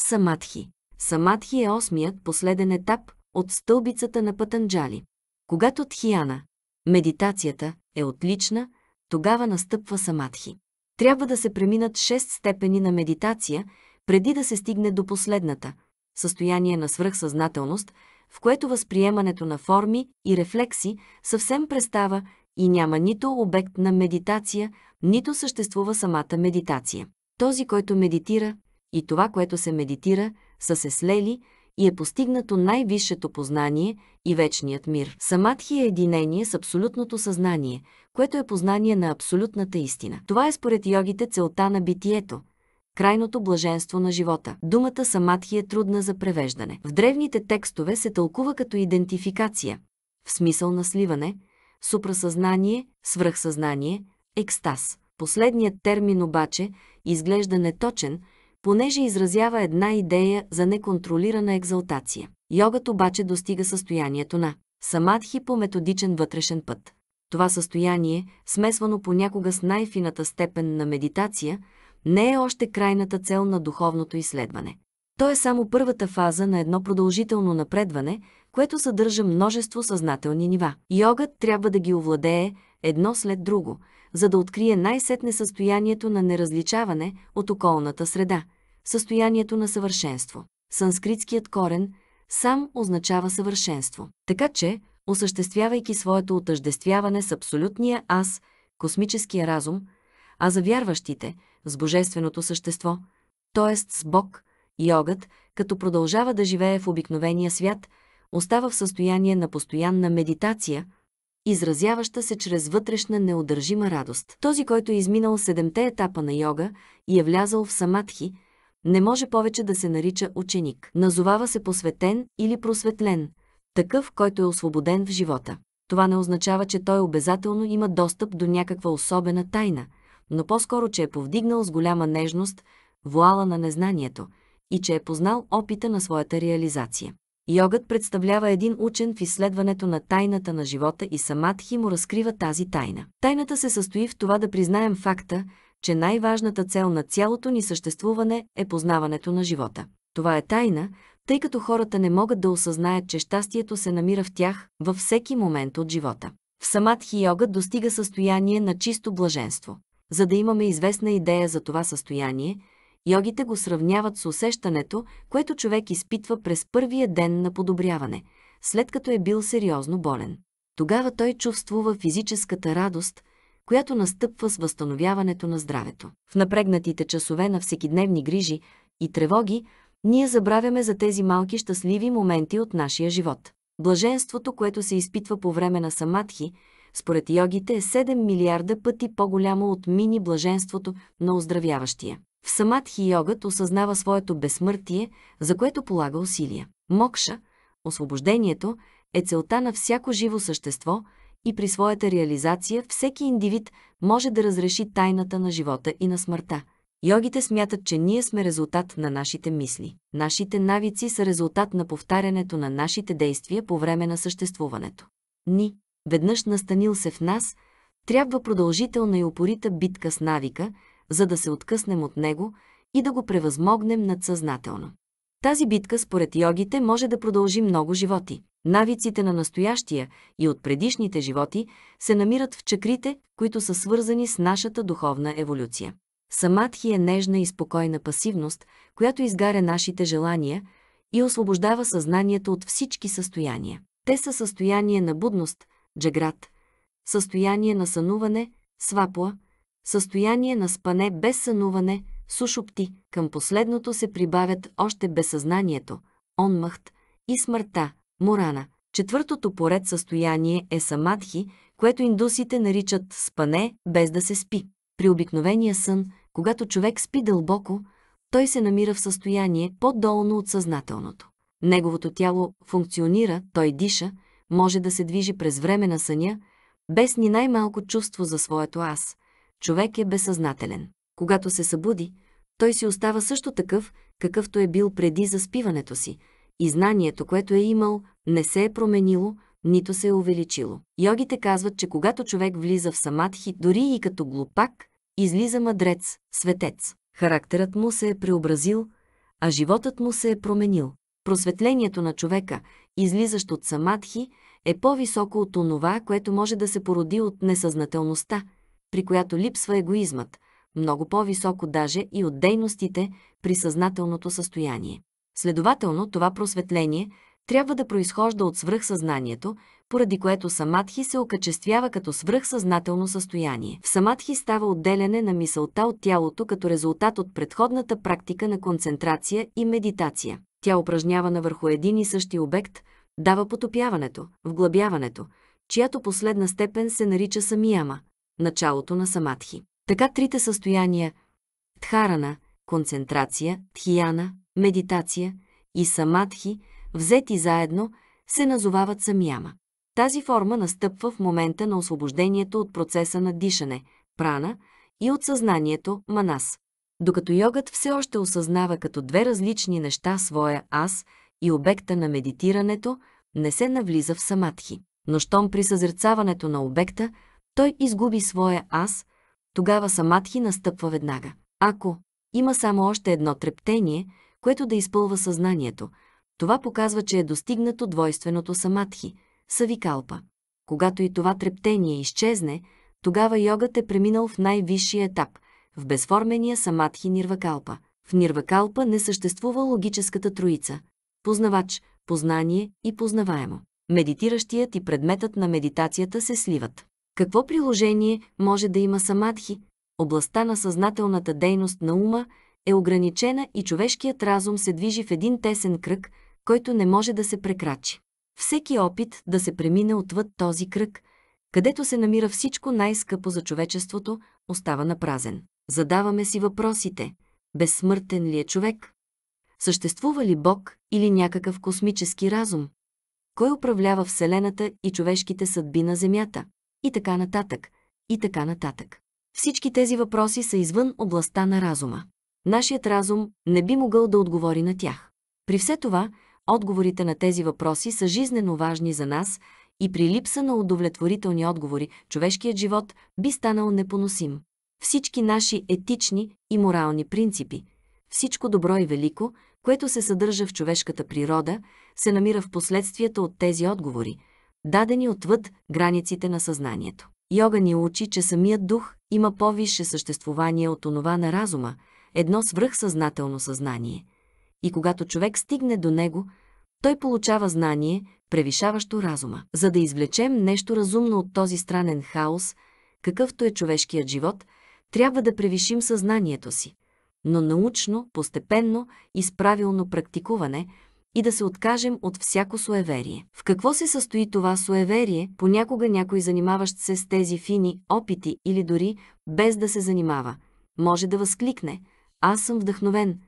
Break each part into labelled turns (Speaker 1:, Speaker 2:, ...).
Speaker 1: Самадхи. Самадхи е осмият последен етап от стълбицата на Патанджали. Когато тхияна, медитацията, е отлична, тогава настъпва самадхи. Трябва да се преминат 6 степени на медитация, преди да се стигне до последната – състояние на свръхсъзнателност, в което възприемането на форми и рефлекси съвсем престава и няма нито обект на медитация, нито съществува самата медитация. Този, който медитира, и това, което се медитира, са се слели и е постигнато най-висшето познание и вечният мир. Самадхи е единение с абсолютното съзнание, което е познание на абсолютната истина. Това е според йогите целта на битието – крайното блаженство на живота. Думата самадхи е трудна за превеждане. В древните текстове се тълкува като идентификация, в смисъл на сливане, супрасъзнание, свръхсъзнание, екстаз. Последният термин обаче изглежда неточен – понеже изразява една идея за неконтролирана екзалтация. Йогът обаче достига състоянието на самадхи по методичен вътрешен път. Това състояние, смесвано понякога с най-фината степен на медитация, не е още крайната цел на духовното изследване. То е само първата фаза на едно продължително напредване, което съдържа множество съзнателни нива. Йогът трябва да ги овладее едно след друго, за да открие най-сетне състоянието на неразличаване от околната среда – състоянието на съвършенство. Санскритският корен сам означава съвършенство. Така че, осъществявайки своето отъждествяване с абсолютния аз, космическия разум, а за вярващите с божественото същество, т.е. с Бог, йогът, като продължава да живее в обикновения свят, остава в състояние на постоянна медитация, изразяваща се чрез вътрешна неудържима радост. Този, който е изминал седемте етапа на йога и е влязал в самадхи, не може повече да се нарича ученик. Назовава се посветен или просветлен, такъв, който е освободен в живота. Това не означава, че той обязателно има достъп до някаква особена тайна, но по-скоро, че е повдигнал с голяма нежност вуала на незнанието и че е познал опита на своята реализация. Йогът представлява един учен в изследването на тайната на живота и самадхи му разкрива тази тайна. Тайната се състои в това да признаем факта, че най-важната цел на цялото ни съществуване е познаването на живота. Това е тайна, тъй като хората не могат да осъзнаят, че щастието се намира в тях във всеки момент от живота. В самадхи йога достига състояние на чисто блаженство. За да имаме известна идея за това състояние, йогите го сравняват с усещането, което човек изпитва през първия ден на подобряване, след като е бил сериозно болен. Тогава той чувствува физическата радост, която настъпва с възстановяването на здравето. В напрегнатите часове на всекидневни грижи и тревоги, ние забравяме за тези малки щастливи моменти от нашия живот. Блаженството, което се изпитва по време на самадхи, според йогите е 7 милиарда пъти по-голямо от мини блаженството на оздравяващия. В самадхи йогът осъзнава своето безсмъртие, за което полага усилия. Мокша, освобождението, е целта на всяко живо същество – и при своята реализация всеки индивид може да разреши тайната на живота и на смъртта. Йогите смятат, че ние сме резултат на нашите мисли. Нашите навици са резултат на повтарянето на нашите действия по време на съществуването. Ни, веднъж настанил се в нас, трябва продължителна и упорита битка с навика, за да се откъснем от него и да го превъзмогнем надсъзнателно. Тази битка, според йогите, може да продължи много животи. Навиците на настоящия и от предишните животи се намират в чакрите, които са свързани с нашата духовна еволюция. Самадхи е нежна и спокойна пасивност, която изгаря нашите желания и освобождава съзнанието от всички състояния. Те са състояние на будност, джаград, състояние на сънуване, свапла, състояние на спане без сънуване, сушопти. Към последното се прибавят още безсъзнанието, онмахт и смъртта, Мурана. Четвъртото поред състояние е самадхи, което индусите наричат спане, без да се спи. При обикновения сън, когато човек спи дълбоко, той се намира в състояние по-долно от съзнателното. Неговото тяло функционира, той диша, може да се движи през време на съня, без ни най-малко чувство за своето аз. Човек е безсъзнателен. Когато се събуди, той си остава също такъв, какъвто е бил преди заспиването си – и знанието, което е имал, не се е променило, нито се е увеличило. Йогите казват, че когато човек влиза в самадхи, дори и като глупак, излиза мъдрец, светец. Характерът му се е преобразил, а животът му се е променил. Просветлението на човека, излизащ от самадхи, е по-високо от онова, което може да се породи от несъзнателността, при която липсва егоизмът, много по-високо даже и от дейностите при съзнателното състояние. Следователно, това просветление трябва да произхожда от свръхсъзнанието, поради което самадхи се окачествява като свръхсъзнателно състояние. В самадхи става отделяне на мисълта от тялото като резултат от предходната практика на концентрация и медитация. Тя упражнявана върху един и същи обект дава потопяването, вглъбяването, чиято последна степен се нарича самияма – началото на самадхи. Така трите състояния – тхарана, концентрация, тхияна, медитация и самадхи, взети заедно, се назовават самяма. Тази форма настъпва в момента на освобождението от процеса на дишане, прана, и от съзнанието, манас. Докато йогът все още осъзнава като две различни неща своя аз и обекта на медитирането, не се навлиза в самадхи. Но щом при съзерцаването на обекта, той изгуби своя аз, тогава самадхи настъпва веднага. Ако има само още едно трептение, което да изпълва съзнанието. Това показва, че е достигнато двойственото самадхи – савикалпа. Когато и това трептение изчезне, тогава йогът е преминал в най-висшия етап – в безформения самадхи нирвакалпа. В нирвакалпа не съществува логическата троица – познавач, познание и познаваемо. Медитиращият и предметът на медитацията се сливат. Какво приложение може да има самадхи – областта на съзнателната дейност на ума – е ограничена и човешкият разум се движи в един тесен кръг, който не може да се прекрачи. Всеки опит да се премине отвъд този кръг, където се намира всичко най-скъпо за човечеството, остава напразен. Задаваме си въпросите – безсмъртен ли е човек? Съществува ли Бог или някакъв космически разум? Кой управлява Вселената и човешките съдби на Земята? И така нататък, и така нататък. Всички тези въпроси са извън областта на разума. Нашият разум не би могъл да отговори на тях. При все това, отговорите на тези въпроси са жизнено важни за нас и при липса на удовлетворителни отговори, човешкият живот би станал непоносим. Всички наши етични и морални принципи, всичко добро и велико, което се съдържа в човешката природа, се намира в последствията от тези отговори, дадени отвъд границите на съзнанието. Йога ни учи, че самият дух има по-висше съществувание от онова на разума – едно свръхсъзнателно съзнание. И когато човек стигне до него, той получава знание, превишаващо разума. За да извлечем нещо разумно от този странен хаос, какъвто е човешкият живот, трябва да превишим съзнанието си, но научно, постепенно и с правилно практикуване и да се откажем от всяко суеверие. В какво се състои това суеверие? Понякога някой занимаващ се с тези фини опити или дори без да се занимава, може да възкликне – аз съм вдъхновен.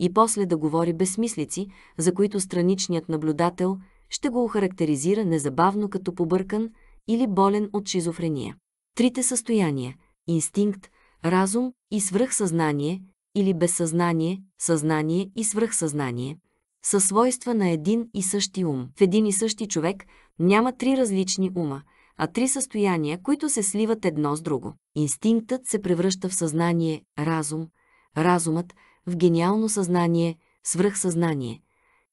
Speaker 1: И после да говори безсмислици, за които страничният наблюдател ще го охарактеризира незабавно като побъркан или болен от шизофрения. Трите състояния – инстинкт, разум и свръхсъзнание или безсъзнание, съзнание и свръхсъзнание – са свойства на един и същи ум. В един и същи човек няма три различни ума, а три състояния, които се сливат едно с друго. Инстинктът се превръща в съзнание, разум, разумът в гениално съзнание, свръхсъзнание,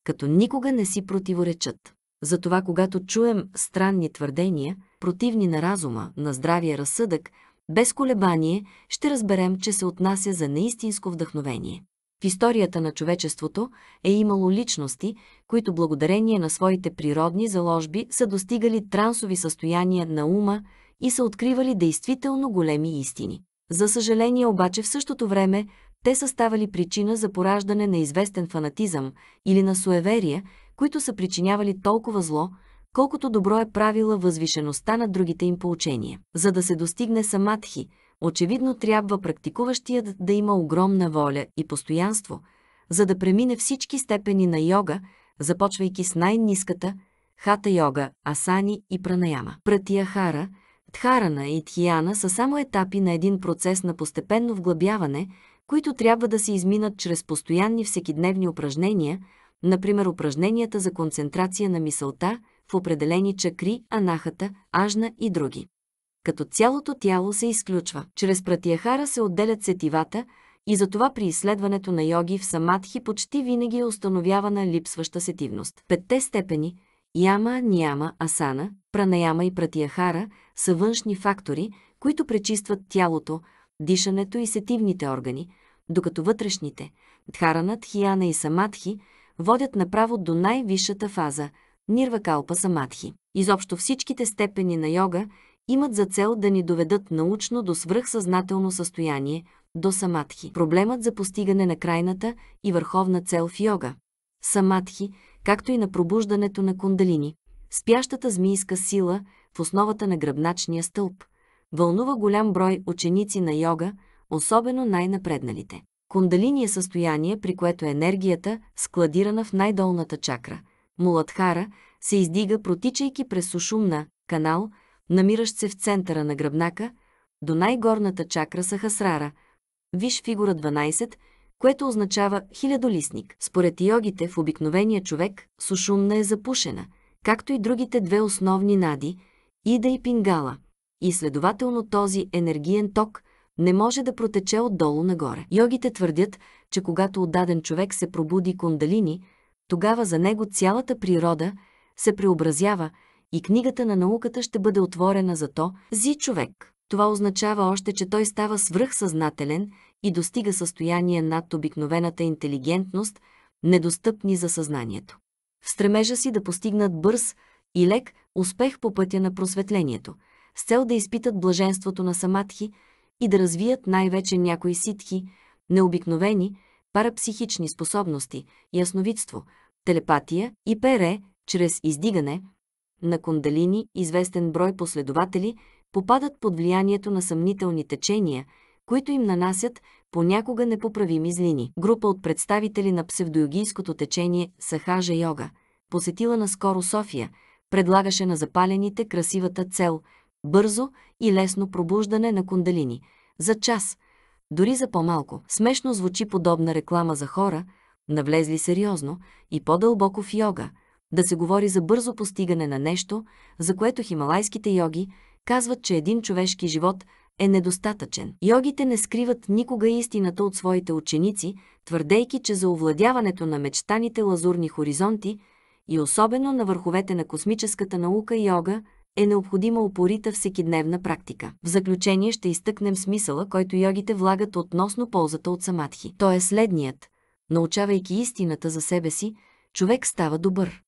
Speaker 1: като никога не си противоречат. Затова, когато чуем странни твърдения, противни на разума, на здравия разсъдък, без колебание ще разберем, че се отнася за неистинско вдъхновение. В историята на човечеството е имало личности, които благодарение на своите природни заложби са достигали трансови състояния на ума и са откривали действително големи истини. За съжаление обаче в същото време те са ставали причина за пораждане на известен фанатизъм или на суеверия, които са причинявали толкова зло, колкото добро е правила възвишеността на другите им поучения. За да се достигне самадхи, очевидно трябва практикуващият да има огромна воля и постоянство, за да премине всички степени на йога, започвайки с най-низката – хата йога, асани и пранаяма. Пратияхара, тхарана и тхияна са само етапи на един процес на постепенно вглъбяване, които трябва да се изминат чрез постоянни всекидневни упражнения, например упражненията за концентрация на мисълта в определени чакри, анахата, ажна и други. Като цялото тяло се изключва. Чрез пратияхара се отделят сетивата и затова при изследването на йоги в самадхи почти винаги е установявана липсваща сетивност. Петте степени – яма, няма, асана, пранаяма и пратияхара – са външни фактори, които пречистват тялото, дишането и сетивните органи, докато вътрешните – Дхаранат, Хияна и Самадхи – водят направо до най-висшата фаза – Нирвакалпа Самадхи. Изобщо всичките степени на йога имат за цел да ни доведат научно до свръхсъзнателно състояние, до самадхи. Проблемът за постигане на крайната и върховна цел в йога – самадхи, както и на пробуждането на кундалини, спящата змийска сила в основата на гръбначния стълб, вълнува голям брой ученици на йога – особено най-напредналите. Кундалини е състояние, при което енергията, складирана в най-долната чакра, Муладхара, се издига, протичайки през сушумна канал, намиращ се в центъра на гръбнака, до най-горната чакра Сахасрара, виж фигура 12, което означава хилядолисник. Според йогите в обикновения човек сушумна е запушена, както и другите две основни нади – Ида и Пингала, и следователно този енергиен ток не може да протече отдолу нагоре. Йогите твърдят, че когато отдаден човек се пробуди кундалини, тогава за него цялата природа се преобразява и книгата на науката ще бъде отворена за то зи човек. Това означава още, че той става свръхсъзнателен и достига състояние над обикновената интелигентност, недостъпни за съзнанието. В стремежа си да постигнат бърз и лек успех по пътя на просветлението, с цел да изпитат блаженството на самадхи – и да развият най-вече някои ситхи, необикновени, парапсихични способности, ясновидство, телепатия и пере, чрез издигане на кундалини известен брой последователи попадат под влиянието на съмнителни течения, които им нанасят понякога непоправими злини. Група от представители на псевдоюгийското течение Сахажа Йога, посетила наскоро София, предлагаше на запалените красивата цел – Бързо и лесно пробуждане на кундалини. За час, дори за по-малко. Смешно звучи подобна реклама за хора, навлезли сериозно и по-дълбоко в йога, да се говори за бързо постигане на нещо, за което хималайските йоги казват, че един човешки живот е недостатъчен. Йогите не скриват никога истината от своите ученици, твърдейки, че за овладяването на мечтаните лазурни хоризонти и особено на върховете на космическата наука йога – е необходима упорита всекидневна практика. В заключение ще изтъкнем смисъла, който йогите влагат относно ползата от самадхи. Той е следният. Научавайки истината за себе си, човек става добър.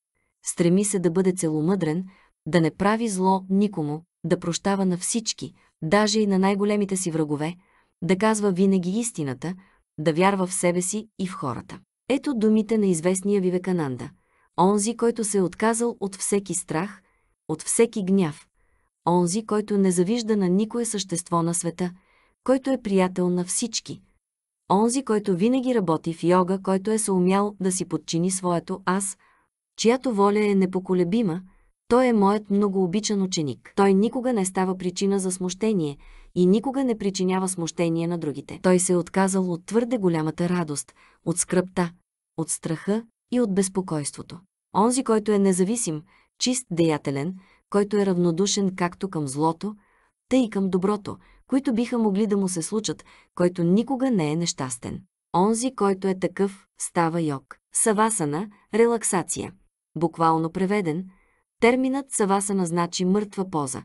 Speaker 1: Стреми се да бъде целомъдрен, да не прави зло никому, да прощава на всички, даже и на най-големите си врагове, да казва винаги истината, да вярва в себе си и в хората. Ето думите на известния Вивекананда. Онзи, който се е отказал от всеки страх, от всеки гняв. Онзи, който не завижда на никое същество на света, който е приятел на всички. Онзи, който винаги работи в йога, който е съумял да си подчини своето аз, чиято воля е непоколебима, той е моят много обичан ученик. Той никога не става причина за смущение и никога не причинява смущение на другите. Той се е отказал от твърде голямата радост, от скръпта, от страха и от безпокойството. Онзи, който е независим, чист деятелен, който е равнодушен както към злото, тъй и към доброто, които биха могли да му се случат, който никога не е нещастен. Онзи, който е такъв, става йог. Савасана – релаксация. Буквално преведен, терминът савасана значи мъртва поза,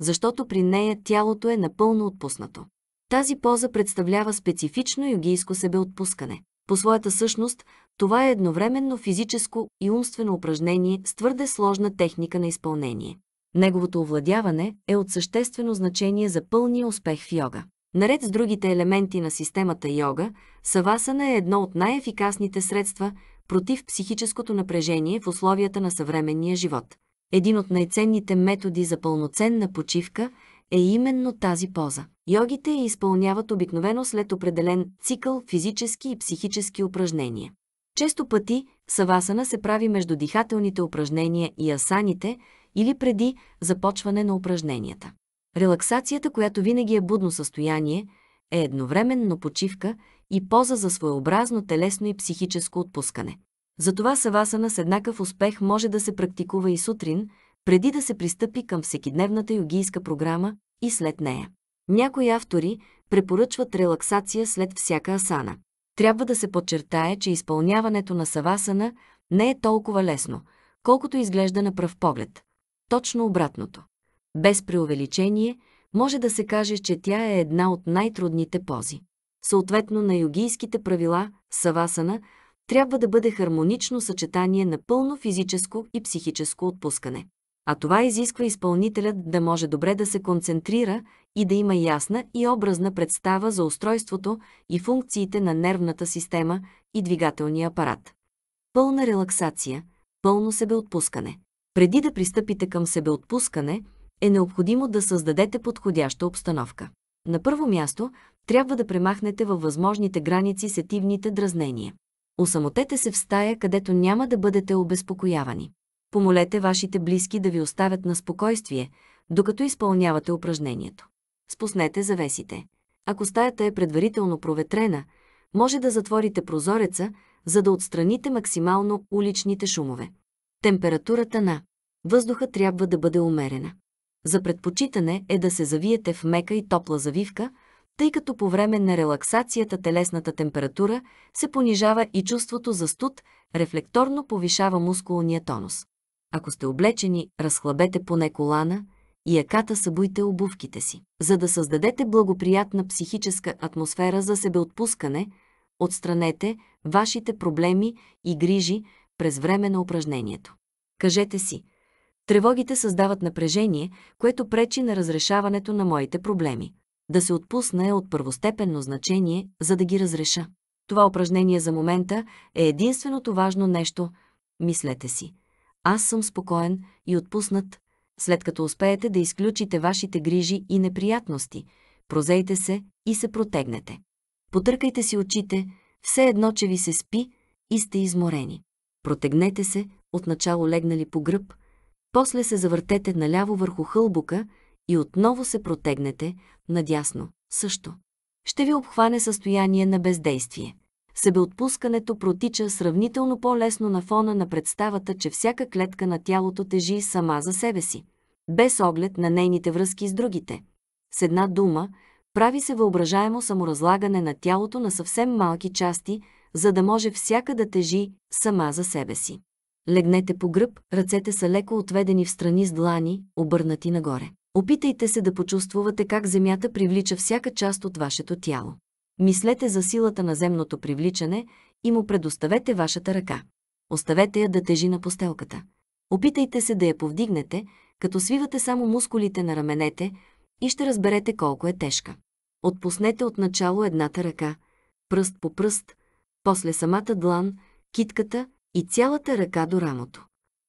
Speaker 1: защото при нея тялото е напълно отпуснато. Тази поза представлява специфично йогийско себеотпускане. По своята същност, това е едновременно физическо и умствено упражнение с твърде сложна техника на изпълнение. Неговото овладяване е от съществено значение за пълния успех в йога. Наред с другите елементи на системата йога, савасана е едно от най-ефикасните средства против психическото напрежение в условията на съвременния живот. Един от най-ценните методи за пълноценна почивка е именно тази поза. Йогите я изпълняват обикновено след определен цикъл физически и психически упражнения. Често пъти савасана се прави между дихателните упражнения и асаните или преди започване на упражненията. Релаксацията, която винаги е будно състояние, е едновременно почивка и поза за своеобразно телесно и психическо отпускане. Затова савасана с еднакъв успех може да се практикува и сутрин, преди да се пристъпи към всекидневната йогийска програма и след нея. Някои автори препоръчват релаксация след всяка асана. Трябва да се подчертае, че изпълняването на савасана не е толкова лесно, колкото изглежда на пръв поглед. Точно обратното. Без преувеличение може да се каже, че тя е една от най-трудните пози. Съответно на йогийските правила, савасана, трябва да бъде хармонично съчетание на пълно физическо и психическо отпускане а това изисква изпълнителят да може добре да се концентрира и да има ясна и образна представа за устройството и функциите на нервната система и двигателния апарат. Пълна релаксация, пълно себеотпускане. Преди да пристъпите към себеотпускане, е необходимо да създадете подходяща обстановка. На първо място, трябва да премахнете във възможните граници сетивните дразнения. Осамотете се в стая, където няма да бъдете обезпокоявани. Помолете вашите близки да ви оставят на спокойствие, докато изпълнявате упражнението. Спуснете завесите. Ако стаята е предварително проветрена, може да затворите прозореца, за да отстраните максимално уличните шумове. Температурата на въздуха трябва да бъде умерена. За предпочитане е да се завиете в мека и топла завивка, тъй като по време на релаксацията телесната температура се понижава и чувството за студ рефлекторно повишава мускулния тонус. Ако сте облечени, разхлабете поне колана и яката събуйте обувките си. За да създадете благоприятна психическа атмосфера за себеотпускане, отстранете вашите проблеми и грижи през време на упражнението. Кажете си, тревогите създават напрежение, което пречи на разрешаването на моите проблеми. Да се отпусна е от първостепенно значение, за да ги разреша. Това упражнение за момента е единственото важно нещо, мислете си аз съм спокоен и отпуснат, след като успеете да изключите вашите грижи и неприятности, прозейте се и се протегнете. Потъркайте си очите, все едно, че ви се спи и сте изморени. Протегнете се, отначало легнали по гръб, после се завъртете наляво върху хълбука и отново се протегнете надясно също. Ще ви обхване състояние на бездействие себеотпускането протича сравнително по-лесно на фона на представата, че всяка клетка на тялото тежи сама за себе си, без оглед на нейните връзки с другите. С една дума, прави се въображаемо саморазлагане на тялото на съвсем малки части, за да може всяка да тежи сама за себе си. Легнете по гръб, ръцете са леко отведени в страни с длани, обърнати нагоре. Опитайте се да почувствате как земята привлича всяка част от вашето тяло. Мислете за силата на земното привличане и му предоставете вашата ръка. Оставете я да тежи на постелката. Опитайте се да я повдигнете, като свивате само мускулите на раменете и ще разберете колко е тежка. Отпуснете отначало едната ръка, пръст по пръст, после самата длан, китката и цялата ръка до рамото.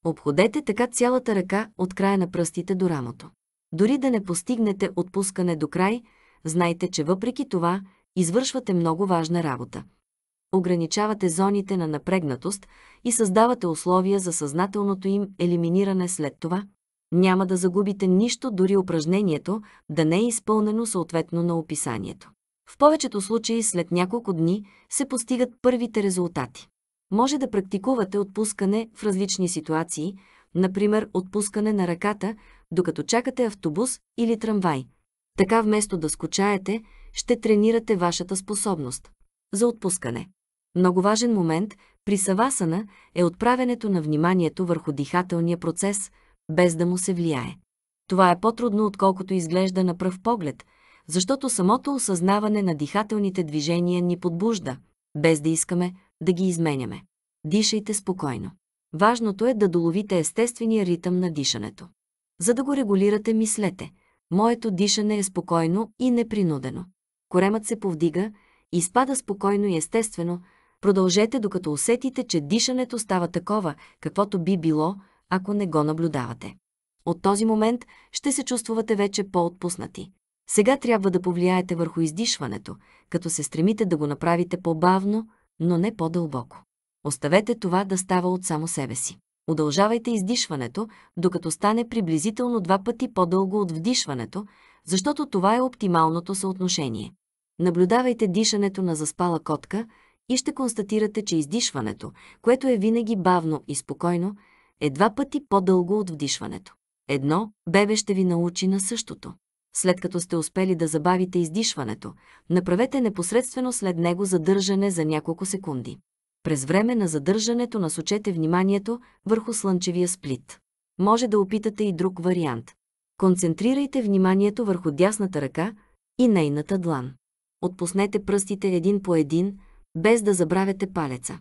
Speaker 1: Обходете така цялата ръка от края на пръстите до рамото. Дори да не постигнете отпускане до край, знайте, че въпреки това – извършвате много важна работа. Ограничавате зоните на напрегнатост и създавате условия за съзнателното им елиминиране след това. Няма да загубите нищо, дори упражнението да не е изпълнено съответно на описанието. В повечето случаи след няколко дни се постигат първите резултати. Може да практикувате отпускане в различни ситуации, например отпускане на ръката, докато чакате автобус или трамвай. Така вместо да скучаете, ще тренирате вашата способност. За отпускане. Много важен момент при савасана е отправянето на вниманието върху дихателния процес, без да му се влияе. Това е по-трудно, отколкото изглежда на пръв поглед, защото самото осъзнаване на дихателните движения ни подбужда, без да искаме да ги изменяме. Дишайте спокойно. Важното е да доловите естествения ритъм на дишането. За да го регулирате, мислете. Моето дишане е спокойно и непринудено коремът се повдига и спада спокойно и естествено, продължете докато усетите, че дишането става такова, каквото би било, ако не го наблюдавате. От този момент ще се чувствате вече по-отпуснати. Сега трябва да повлияете върху издишването, като се стремите да го направите по-бавно, но не по-дълбоко. Оставете това да става от само себе си. Удължавайте издишването, докато стане приблизително два пъти по-дълго от вдишването, защото това е оптималното съотношение. Наблюдавайте дишането на заспала котка и ще констатирате, че издишването, което е винаги бавно и спокойно, е два пъти по-дълго от вдишването. Едно бебе ще ви научи на същото. След като сте успели да забавите издишването, направете непосредствено след него задържане за няколко секунди. През време на задържането насочете вниманието върху слънчевия сплит. Може да опитате и друг вариант. Концентрирайте вниманието върху дясната ръка и нейната длан. Отпуснете пръстите един по един, без да забравяте палеца.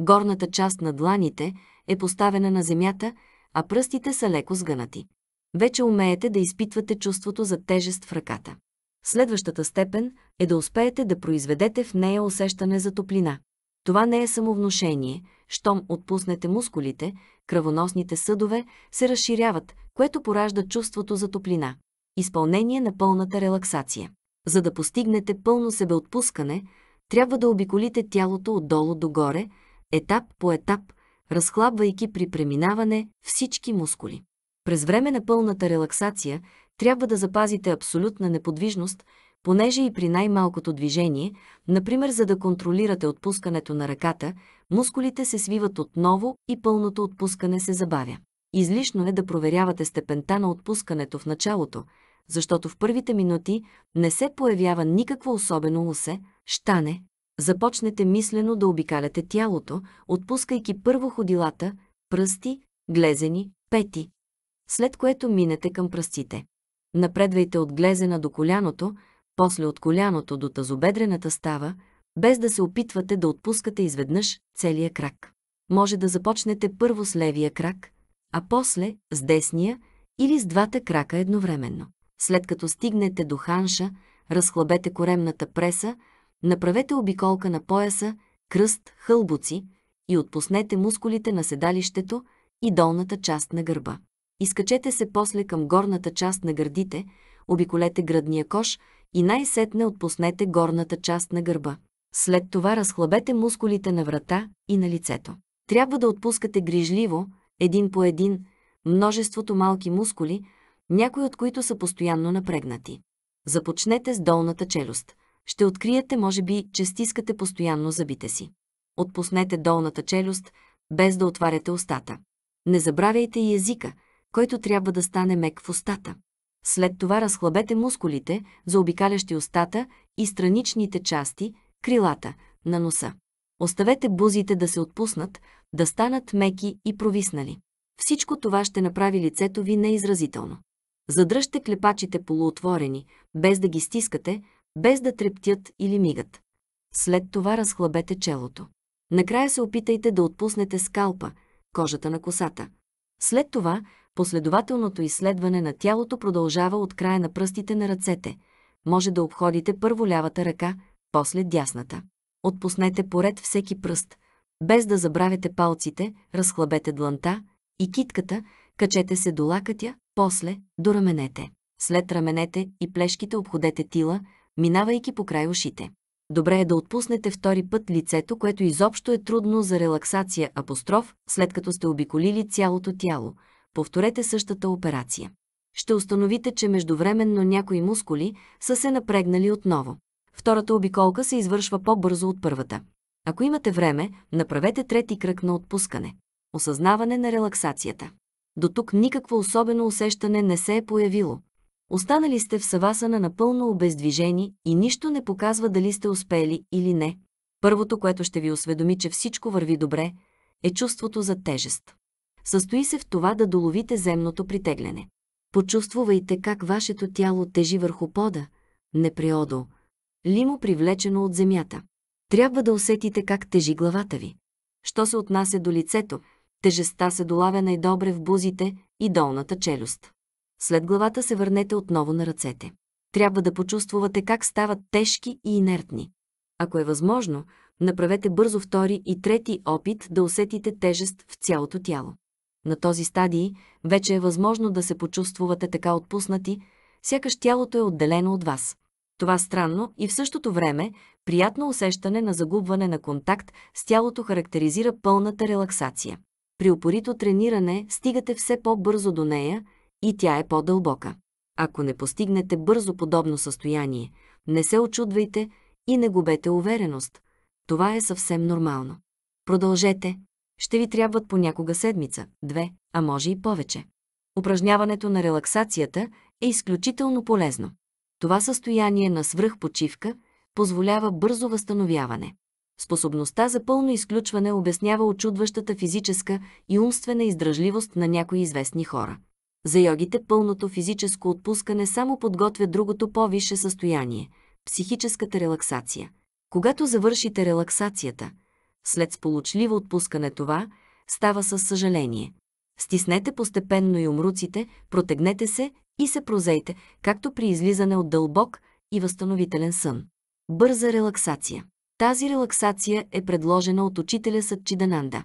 Speaker 1: Горната част на дланите е поставена на земята, а пръстите са леко сгънати. Вече умеете да изпитвате чувството за тежест в ръката. Следващата степен е да успеете да произведете в нея усещане за топлина. Това не е самовношение. щом отпуснете мускулите, кръвоносните съдове се разширяват, което поражда чувството за топлина. Изпълнение на пълната релаксация. За да постигнете пълно себеотпускане, трябва да обиколите тялото отдолу догоре, етап по етап, разхлабвайки при преминаване всички мускули. През време на пълната релаксация трябва да запазите абсолютна неподвижност, понеже и при най-малкото движение, например за да контролирате отпускането на ръката, мускулите се свиват отново и пълното отпускане се забавя. Излишно е да проверявате степента на отпускането в началото, защото в първите минути не се появява никакво особено усе, щане. Започнете мислено да обикаляте тялото, отпускайки първо ходилата, пръсти, глезени, пети, след което минете към пръстите. Напредвайте от глезена до коляното, после от коляното до тазобедрената става, без да се опитвате да отпускате изведнъж целия крак. Може да започнете първо с левия крак, а после с десния или с двата крака едновременно. След като стигнете до ханша, разхлабете коремната преса, направете обиколка на пояса, кръст, хълбуци и отпуснете мускулите на седалището и долната част на гърба. Изкачете се после към горната част на гърдите, обиколете градния кош и най-сетне отпуснете горната част на гърба. След това разхлабете мускулите на врата и на лицето. Трябва да отпускате грижливо, един по един, множеството малки мускули, някои от които са постоянно напрегнати. Започнете с долната челюст. Ще откриете, може би, че стискате постоянно зъбите си. Отпуснете долната челюст, без да отваряте устата. Не забравяйте и езика, който трябва да стане мек в устата. След това разхлабете мускулите, заобикалящи устата и страничните части, крилата, на носа. Оставете бузите да се отпуснат, да станат меки и провиснали. Всичко това ще направи лицето ви неизразително. Задръжте клепачите полуотворени, без да ги стискате, без да трептят или мигат. След това разхлабете челото. Накрая се опитайте да отпуснете скалпа, кожата на косата. След това последователното изследване на тялото продължава от края на пръстите на ръцете. Може да обходите първо лявата ръка, после дясната. Отпуснете поред всеки пръст. Без да забравяте палците, разхлабете дланта и китката, качете се до лакътя, после до раменете. След раменете и плешките обходете тила, минавайки по край ушите. Добре е да отпуснете втори път лицето, което изобщо е трудно за релаксация апостроф, след като сте обиколили цялото тяло. Повторете същата операция. Ще установите, че междувременно някои мускули са се напрегнали отново. Втората обиколка се извършва по-бързо от първата. Ако имате време, направете трети кръг на отпускане. Осъзнаване на релаксацията до тук никакво особено усещане не се е появило. Останали сте в савасана напълно обездвижени и нищо не показва дали сте успели или не. Първото, което ще ви осведоми, че всичко върви добре, е чувството за тежест. Състои се в това да доловите земното притегляне. Почувствувайте как вашето тяло тежи върху пода, неприодо, лимо привлечено от земята. Трябва да усетите как тежи главата ви. Що се отнася до лицето, Тежестта се долавя най-добре в бузите и долната челюст. След главата се върнете отново на ръцете. Трябва да почувствате как стават тежки и инертни. Ако е възможно, направете бързо втори и трети опит да усетите тежест в цялото тяло. На този стадий вече е възможно да се почувствате така отпуснати, сякаш тялото е отделено от вас. Това странно и в същото време приятно усещане на загубване на контакт с тялото характеризира пълната релаксация при упорито трениране стигате все по-бързо до нея и тя е по-дълбока. Ако не постигнете бързо подобно състояние, не се очудвайте и не губете увереност. Това е съвсем нормално. Продължете. Ще ви трябват понякога седмица, две, а може и повече. Упражняването на релаксацията е изключително полезно. Това състояние на свръхпочивка позволява бързо възстановяване. Способността за пълно изключване обяснява очудващата физическа и умствена издръжливост на някои известни хора. За йогите пълното физическо отпускане само подготвя другото по-висше състояние – психическата релаксация. Когато завършите релаксацията, след сполучливо отпускане това, става със съжаление. Стиснете постепенно и умруците, протегнете се и се прозейте, както при излизане от дълбок и възстановителен сън. Бърза релаксация. Тази релаксация е предложена от учителя Садчидананда.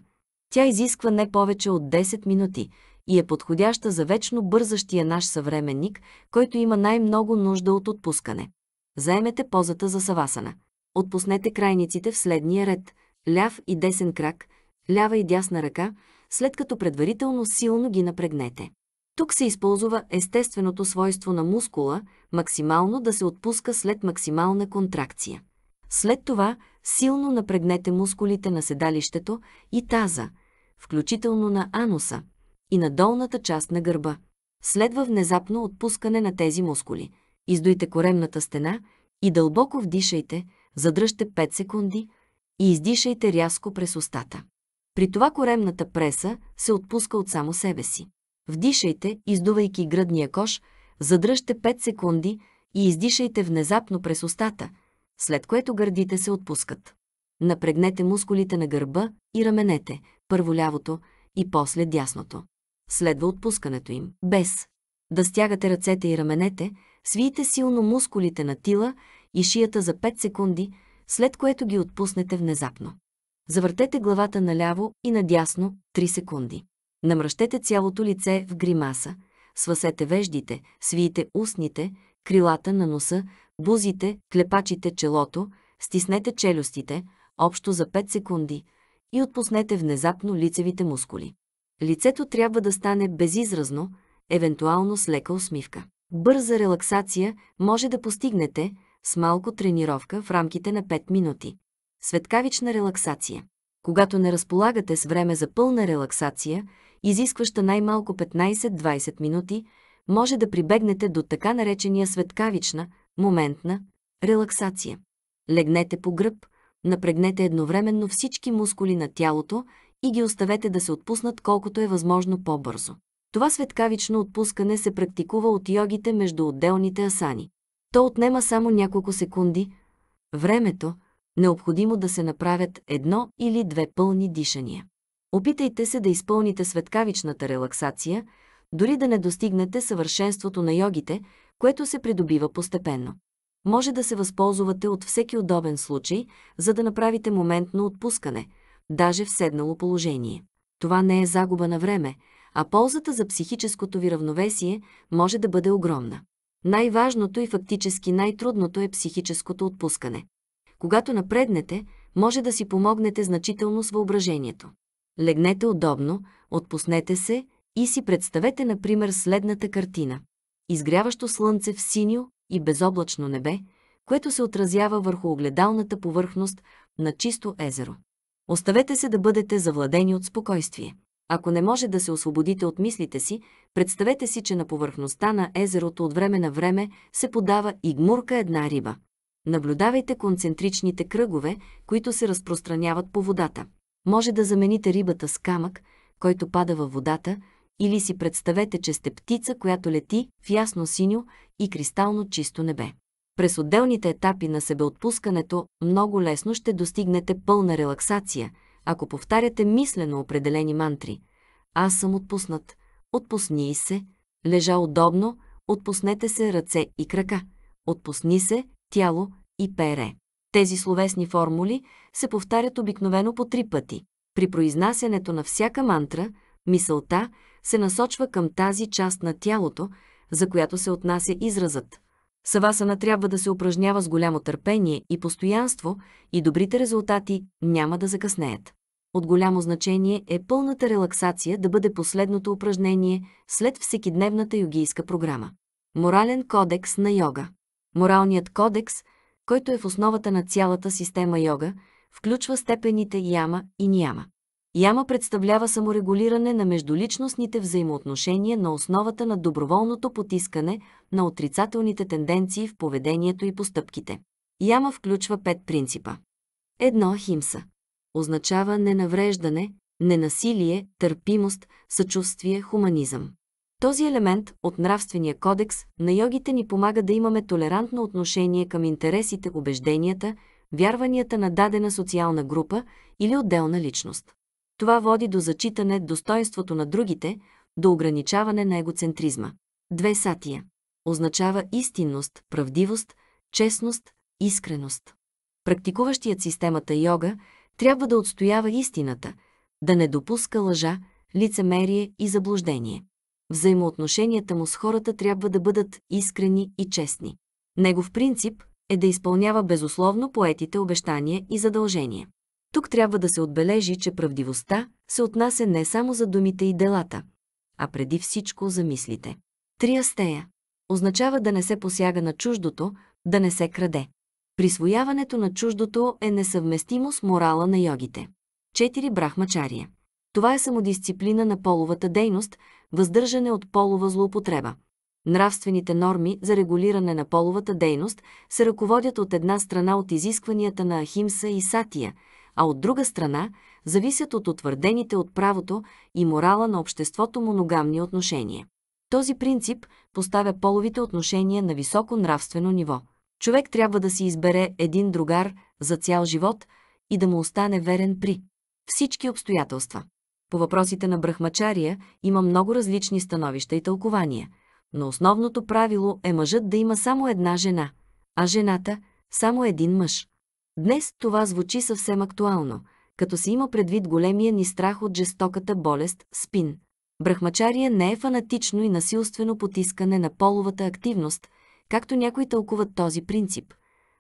Speaker 1: Тя изисква не повече от 10 минути и е подходяща за вечно бързащия наш съвременник, който има най-много нужда от отпускане. Заемете позата за савасана. Отпуснете крайниците в следния ред – ляв и десен крак, лява и дясна ръка, след като предварително силно ги напрегнете. Тук се използва естественото свойство на мускула – максимално да се отпуска след максимална контракция. След това силно напрегнете мускулите на седалището и таза, включително на ануса и на долната част на гърба. Следва внезапно отпускане на тези мускули. Издуйте коремната стена и дълбоко вдишайте, задръжте 5 секунди и издишайте рязко през устата. При това коремната преса се отпуска от само себе си. Вдишайте, издувайки гръдния кош, задръжте 5 секунди и издишайте внезапно през устата – след което гърдите се отпускат. Напрегнете мускулите на гърба и раменете, първо лявото и после дясното. Следва отпускането им, без да стягате ръцете и раменете, свиете силно мускулите на тила и шията за 5 секунди, след което ги отпуснете внезапно. Завъртете главата наляво и надясно 3 секунди. Намръщете цялото лице в гримаса, свасете веждите, свиете устните, крилата на носа, бузите, клепачите, челото, стиснете челюстите, общо за 5 секунди, и отпуснете внезапно лицевите мускули. Лицето трябва да стане безизразно, евентуално с лека усмивка. Бърза релаксация може да постигнете с малко тренировка в рамките на 5 минути. Светкавична релаксация. Когато не разполагате с време за пълна релаксация, изискваща най-малко 15-20 минути, може да прибегнете до така наречения светкавична моментна релаксация. Легнете по гръб, напрегнете едновременно всички мускули на тялото и ги оставете да се отпуснат колкото е възможно по-бързо. Това светкавично отпускане се практикува от йогите между отделните асани. То отнема само няколко секунди, времето, необходимо да се направят едно или две пълни дишания. Опитайте се да изпълните светкавичната релаксация, дори да не достигнете съвършенството на йогите, което се придобива постепенно. Може да се възползвате от всеки удобен случай, за да направите моментно отпускане, даже в седнало положение. Това не е загуба на време, а ползата за психическото ви равновесие може да бъде огромна. Най-важното и фактически най-трудното е психическото отпускане. Когато напреднете, може да си помогнете значително с въображението. Легнете удобно, отпуснете се и си представете, например, следната картина изгряващо слънце в синьо и безоблачно небе, което се отразява върху огледалната повърхност на чисто езеро. Оставете се да бъдете завладени от спокойствие. Ако не може да се освободите от мислите си, представете си, че на повърхността на езерото от време на време се подава и гмурка една риба. Наблюдавайте концентричните кръгове, които се разпространяват по водата. Може да замените рибата с камък, който пада във водата, или си представете, че сте птица, която лети в ясно синьо и кристално чисто небе. През отделните етапи на себеотпускането много лесно ще достигнете пълна релаксация, ако повтаряте мислено определени мантри. Аз съм отпуснат. Отпусни се. Лежа удобно. Отпуснете се ръце и крака. Отпусни се тяло и пере. Тези словесни формули се повтарят обикновено по три пъти. При произнасянето на всяка мантра, мисълта се насочва към тази част на тялото, за която се отнася изразът. Савасана трябва да се упражнява с голямо търпение и постоянство и добрите резултати няма да закъснеят. От голямо значение е пълната релаксация да бъде последното упражнение след всекидневната йогийска програма. Морален кодекс на йога Моралният кодекс, който е в основата на цялата система йога, включва степените яма и няма. Яма представлява саморегулиране на междуличностните взаимоотношения на основата на доброволното потискане на отрицателните тенденции в поведението и постъпките. Яма включва пет принципа. Едно химса. Означава ненавреждане, ненасилие, търпимост, съчувствие, хуманизъм. Този елемент от нравствения кодекс на йогите ни помага да имаме толерантно отношение към интересите, убежденията, вярванията на дадена социална група или отделна личност. Това води до зачитане достоинството на другите, до ограничаване на егоцентризма. Две сатия означава истинност, правдивост, честност, искреност. Практикуващият системата йога трябва да отстоява истината, да не допуска лъжа, лицемерие и заблуждение. Взаимоотношенията му с хората трябва да бъдат искрени и честни. Негов принцип е да изпълнява безусловно поетите обещания и задължения. Тук трябва да се отбележи, че правдивостта се отнася не само за думите и делата, а преди всичко за мислите. Триастея означава да не се посяга на чуждото, да не се краде. Присвояването на чуждото е несъвместимо с морала на йогите. Четири Брахмачария. Това е самодисциплина на половата дейност, въздържане от полова злоупотреба. Нравствените норми за регулиране на половата дейност се ръководят от една страна от изискванията на Ахимса и Сатия – а от друга страна зависят от утвърдените от правото и морала на обществото моногамни отношения. Този принцип поставя половите отношения на високо нравствено ниво. Човек трябва да си избере един другар за цял живот и да му остане верен при всички обстоятелства. По въпросите на брахмачария има много различни становища и тълкования, но основното правило е мъжът да има само една жена, а жената – само един мъж. Днес това звучи съвсем актуално, като се има предвид големия ни страх от жестоката болест – спин. Брахмачария не е фанатично и насилствено потискане на половата активност, както някои тълкуват този принцип,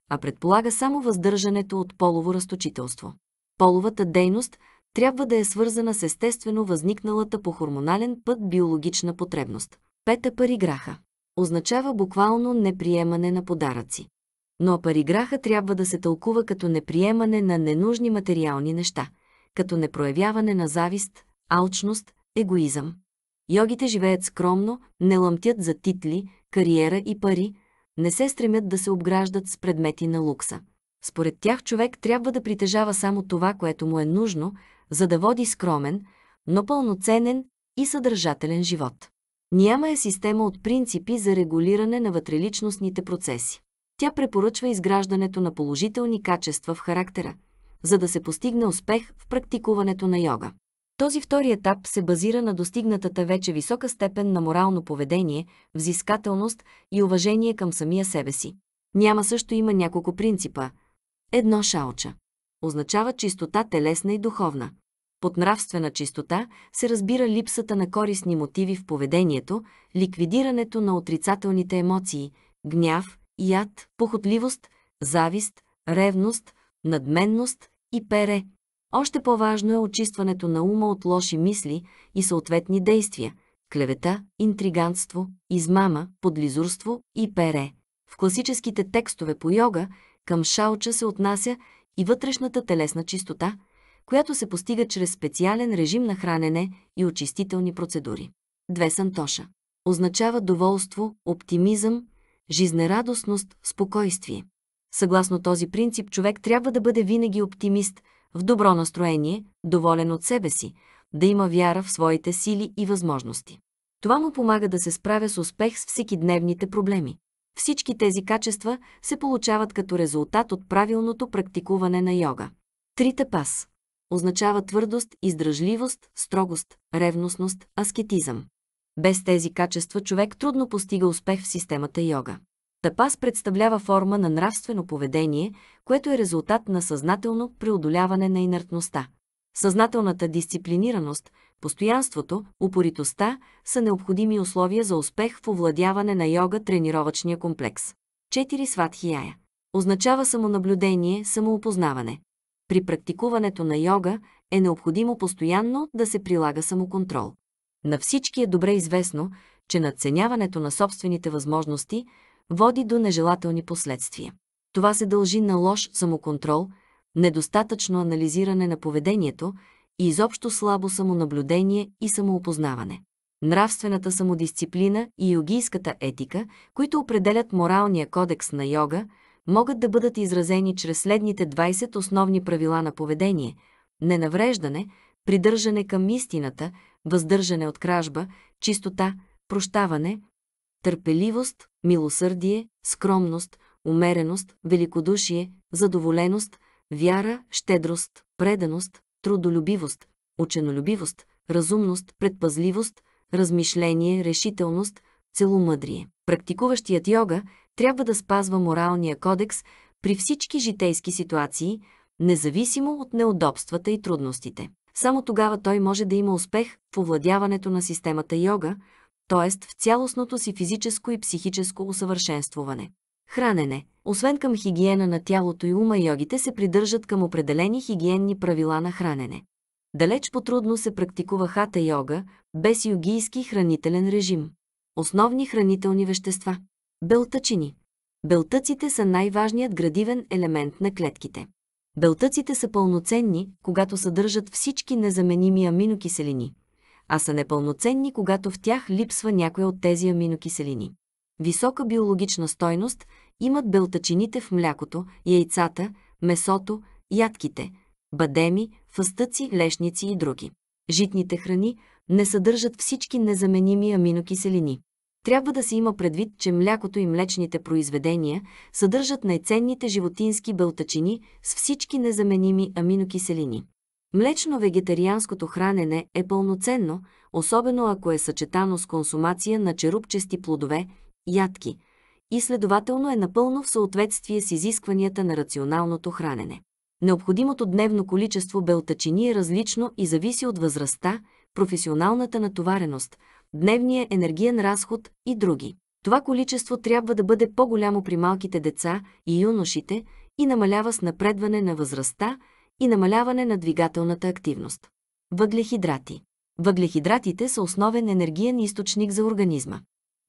Speaker 1: а предполага само въздържането от полово разточителство. Половата дейност трябва да е свързана с естествено възникналата по хормонален път биологична потребност. Пета париграха означава буквално неприемане на подаръци. Но париграха трябва да се тълкува като неприемане на ненужни материални неща, като непроявяване на завист, алчност, егоизъм. Йогите живеят скромно, не лъмтят за титли, кариера и пари, не се стремят да се обграждат с предмети на лукса. Според тях човек трябва да притежава само това, което му е нужно, за да води скромен, но пълноценен и съдържателен живот. Няма е система от принципи за регулиране на вътреличностните процеси. Тя препоръчва изграждането на положителни качества в характера, за да се постигне успех в практикуването на йога. Този втори етап се базира на достигнатата вече висока степен на морално поведение, взискателност и уважение към самия себе си. Няма също има няколко принципа. Едно шаоча. Означава чистота телесна и духовна. Под нравствена чистота се разбира липсата на корисни мотиви в поведението, ликвидирането на отрицателните емоции, гняв, яд, похотливост, завист, ревност, надменност и пере. Още по-важно е очистването на ума от лоши мисли и съответни действия – клевета, интриганство, измама, подлизурство и пере. В класическите текстове по йога към шауча се отнася и вътрешната телесна чистота, която се постига чрез специален режим на хранене и очистителни процедури. Две сантоша. Означава доволство, оптимизъм, жизнерадостност, спокойствие. Съгласно този принцип, човек трябва да бъде винаги оптимист, в добро настроение, доволен от себе си, да има вяра в своите сили и възможности. Това му помага да се справя с успех с дневните проблеми. Всички тези качества се получават като резултат от правилното практикуване на йога. Трита пас означава твърдост, издръжливост, строгост, ревностност, аскетизъм. Без тези качества човек трудно постига успех в системата йога. Тапас представлява форма на нравствено поведение, което е резултат на съзнателно преодоляване на инертността. Съзнателната дисциплинираност, постоянството, упоритостта са необходими условия за успех в овладяване на йога тренировъчния комплекс. 4 сватхияя означава самонаблюдение, самоопознаване. При практикуването на йога е необходимо постоянно да се прилага самоконтрол. На всички е добре известно, че надценяването на собствените възможности води до нежелателни последствия. Това се дължи на лош самоконтрол, недостатъчно анализиране на поведението и изобщо слабо самонаблюдение и самоопознаване. Нравствената самодисциплина и йогийската етика, които определят моралния кодекс на йога, могат да бъдат изразени чрез следните 20 основни правила на поведение – ненавреждане, придържане към истината, въздържане от кражба, чистота, прощаване, търпеливост, милосърдие, скромност, умереност, великодушие, задоволеност, вяра, щедрост, преданост, трудолюбивост, ученолюбивост, разумност, предпазливост, размишление, решителност, целомъдрие. Практикуващият йога трябва да спазва моралния кодекс при всички житейски ситуации, независимо от неудобствата и трудностите. Само тогава той може да има успех в овладяването на системата йога, т.е. в цялостното си физическо и психическо усъвършенствуване. Хранене. Освен към хигиена на тялото и ума, йогите се придържат към определени хигиенни правила на хранене. Далеч по-трудно се практикува хата йога без йогийски хранителен режим. Основни хранителни вещества. Белтъчини. Белтъците са най-важният градивен елемент на клетките. Белтъците са пълноценни, когато съдържат всички незаменими аминокиселини, а са непълноценни, когато в тях липсва някоя от тези аминокиселини. Висока биологична стойност имат белтъчините в млякото, яйцата, месото, ядките, бадеми, фъстъци, лешници и други. Житните храни не съдържат всички незаменими аминокиселини трябва да се има предвид, че млякото и млечните произведения съдържат най-ценните животински белтачини с всички незаменими аминокиселини. Млечно-вегетарианското хранене е пълноценно, особено ако е съчетано с консумация на черупчести плодове, ядки и следователно е напълно в съответствие с изискванията на рационалното хранене. Необходимото дневно количество белтачини е различно и зависи от възрастта, професионалната натовареност, дневния енергиен разход и други. Това количество трябва да бъде по-голямо при малките деца и юношите и намалява с напредване на възрастта и намаляване на двигателната активност. Въглехидрати. Въглехидратите са основен енергиен източник за организма.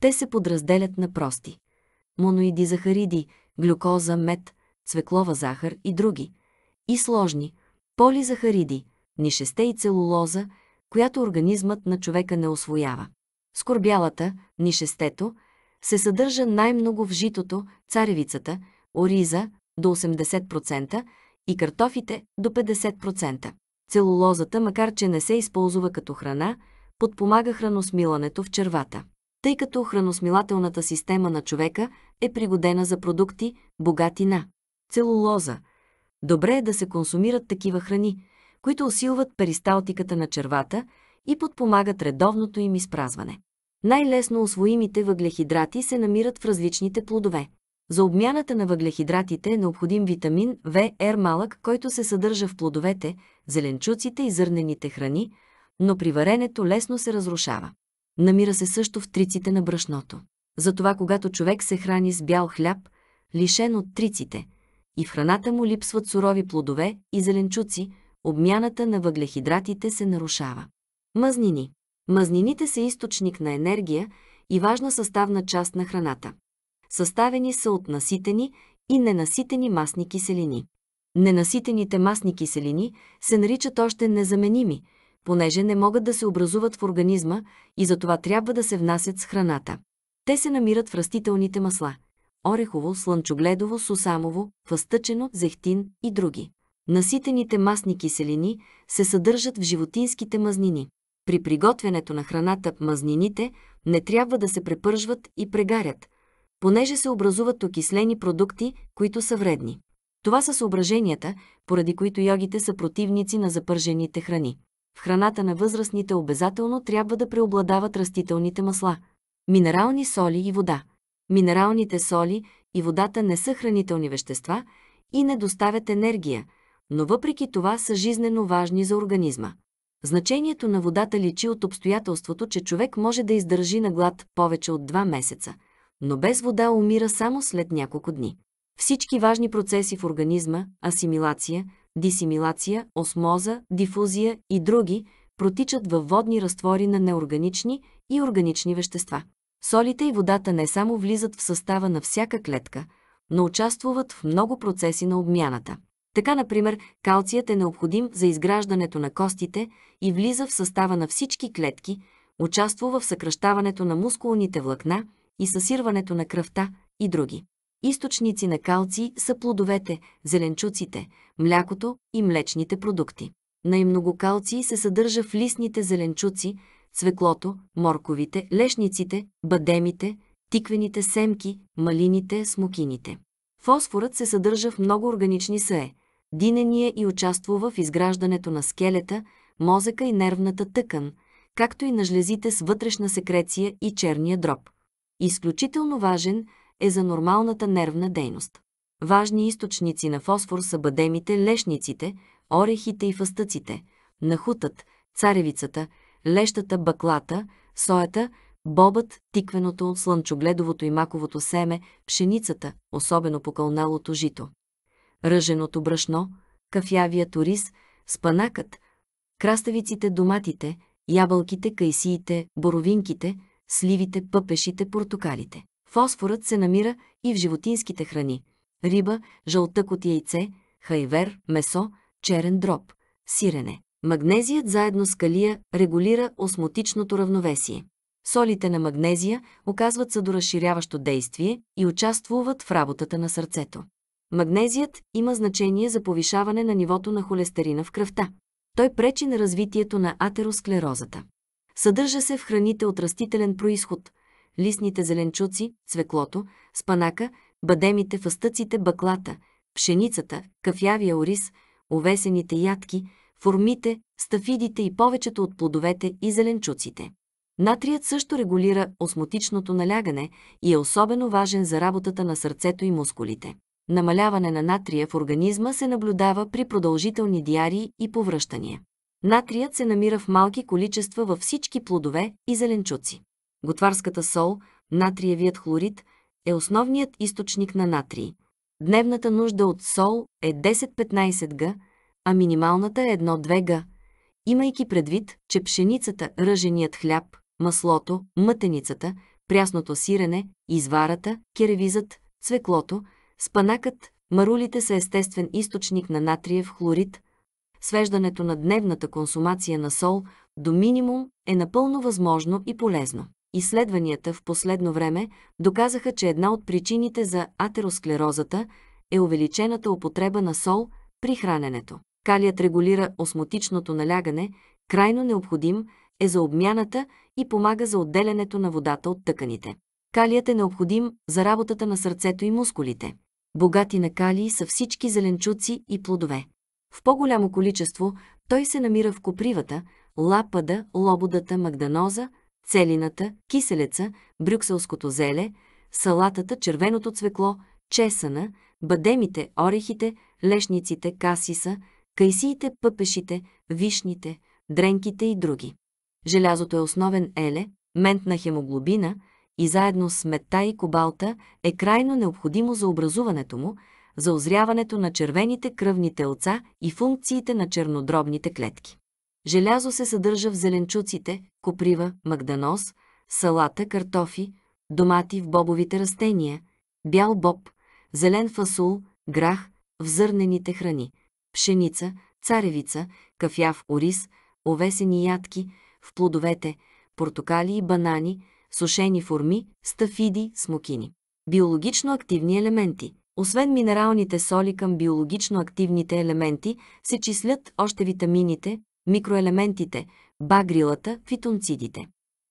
Speaker 1: Те се подразделят на прости. Моноиди захариди, глюкоза, мед, цвеклова захар и други. И сложни, полизахариди, нишесте и целулоза, която организмът на човека не освоява. Скорбялата, нишестето, се съдържа най-много в житото, царевицата, ориза до 80% и картофите до 50%. Целулозата, макар че не се използва като храна, подпомага храносмилането в червата. Тъй като храносмилателната система на човека е пригодена за продукти, богати на целулоза, добре е да се консумират такива храни, които усилват перисталтиката на червата и подпомагат редовното им изпразване. Най-лесно освоимите въглехидрати се намират в различните плодове. За обмяната на въглехидратите е необходим витамин ВР малък, който се съдържа в плодовете, зеленчуците и зърнените храни, но при варенето лесно се разрушава. Намира се също в триците на брашното. Затова когато човек се храни с бял хляб, лишен от триците, и в храната му липсват сурови плодове и зеленчуци, обмяната на въглехидратите се нарушава. Мъзнини Мазнините са източник на енергия и важна съставна част на храната. Съставени са от наситени и ненаситени масни киселини. Ненаситените масни киселини се наричат още незаменими, понеже не могат да се образуват в организма и затова трябва да се внасят с храната. Те се намират в растителните масла – орехово, слънчогледово, сусамово, фъстъчено, зехтин и други. Наситените масни киселини се съдържат в животинските мазнини. При приготвянето на храната мазнините не трябва да се препържват и прегарят, понеже се образуват окислени продукти, които са вредни. Това са съображенията, поради които йогите са противници на запържените храни. В храната на възрастните обязателно трябва да преобладават растителните масла, минерални соли и вода. Минералните соли и водата не са хранителни вещества и не доставят енергия, но въпреки това са жизнено важни за организма. Значението на водата личи от обстоятелството, че човек може да издържи на глад повече от 2 месеца, но без вода умира само след няколко дни. Всички важни процеси в организма – асимилация, дисимилация, осмоза, дифузия и други – протичат във водни разтвори на неорганични и органични вещества. Солите и водата не само влизат в състава на всяка клетка, но участвуват в много процеси на обмяната. Така, например, калцият е необходим за изграждането на костите и влиза в състава на всички клетки, участва в съкръщаването на мускулните влакна и съсирването на кръвта и други. Източници на калций са плодовете, зеленчуците, млякото и млечните продукти. Най-много калций се съдържа в листните зеленчуци, цвеклото, морковите, лешниците, бадемите, тиквените семки, малините, смокините. Фосфорът се съдържа в много органични съе Динения и участвува в изграждането на скелета, мозъка и нервната тъкан, както и на жлезите с вътрешна секреция и черния дроб. Изключително важен е за нормалната нервна дейност. Важни източници на фосфор са бъдемите лешниците, орехите и фастъците, нахутът, царевицата, лещата, баклата, соята, бобът, тиквеното, слънчогледовото и маковото семе, пшеницата, особено покълналото жито ръженото брашно, кафявият турис, спанакът, краставиците, доматите, ябълките, кайсиите, боровинките, сливите, пъпешите, портокалите. Фосфорът се намира и в животинските храни – риба, жълтък от яйце, хайвер, месо, черен дроб, сирене. Магнезият заедно с калия регулира осмотичното равновесие. Солите на магнезия оказват съдоразширяващо действие и участвуват в работата на сърцето. Магнезият има значение за повишаване на нивото на холестерина в кръвта. Той пречи на развитието на атеросклерозата. Съдържа се в храните от растителен происход – листните зеленчуци, цвеклото, спанака, бадемите, фастъците, баклата, пшеницата, кафявия ориз, овесените ядки, формите, стафидите и повечето от плодовете и зеленчуците. Натрият също регулира осмотичното налягане и е особено важен за работата на сърцето и мускулите. Намаляване на натрия в организма се наблюдава при продължителни диари и повръщания. Натрият се намира в малки количества във всички плодове и зеленчуци. Готварската сол, натриевият хлорид, е основният източник на натрий. Дневната нужда от сол е 10-15 г, а минималната е 1-2 г, имайки предвид, че пшеницата, ръженият хляб, маслото, мътеницата, прясното сирене, изварата, керевизът, цвеклото – Спанакът, марулите са естествен източник на натриев хлорид. Свеждането на дневната консумация на сол до минимум е напълно възможно и полезно. Изследванията в последно време доказаха, че една от причините за атеросклерозата е увеличената употреба на сол при храненето. Калият регулира осмотичното налягане, крайно необходим е за обмяната и помага за отделянето на водата от тъканите. Калият е необходим за работата на сърцето и мускулите. Богати на калии са всички зеленчуци и плодове. В по-голямо количество той се намира в копривата, лапада, лободата, магданоза, целината, киселеца, брюкселското зеле, салатата, червеното цвекло, чесъна, бадемите, орехите, лешниците, касиса, кайсиите, пъпешите, вишните, дренките и други. Желязото е основен еле, мент на хемоглобина – и заедно с метта и кобалта е крайно необходимо за образуването му, за озряването на червените кръвни телца и функциите на чернодробните клетки. Желязо се съдържа в зеленчуците, коприва, магданоз, салата, картофи, домати в бобовите растения, бял боб, зелен фасул, грах в зърнените храни, пшеница, царевица, кафяв ориз, овесени ядки в плодовете, портокали и банани – сушени форми, стафиди, смокини. Биологично активни елементи Освен минералните соли към биологично активните елементи се числят още витамините, микроелементите, багрилата, фитонцидите.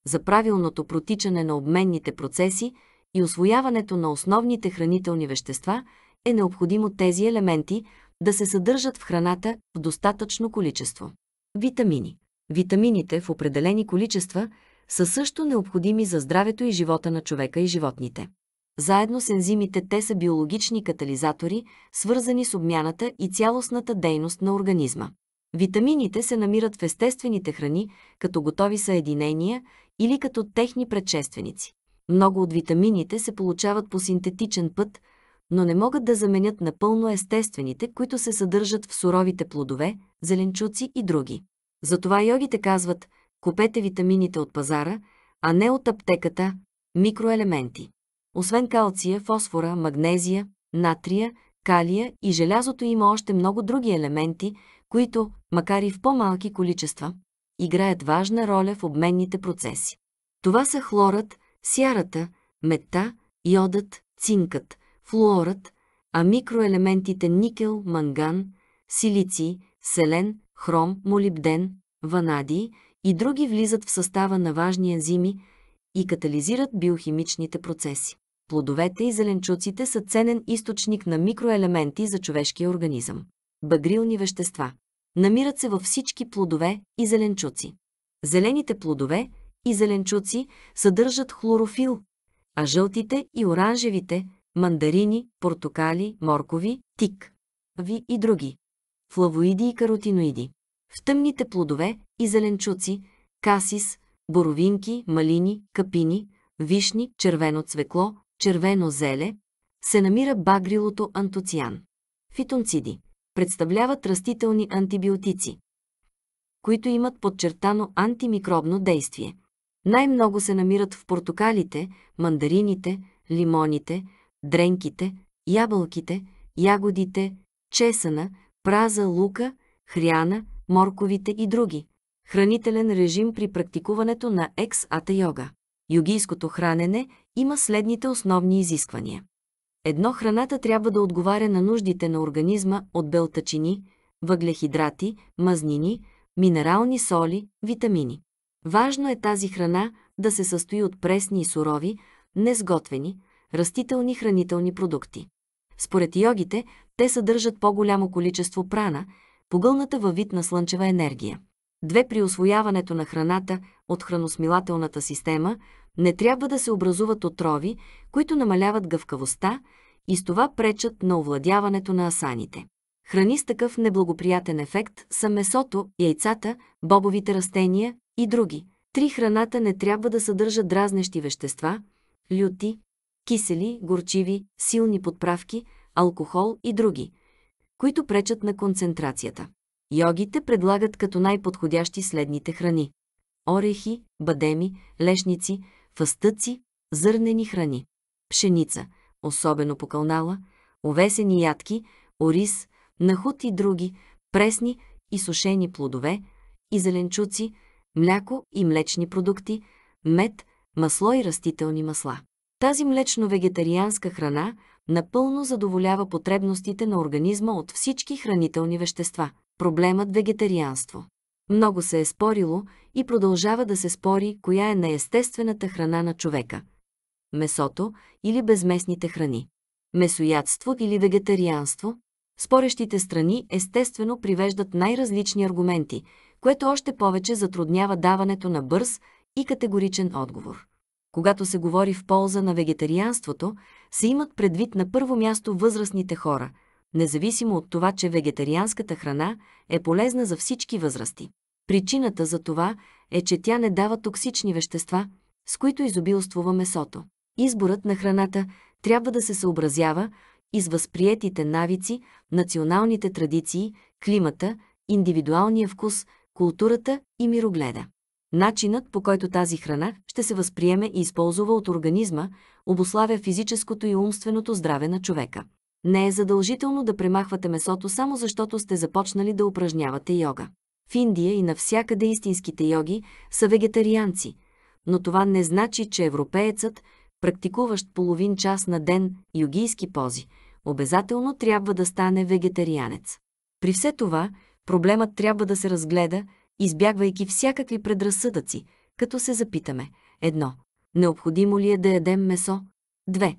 Speaker 1: За правилното протичане на обменните процеси и освояването на основните хранителни вещества е необходимо тези елементи да се съдържат в храната в достатъчно количество. Витамини Витамините в определени количества – са също необходими за здравето и живота на човека и животните. Заедно с ензимите те са биологични катализатори, свързани с обмяната и цялостната дейност на организма. Витамините се намират в естествените храни, като готови съединения или като техни предшественици. Много от витамините се получават по синтетичен път, но не могат да заменят напълно естествените, които се съдържат в суровите плодове, зеленчуци и други. Затова йогите казват, Купете витамините от пазара, а не от аптеката, микроелементи. Освен калция, фосфора, магнезия, натрия, калия и желязото има още много други елементи, които, макар и в по-малки количества, играят важна роля в обменните процеси. Това са хлорът, сярата, мета, йодът, цинкът, флуорът, а микроелементите никел, манган, силици, селен, хром, молибден, ванадий, и други влизат в състава на важни ензими и катализират биохимичните процеси. Плодовете и зеленчуците са ценен източник на микроелементи за човешкия организъм. Багрилни вещества намират се във всички плодове и зеленчуци. Зелените плодове и зеленчуци съдържат хлорофил, а жълтите и оранжевите – мандарини, портокали, моркови, тик, ви и други – флавоиди и каротиноиди. В тъмните плодове и зеленчуци, касис, боровинки, малини, капини, вишни, червено цвекло, червено зеле, се намира багрилото антоциан. Фитонциди представляват растителни антибиотици, които имат подчертано антимикробно действие. Най-много се намират в портокалите, мандарините, лимоните, дренките, ябълките, ягодите, чесъна, праза лука, хряна, морковите и други. Хранителен режим при практикуването на екс-ата йога. Йогийското хранене има следните основни изисквания. Едно храната трябва да отговаря на нуждите на организма от белтачини, въглехидрати, мазнини, минерални соли, витамини. Важно е тази храна да се състои от пресни и сурови, незготвени, растителни хранителни продукти. Според йогите, те съдържат по-голямо количество прана, погълната във вид на слънчева енергия. Две при освояването на храната от храносмилателната система не трябва да се образуват отрови, които намаляват гъвкавостта и с това пречат на овладяването на асаните. Храни с такъв неблагоприятен ефект са месото, яйцата, бобовите растения и други. Три храната не трябва да съдържа дразнещи вещества, люти, кисели, горчиви, силни подправки, алкохол и други, които пречат на концентрацията. Йогите предлагат като най-подходящи следните храни. Орехи, бадеми, лешници, фастъци, зърнени храни. Пшеница, особено покълнала, овесени ядки, ориз, нахут и други, пресни и сушени плодове и зеленчуци, мляко и млечни продукти, мед, масло и растителни масла. Тази млечно-вегетарианска храна напълно задоволява потребностите на организма от всички хранителни вещества – Проблемът вегетарианство. Много се е спорило и продължава да се спори коя е най-естествената храна на човека – месото или безместните храни. Месоядство или вегетарианство – спорещите страни естествено привеждат най-различни аргументи, което още повече затруднява даването на бърз и категоричен отговор. Когато се говори в полза на вегетарианството, се имат предвид на първо място възрастните хора – независимо от това, че вегетарианската храна е полезна за всички възрасти. Причината за това е, че тя не дава токсични вещества, с които изобилствува месото. Изборът на храната трябва да се съобразява и с възприетите навици, националните традиции, климата, индивидуалния вкус, културата и мирогледа. Начинът по който тази храна ще се възприеме и използва от организма, обославя физическото и умственото здраве на човека. Не е задължително да премахвате месото само защото сте започнали да упражнявате йога. В Индия и навсякъде истинските йоги са вегетарианци, но това не значи, че европеецът, практикуващ половин час на ден йогийски пози, обязателно трябва да стане вегетарианец. При все това, проблемът трябва да се разгледа, избягвайки всякакви предразсъдъци, като се запитаме. Едно. Необходимо ли е да ядем месо? Две.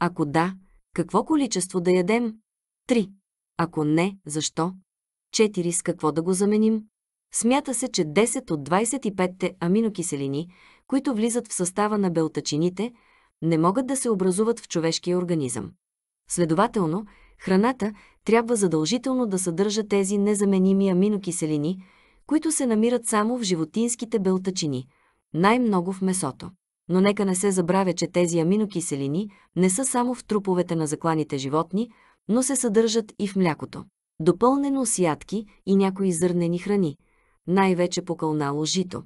Speaker 1: Ако да, какво количество да ядем? 3. Ако не, защо? 4. С какво да го заменим? Смята се, че 10 от 25-те аминокиселини, които влизат в състава на белтачините, не могат да се образуват в човешкия организъм. Следователно, храната трябва задължително да съдържа тези незаменими аминокиселини, които се намират само в животинските белтачини, най-много в месото но нека не се забравя, че тези аминокиселини не са само в труповете на закланите животни, но се съдържат и в млякото. Допълнено с ядки и някои зърнени храни, най-вече покълнало жито.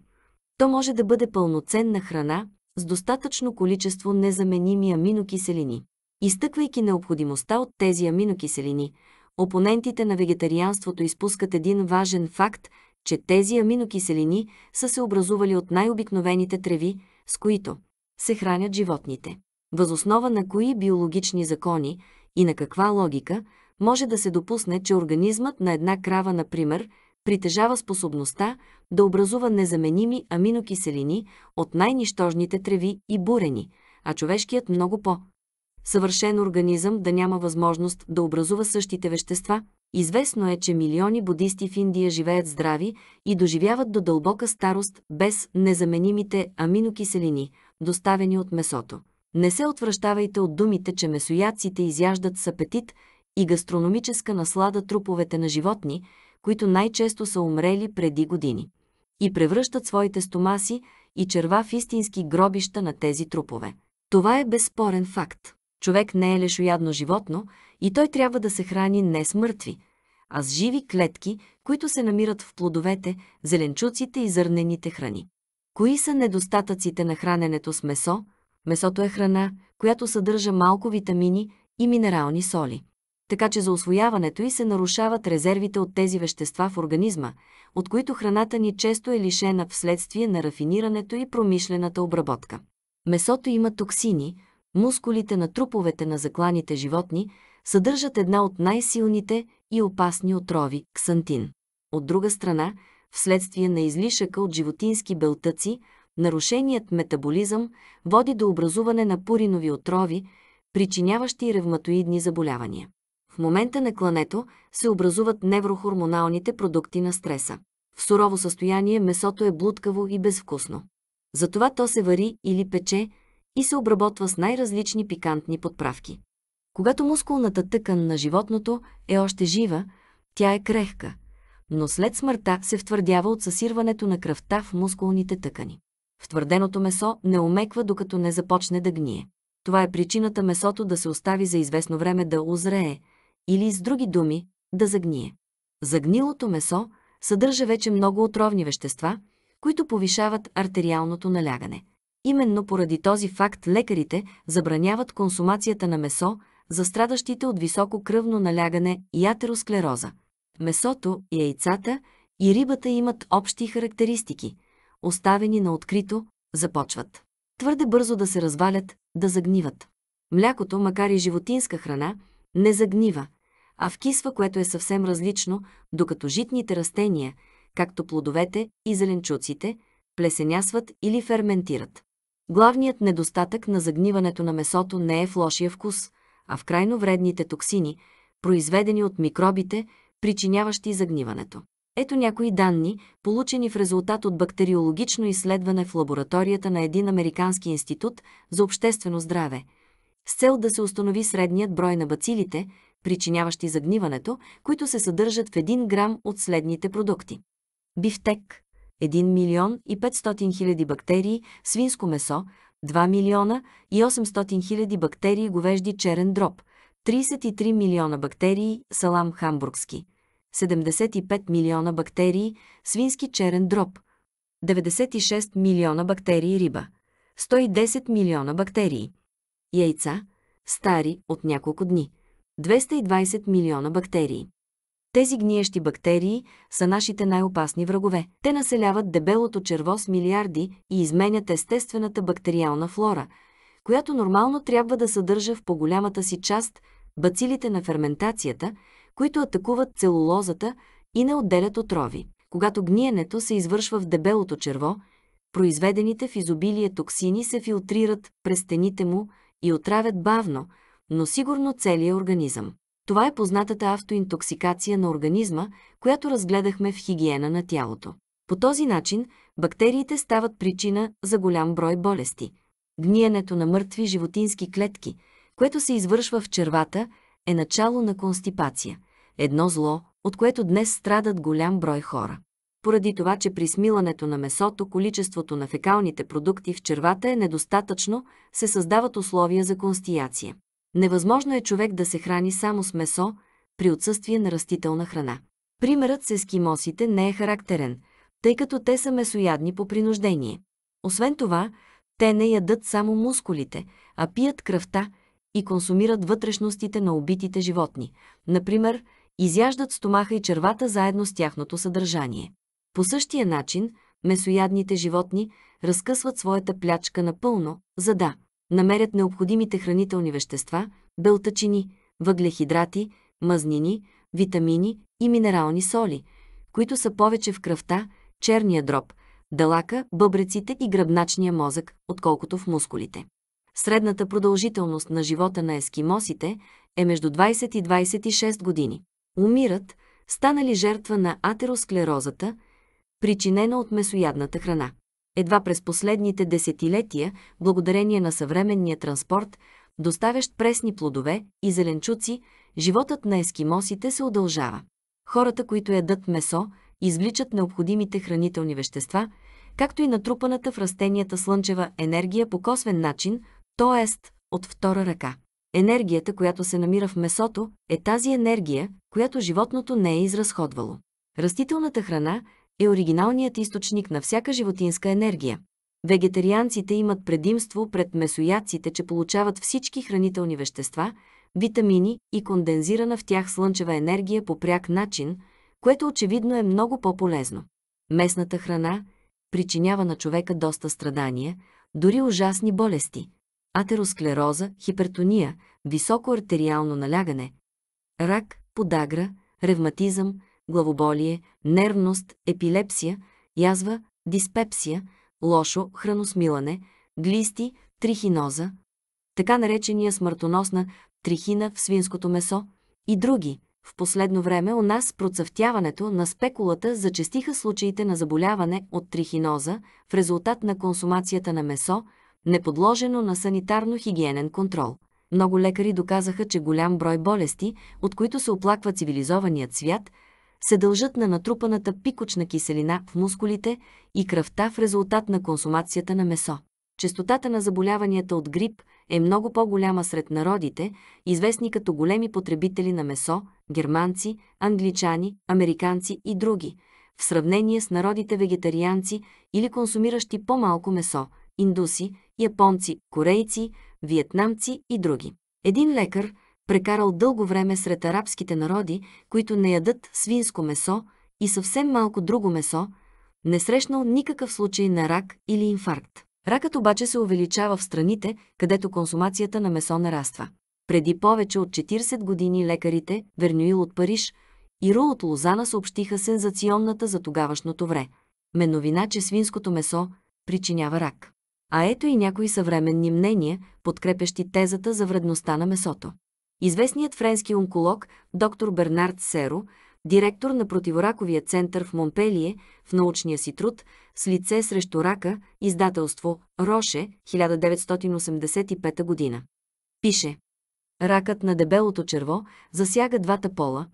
Speaker 1: То може да бъде пълноценна храна с достатъчно количество незаменими аминокиселини. Изтъквайки необходимостта от тези аминокиселини, опонентите на вегетарианството изпускат един важен факт, че тези аминокиселини са се образували от най-обикновените треви – с които се хранят животните. Възоснова на кои биологични закони и на каква логика може да се допусне, че организмът на една крава, например, притежава способността да образува незаменими аминокиселини от най-нищожните треви и бурени, а човешкият много по- съвършен организъм да няма възможност да образува същите вещества, Известно е, че милиони будисти в Индия живеят здрави и доживяват до дълбока старост без незаменимите аминокиселини, доставени от месото. Не се отвръщавайте от думите, че месояците изяждат с апетит и гастрономическа наслада труповете на животни, които най-често са умрели преди години, и превръщат своите стомаси и черва в истински гробища на тези трупове. Това е безспорен факт. Човек не е лешоядно животно, и той трябва да се храни не с мъртви, а с живи клетки, които се намират в плодовете, зеленчуците и зърнените храни. Кои са недостатъците на храненето с месо? Месото е храна, която съдържа малко витамини и минерални соли. Така че за освояването й се нарушават резервите от тези вещества в организма, от които храната ни често е лишена вследствие на рафинирането и промишлената обработка. Месото има токсини, мускулите на труповете на закланите животни, съдържат една от най-силните и опасни отрови – ксантин. От друга страна, вследствие на излишъка от животински белтъци, нарушеният метаболизъм води до образуване на пуринови отрови, причиняващи ревматоидни заболявания. В момента на клането се образуват неврохормоналните продукти на стреса. В сурово състояние месото е блудкаво и безвкусно. Затова то се вари или пече и се обработва с най-различни пикантни подправки. Когато мускулната тъкан на животното е още жива, тя е крехка, но след смъртта се втвърдява от съсирването на кръвта в мускулните тъкани. Втвърденото месо не омеква, докато не започне да гние. Това е причината месото да се остави за известно време да озрее, или с други думи, да загние. Загнилото месо съдържа вече много отровни вещества, които повишават артериалното налягане. Именно поради този факт лекарите забраняват консумацията на месо, за страдащите от високо кръвно налягане и атеросклероза. Месото, яйцата и рибата имат общи характеристики, оставени на открито, започват. Твърде бързо да се развалят, да загниват. Млякото, макар и животинска храна, не загнива, а вкисва, което е съвсем различно, докато житните растения, както плодовете и зеленчуците, плесенясват или ферментират. Главният недостатък на загниването на месото не е в лошия вкус – а в крайно вредните токсини, произведени от микробите, причиняващи загниването. Ето някои данни, получени в резултат от бактериологично изследване в лабораторията на един американски институт за обществено здраве, с цел да се установи средният брой на бацилите, причиняващи загниването, които се съдържат в 1 грам от следните продукти. Бифтек – 1 милион и 500 хиляди бактерии, свинско месо 2 милиона и 800 хиляди бактерии говежди черен дроб, 33 милиона бактерии салам хамбургски, 75 милиона бактерии свински черен дроб, 96 милиона бактерии риба, 110 милиона бактерии, яйца, стари от няколко дни, 220 милиона бактерии. Тези гниещи бактерии са нашите най-опасни врагове. Те населяват дебелото черво с милиарди и изменят естествената бактериална флора, която нормално трябва да съдържа в по-голямата си част бацилите на ферментацията, които атакуват целулозата и не отделят отрови. Когато гниенето се извършва в дебелото черво, произведените в изобилие токсини се филтрират през стените му и отравят бавно, но сигурно целия организъм. Това е познатата автоинтоксикация на организма, която разгледахме в хигиена на тялото. По този начин бактериите стават причина за голям брой болести. Гниенето на мъртви животински клетки, което се извършва в червата, е начало на констипация – едно зло, от което днес страдат голям брой хора. Поради това, че при смилането на месото количеството на фекалните продукти в червата е недостатъчно, се създават условия за констияция. Невъзможно е човек да се храни само с месо при отсъствие на растителна храна. Примерът с ескимосите не е характерен, тъй като те са месоядни по принуждение. Освен това, те не ядат само мускулите, а пият кръвта и консумират вътрешностите на убитите животни. Например, изяждат стомаха и червата заедно с тяхното съдържание. По същия начин, месоядните животни разкъсват своята плячка напълно, за да намерят необходимите хранителни вещества, белтъчини, въглехидрати, мазнини, витамини и минерални соли, които са повече в кръвта, черния дроб, далака, бъбреците и гръбначния мозък, отколкото в мускулите. Средната продължителност на живота на ескимосите е между 20 и 26 години. Умират, станали жертва на атеросклерозата, причинена от месоядната храна. Едва през последните десетилетия, благодарение на съвременния транспорт, доставящ пресни плодове и зеленчуци, животът на ескимосите се удължава. Хората, които ядат месо, извличат необходимите хранителни вещества, както и натрупаната в растенията слънчева енергия по косвен начин, т.е. от втора ръка. Енергията, която се намира в месото, е тази енергия, която животното не е изразходвало. Растителната храна е оригиналният източник на всяка животинска енергия. Вегетарианците имат предимство пред месоядците, че получават всички хранителни вещества, витамини и кондензирана в тях слънчева енергия по пряк начин, което очевидно е много по-полезно. Местната храна причинява на човека доста страдания, дори ужасни болести – атеросклероза, хипертония, високо артериално налягане, рак, подагра, ревматизъм – главоболие, нервност, епилепсия, язва, диспепсия, лошо храносмилане, глисти, трихиноза, така наречения смъртоносна трихина в свинското месо и други. В последно време у нас процъфтяването на спекулата зачестиха случаите на заболяване от трихиноза в резултат на консумацията на месо, неподложено на санитарно-хигиенен контрол. Много лекари доказаха, че голям брой болести, от които се оплаква цивилизованият свят, се дължат на натрупаната пикочна киселина в мускулите и кръвта в резултат на консумацията на месо. Честотата на заболяванията от грип е много по-голяма сред народите, известни като големи потребители на месо, германци, англичани, американци и други, в сравнение с народите вегетарианци или консумиращи по-малко месо, индуси, японци, корейци, виетнамци и други. Един лекар – прекарал дълго време сред арабските народи, които не ядат свинско месо и съвсем малко друго месо, не срещнал никакъв случай на рак или инфаркт. Ракът обаче се увеличава в страните, където консумацията на месо нараства. Преди повече от 40 години лекарите Вернюил от Париж и Ру от Лозана съобщиха сензационната за тогавашното вре. Меновина, че свинското месо причинява рак. А ето и някои съвременни мнения, подкрепещи тезата за вредността на месото. Известният френски онколог доктор Бернард Серо, директор на противораковия център в Монпелие, в научния си труд «С лице срещу рака», издателство «Роше», 1985 година. Пише Ракът на дебелото черво засяга двата пола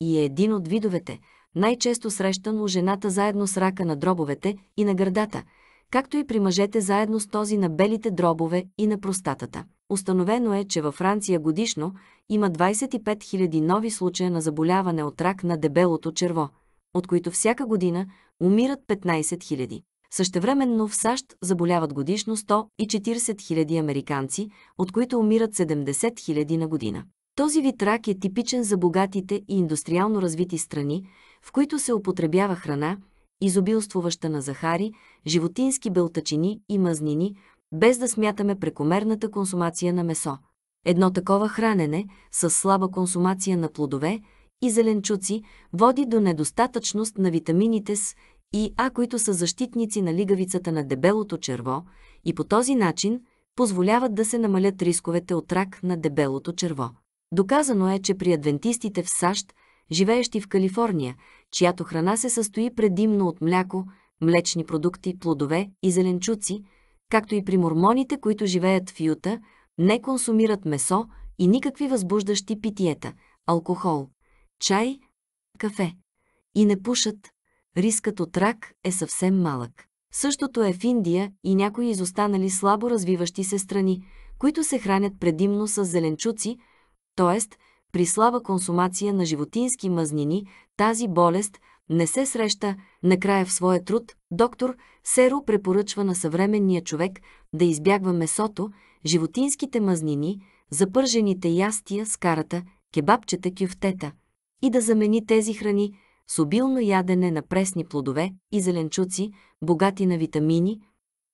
Speaker 1: и е един от видовете, най-често срещан у жената заедно с рака на дробовете и на гърдата, както и при мъжете заедно с този на белите дробове и на простатата. Установено е, че във Франция годишно има 25 000 нови случая на заболяване от рак на дебелото черво, от които всяка година умират 15 000. Същевременно в САЩ заболяват годишно 140 000 американци, от които умират 70 000 на година. Този вид рак е типичен за богатите и индустриално развити страни, в които се употребява храна, изобилствуваща на захари, животински белтачини и мазнини, без да смятаме прекомерната консумация на месо. Едно такова хранене с слаба консумация на плодове и зеленчуци води до недостатъчност на витамините С и А, които са защитници на лигавицата на дебелото черво и по този начин позволяват да се намалят рисковете от рак на дебелото черво. Доказано е, че при адвентистите в САЩ, живеещи в Калифорния, чиято храна се състои предимно от мляко, млечни продукти, плодове и зеленчуци – както и при мормоните, които живеят в Юта, не консумират месо и никакви възбуждащи питиета, алкохол, чай, кафе и не пушат. Рискът от рак е съвсем малък. Същото е в Индия и някои изостанали слабо развиващи се страни, които се хранят предимно с зеленчуци, т.е. при слаба консумация на животински мазнини, тази болест – не се среща, накрая в своя труд, доктор Серо препоръчва на съвременния човек да избягва месото, животинските мазнини, запържените ястия с карата, кебабчета, кюфтета и да замени тези храни с обилно ядене на пресни плодове и зеленчуци, богати на витамини,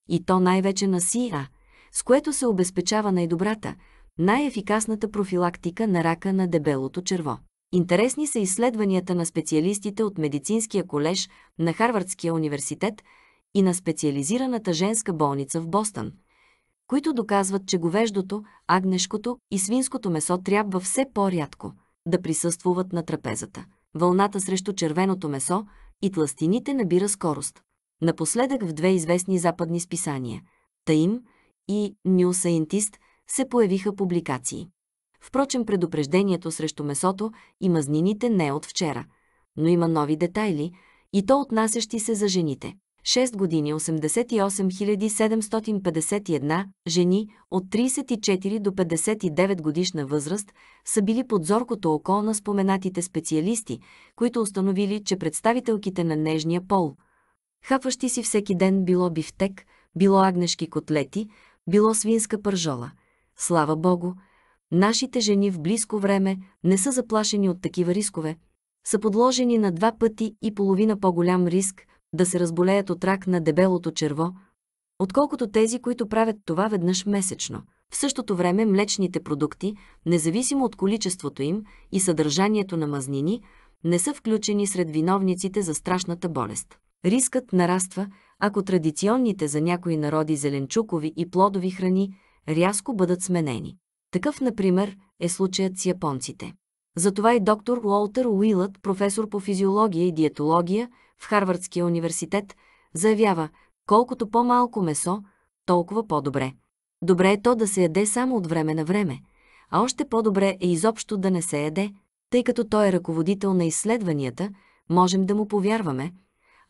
Speaker 1: и то най-вече на СИА, с което се обезпечава най-добрата, най-ефикасната профилактика на рака на дебелото черво. Интересни са изследванията на специалистите от Медицинския колеж на Харвардския университет и на специализираната женска болница в Бостън, които доказват, че говеждото, агнешкото и свинското месо трябва все по-рядко да присъствуват на трапезата. Вълната срещу червеното месо и тластините набира скорост. Напоследък в две известни западни списания – Таим и New Scientist се появиха публикации Впрочем, предупреждението срещу месото и мазнините не е от вчера, но има нови детайли, и то отнасящи се за жените. 6 години 88 751 жени от 34 до 59 годишна възраст са били под зоркото око на споменатите специалисти, които установили, че представителките на нежния пол, хапващи си всеки ден било бифтек, било агнешки котлети, било свинска пържола. Слава Богу, Нашите жени в близко време не са заплашени от такива рискове, са подложени на два пъти и половина по-голям риск да се разболеят от рак на дебелото черво, отколкото тези, които правят това веднъж месечно. В същото време млечните продукти, независимо от количеството им и съдържанието на мазнини, не са включени сред виновниците за страшната болест. Рискът нараства, ако традиционните за някои народи зеленчукови и плодови храни рязко бъдат сменени. Такъв, например, е случаят с японците. Затова и доктор Уолтер Уилът, професор по физиология и диетология в Харвардския университет, заявява, колкото по-малко месо, толкова по-добре. Добре е то да се яде само от време на време, а още по-добре е изобщо да не се яде, тъй като той е ръководител на изследванията, можем да му повярваме,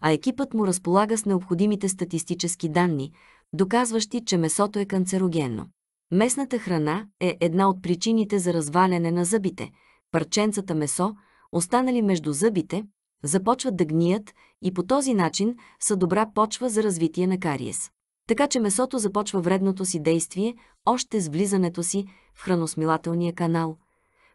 Speaker 1: а екипът му разполага с необходимите статистически данни, доказващи, че месото е канцерогенно. Местната храна е една от причините за разваляне на зъбите. Парченцата месо, останали между зъбите, започват да гният и по този начин са добра почва за развитие на кариес. Така че месото започва вредното си действие още с влизането си в храносмилателния канал.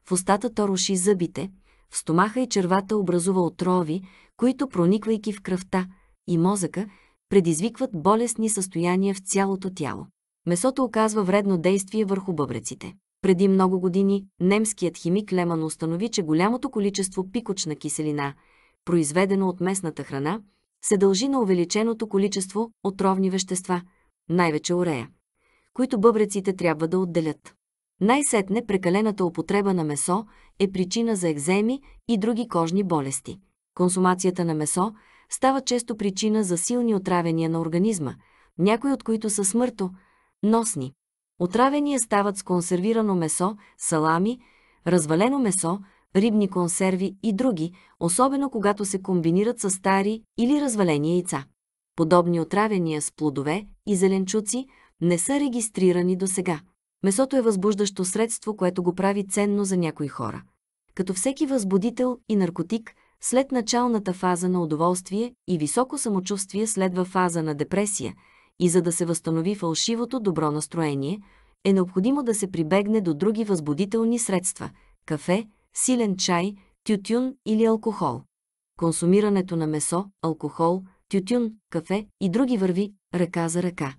Speaker 1: В устата то руши зъбите, в стомаха и червата образува отрови, които прониквайки в кръвта и мозъка, предизвикват болестни състояния в цялото тяло месото оказва вредно действие върху бъбреците. Преди много години немският химик Леман установи, че голямото количество пикочна киселина, произведено от местната храна, се дължи на увеличеното количество отровни вещества, най-вече урея, които бъбреците трябва да отделят. Най-сетне прекалената употреба на месо е причина за екземи и други кожни болести. Консумацията на месо става често причина за силни отравения на организма, някои от които са смъртно, Носни. Отравения стават с консервирано месо, салами, развалено месо, рибни консерви и други, особено когато се комбинират с стари или развалени яйца. Подобни отравения с плодове и зеленчуци не са регистрирани до сега. Месото е възбуждащо средство, което го прави ценно за някои хора. Като всеки възбудител и наркотик, след началната фаза на удоволствие и високо самочувствие следва фаза на депресия – и за да се възстанови фалшивото добро настроение, е необходимо да се прибегне до други възбудителни средства – кафе, силен чай, тютюн или алкохол. Консумирането на месо, алкохол, тютюн, кафе и други върви ръка за ръка,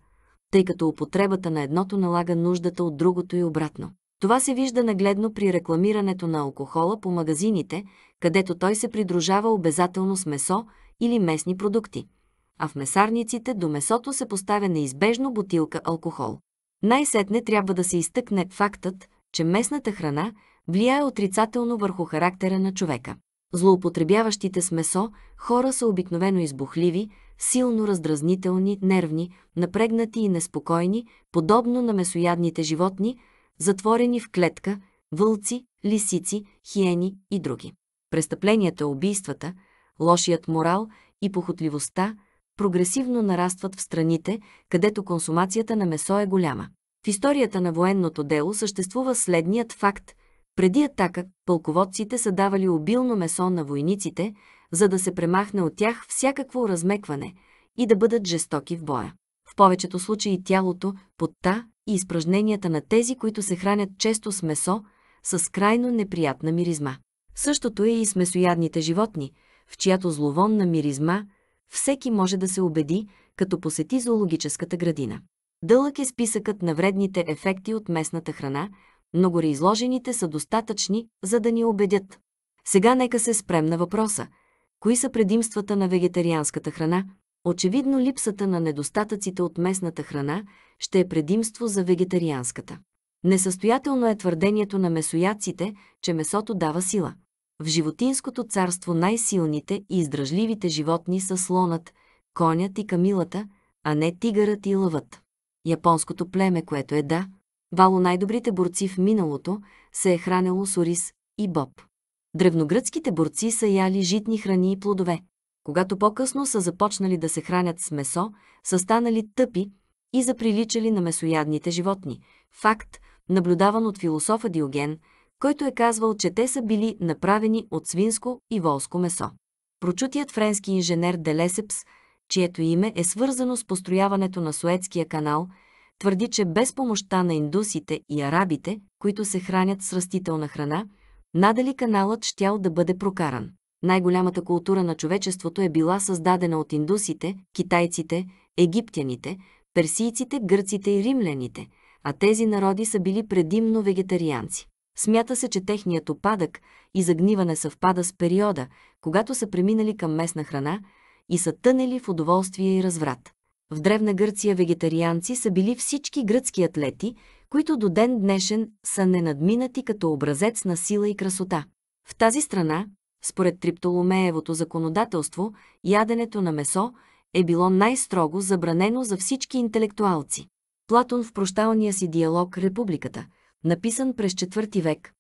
Speaker 1: тъй като употребата на едното налага нуждата от другото и обратно. Това се вижда нагледно при рекламирането на алкохола по магазините, където той се придружава обязателно с месо или местни продукти – а в месарниците до месото се поставя неизбежно бутилка алкохол. Най-сетне трябва да се изтъкне фактът, че местната храна влияе отрицателно върху характера на човека. Злоупотребяващите с месо хора са обикновено избухливи, силно раздразнителни, нервни, напрегнати и неспокойни, подобно на месоядните животни, затворени в клетка, вълци, лисици, хиени и други. Престъпленията, убийствата, лошият морал и похотливостта прогресивно нарастват в страните, където консумацията на месо е голяма. В историята на военното дело съществува следният факт. Преди атака, пълководците са давали обилно месо на войниците, за да се премахне от тях всякакво размекване и да бъдат жестоки в боя. В повечето случаи тялото, потта и изпражненията на тези, които се хранят често с месо, са с крайно неприятна миризма. Същото е и с месоядните животни, в чиято зловонна миризма – всеки може да се убеди, като посети зоологическата градина. Дълъг е списъкът на вредните ефекти от местната храна, но гореизложените са достатъчни, за да ни убедят. Сега нека се спрем на въпроса. Кои са предимствата на вегетарианската храна? Очевидно липсата на недостатъците от местната храна ще е предимство за вегетарианската. Несъстоятелно е твърдението на месояците, че месото дава сила. В животинското царство най-силните и издръжливите животни са слонът, конят и камилата, а не тигърът и лъвът. Японското племе, което е да, вало най-добрите борци в миналото, се е хранело с ориз и боб. Древногръцките борци са яли житни храни и плодове. Когато по-късно са започнали да се хранят с месо, са станали тъпи и заприличали на месоядните животни. Факт, наблюдаван от философа Диоген – който е казвал, че те са били направени от свинско и волско месо. Прочутият френски инженер Делесепс, чието име е свързано с построяването на Суетския канал, твърди, че без помощта на индусите и арабите, които се хранят с растителна храна, надали каналът щял да бъде прокаран. Най-голямата култура на човечеството е била създадена от индусите, китайците, египтяните, персийците, гърците и римляните, а тези народи са били предимно вегетарианци. Смята се, че техният опадък и загниване съвпада с периода, когато са преминали към местна храна и са тънели в удоволствие и разврат. В Древна Гърция вегетарианци са били всички гръцки атлети, които до ден днешен са ненадминати като образец на сила и красота. В тази страна, според Триптоломеевото законодателство, яденето на месо е било най-строго забранено за всички интелектуалци. Платон в прощалния си диалог «Републиката» – написан през IV век.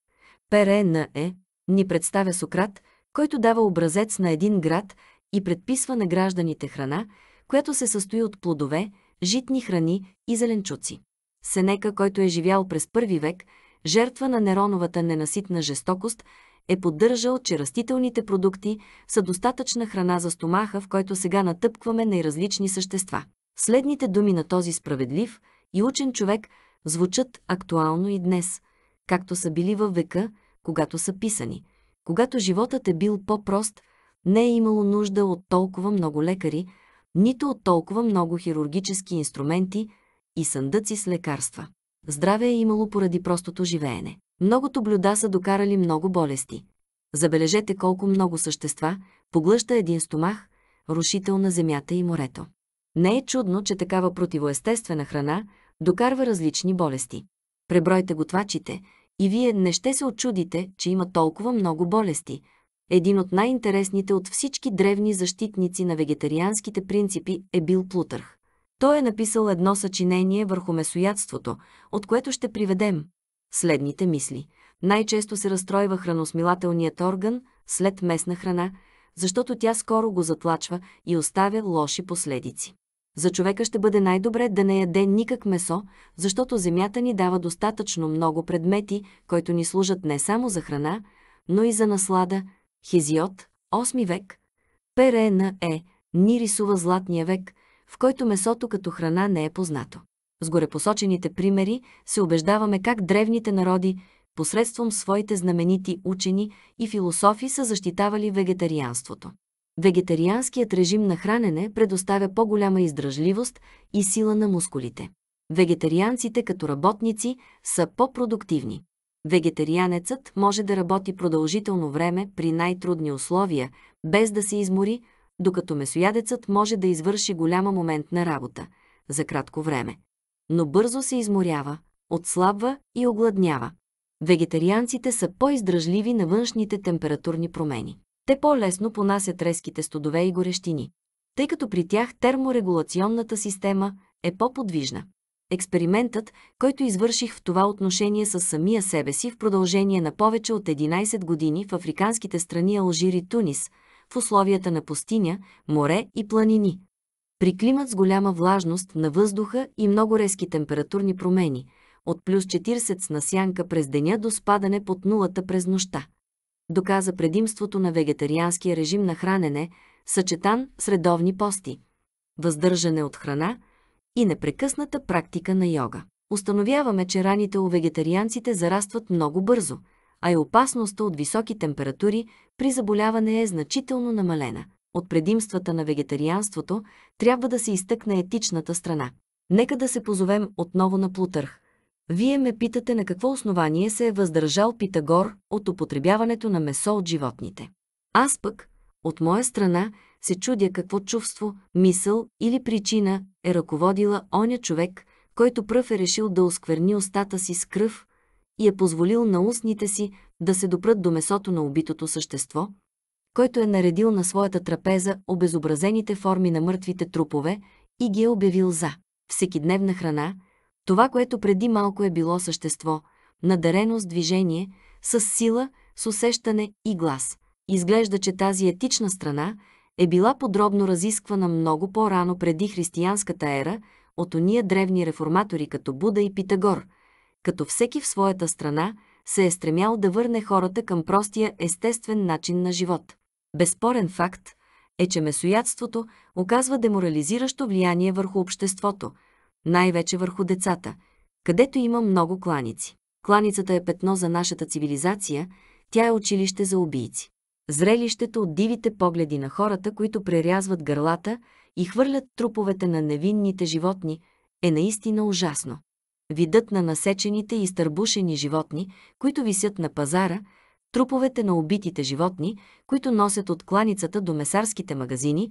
Speaker 1: Перена е, ни представя Сократ, който дава образец на един град и предписва на гражданите храна, която се състои от плодове, житни храни и зеленчуци. Сенека, който е живял през първи век, жертва на Нероновата ненаситна жестокост, е поддържал, че растителните продукти са достатъчна храна за стомаха, в който сега натъпкваме най-различни същества. Следните думи на този справедлив и учен човек звучат актуално и днес, както са били във века, когато са писани. Когато животът е бил по-прост, не е имало нужда от толкова много лекари, нито от толкова много хирургически инструменти и съндъци с лекарства. Здраве е имало поради простото живеене. Многото блюда са докарали много болести. Забележете колко много същества поглъща един стомах, рушител на земята и морето. Не е чудно, че такава противоестествена храна докарва различни болести. Пребройте готвачите и вие не ще се очудите, че има толкова много болести. Един от най-интересните от всички древни защитници на вегетарианските принципи е бил Плутърх. Той е написал едно съчинение върху месоядството, от което ще приведем следните мисли. Най-често се разстройва храносмилателният орган след местна храна, защото тя скоро го затлачва и оставя лоши последици. За човека ще бъде най-добре да не яде никак месо, защото земята ни дава достатъчно много предмети, които ни служат не само за храна, но и за наслада. Хизиот, 8 век, Перена е, ни рисува златния век, в който месото като храна не е познато. С горепосочените примери се убеждаваме как древните народи, посредством своите знаменити учени и философи са защитавали вегетарианството. Вегетарианският режим на хранене предоставя по-голяма издръжливост и сила на мускулите. Вегетарианците като работници са по-продуктивни. Вегетарианецът може да работи продължително време при най-трудни условия, без да се измори, докато месоядецът може да извърши голяма моментна работа за кратко време. Но бързо се изморява, отслабва и огладнява. Вегетарианците са по-издръжливи на външните температурни промени те по-лесно понасят резките студове и горещини, тъй като при тях терморегулационната система е по-подвижна. Експериментът, който извърших в това отношение с самия себе си в продължение на повече от 11 години в африканските страни Алжир и Тунис, в условията на пустиня, море и планини. При климат с голяма влажност на въздуха и много резки температурни промени, от плюс 40 с сянка през деня до спадане под нулата през нощта доказа предимството на вегетарианския режим на хранене, съчетан с редовни пости, въздържане от храна и непрекъсната практика на йога. Установяваме, че раните у вегетарианците зарастват много бързо, а и опасността от високи температури при заболяване е значително намалена. От предимствата на вегетарианството трябва да се изтъкне етичната страна. Нека да се позовем отново на Плутърх – вие ме питате на какво основание се е въздържал Питагор от употребяването на месо от животните. Аз пък, от моя страна, се чудя какво чувство, мисъл или причина е ръководила оня човек, който пръв е решил да оскверни устата си с кръв и е позволил на устните си да се допрат до месото на убитото същество, който е наредил на своята трапеза обезобразените форми на мъртвите трупове и ги е обявил за всекидневна храна – това, което преди малко е било същество, надарено с движение, с сила, с усещане и глас. Изглежда, че тази етична страна е била подробно разисквана много по-рано преди християнската ера от ония древни реформатори като Буда и Питагор, като всеки в своята страна се е стремял да върне хората към простия естествен начин на живот. Безспорен факт е, че месоядството оказва деморализиращо влияние върху обществото – най-вече върху децата, където има много кланици. Кланицата е петно за нашата цивилизация, тя е училище за убийци. Зрелището от дивите погледи на хората, които прерязват гърлата и хвърлят труповете на невинните животни, е наистина ужасно. Видът на насечените и стърбушени животни, които висят на пазара, труповете на убитите животни, които носят от кланицата до месарските магазини,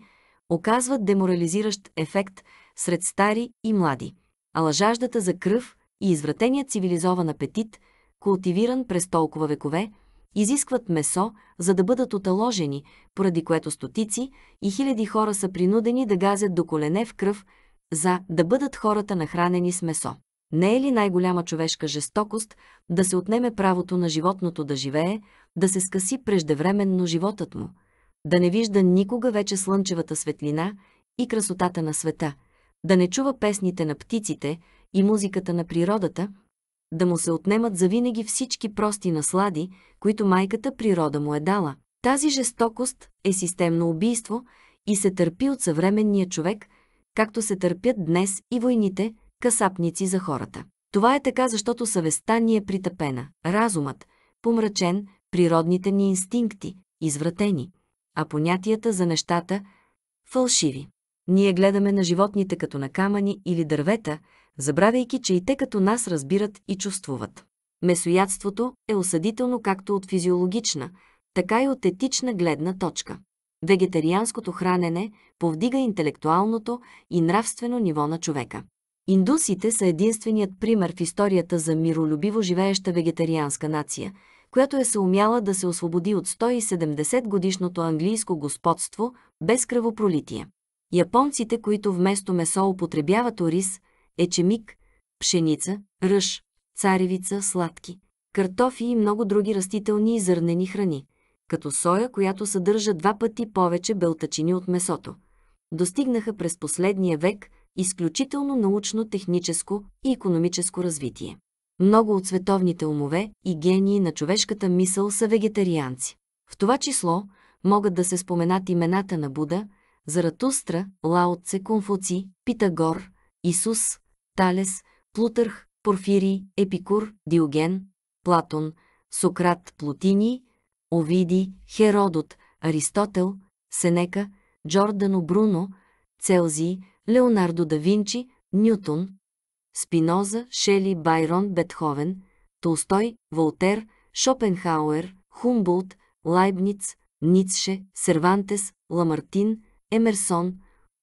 Speaker 1: оказват деморализиращ ефект – сред стари и млади. а лъжаждата за кръв и извратеният цивилизован апетит, култивиран през толкова векове, изискват месо, за да бъдат оталожени, поради което стотици и хиляди хора са принудени да газят до колене в кръв, за да бъдат хората нахранени с месо. Не е ли най-голяма човешка жестокост да се отнеме правото на животното да живее, да се скъси преждевременно животът му, да не вижда никога вече слънчевата светлина и красотата на света – да не чува песните на птиците и музиката на природата, да му се отнемат завинаги всички прости наслади, които майката природа му е дала. Тази жестокост е системно убийство и се търпи от съвременния човек, както се търпят днес и войните, касапници за хората. Това е така, защото съвестта ни е притъпена, разумът, помрачен, природните ни инстинкти, извратени, а понятията за нещата – фалшиви. Ние гледаме на животните като на камъни или дървета, забравяйки, че и те като нас разбират и чувствуват. Месоядството е осъдително както от физиологична, така и от етична гледна точка. Вегетарианското хранене повдига интелектуалното и нравствено ниво на човека. Индусите са единственият пример в историята за миролюбиво живееща вегетарианска нация, която е съумяла да се освободи от 170 годишното английско господство без кръвопролитие. Японците, които вместо месо употребяват ориз, ечемик, пшеница, ръж, царевица, сладки, картофи и много други растителни и зърнени храни, като соя, която съдържа два пъти повече белтачини от месото, достигнаха през последния век изключително научно-техническо и економическо развитие. Много от световните умове и гении на човешката мисъл са вегетарианци. В това число могат да се споменат имената на Буда, Заратустра, Лаотце, Конфуци, Питагор, Исус, Талес, Плутърх, Порфирий, Епикур, Диоген, Платон, Сократ, Плотини, Овиди, Херодот, Аристотел, Сенека, Джордано Бруно, Целзи, Леонардо да Винчи, Нютон, Спиноза, Шели, Байрон, Бетховен, Толстой, Волтер, Шопенхауер, Хумболт, Лайбниц, Ницше, Сервантес, Ламартин, Емерсон,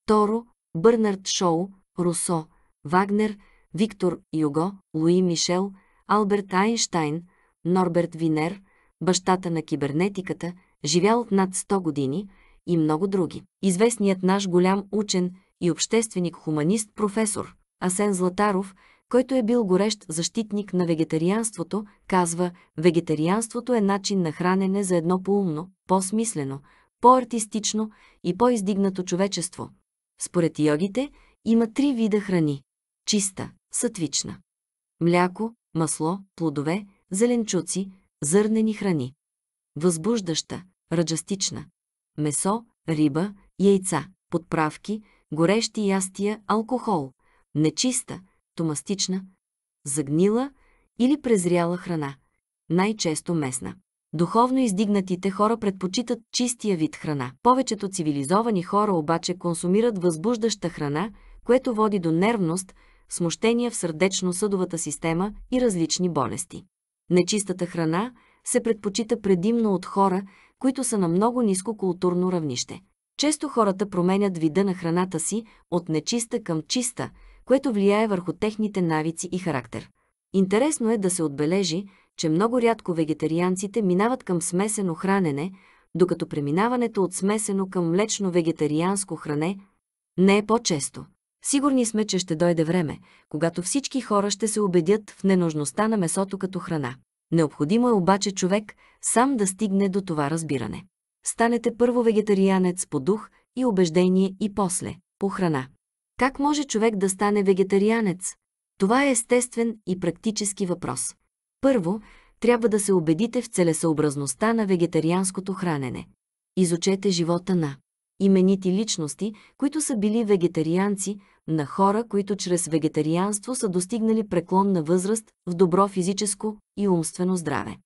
Speaker 1: Торо, Бърнард Шоу, Русо, Вагнер, Виктор Юго, Луи Мишел, Алберт Айнштайн, Норберт Винер, бащата на кибернетиката, живял над 100 години и много други. Известният наш голям учен и общественик-хуманист професор Асен Златаров, който е бил горещ защитник на вегетарианството, казва «Вегетарианството е начин на хранене за едно поумно, по-смислено, по-артистично и по-издигнато човечество. Според йогите има три вида храни – чиста, сатвична, мляко, масло, плодове, зеленчуци, зърнени храни, възбуждаща, раджастична, месо, риба, яйца, подправки, горещи ястия, алкохол, нечиста, томастична, загнила или презряла храна, най-често месна. Духовно издигнатите хора предпочитат чистия вид храна. Повечето цивилизовани хора обаче консумират възбуждаща храна, което води до нервност, смущения в сърдечно-съдовата система и различни болести. Нечистата храна се предпочита предимно от хора, които са на много ниско културно равнище. Често хората променят вида на храната си от нечиста към чиста, което влияе върху техните навици и характер. Интересно е да се отбележи, че много рядко вегетарианците минават към смесено хранене, докато преминаването от смесено към млечно-вегетарианско хране не е по-често. Сигурни сме, че ще дойде време, когато всички хора ще се убедят в ненужността на месото като храна. Необходимо е обаче човек сам да стигне до това разбиране. Станете първо вегетарианец по дух и убеждение и после – по храна. Как може човек да стане вегетарианец? Това е естествен и практически въпрос. Първо, трябва да се убедите в целесъобразността на вегетарианското хранене. Изучете живота на именити личности, които са били вегетарианци, на хора, които чрез вегетарианство са достигнали на възраст в добро физическо и умствено здраве.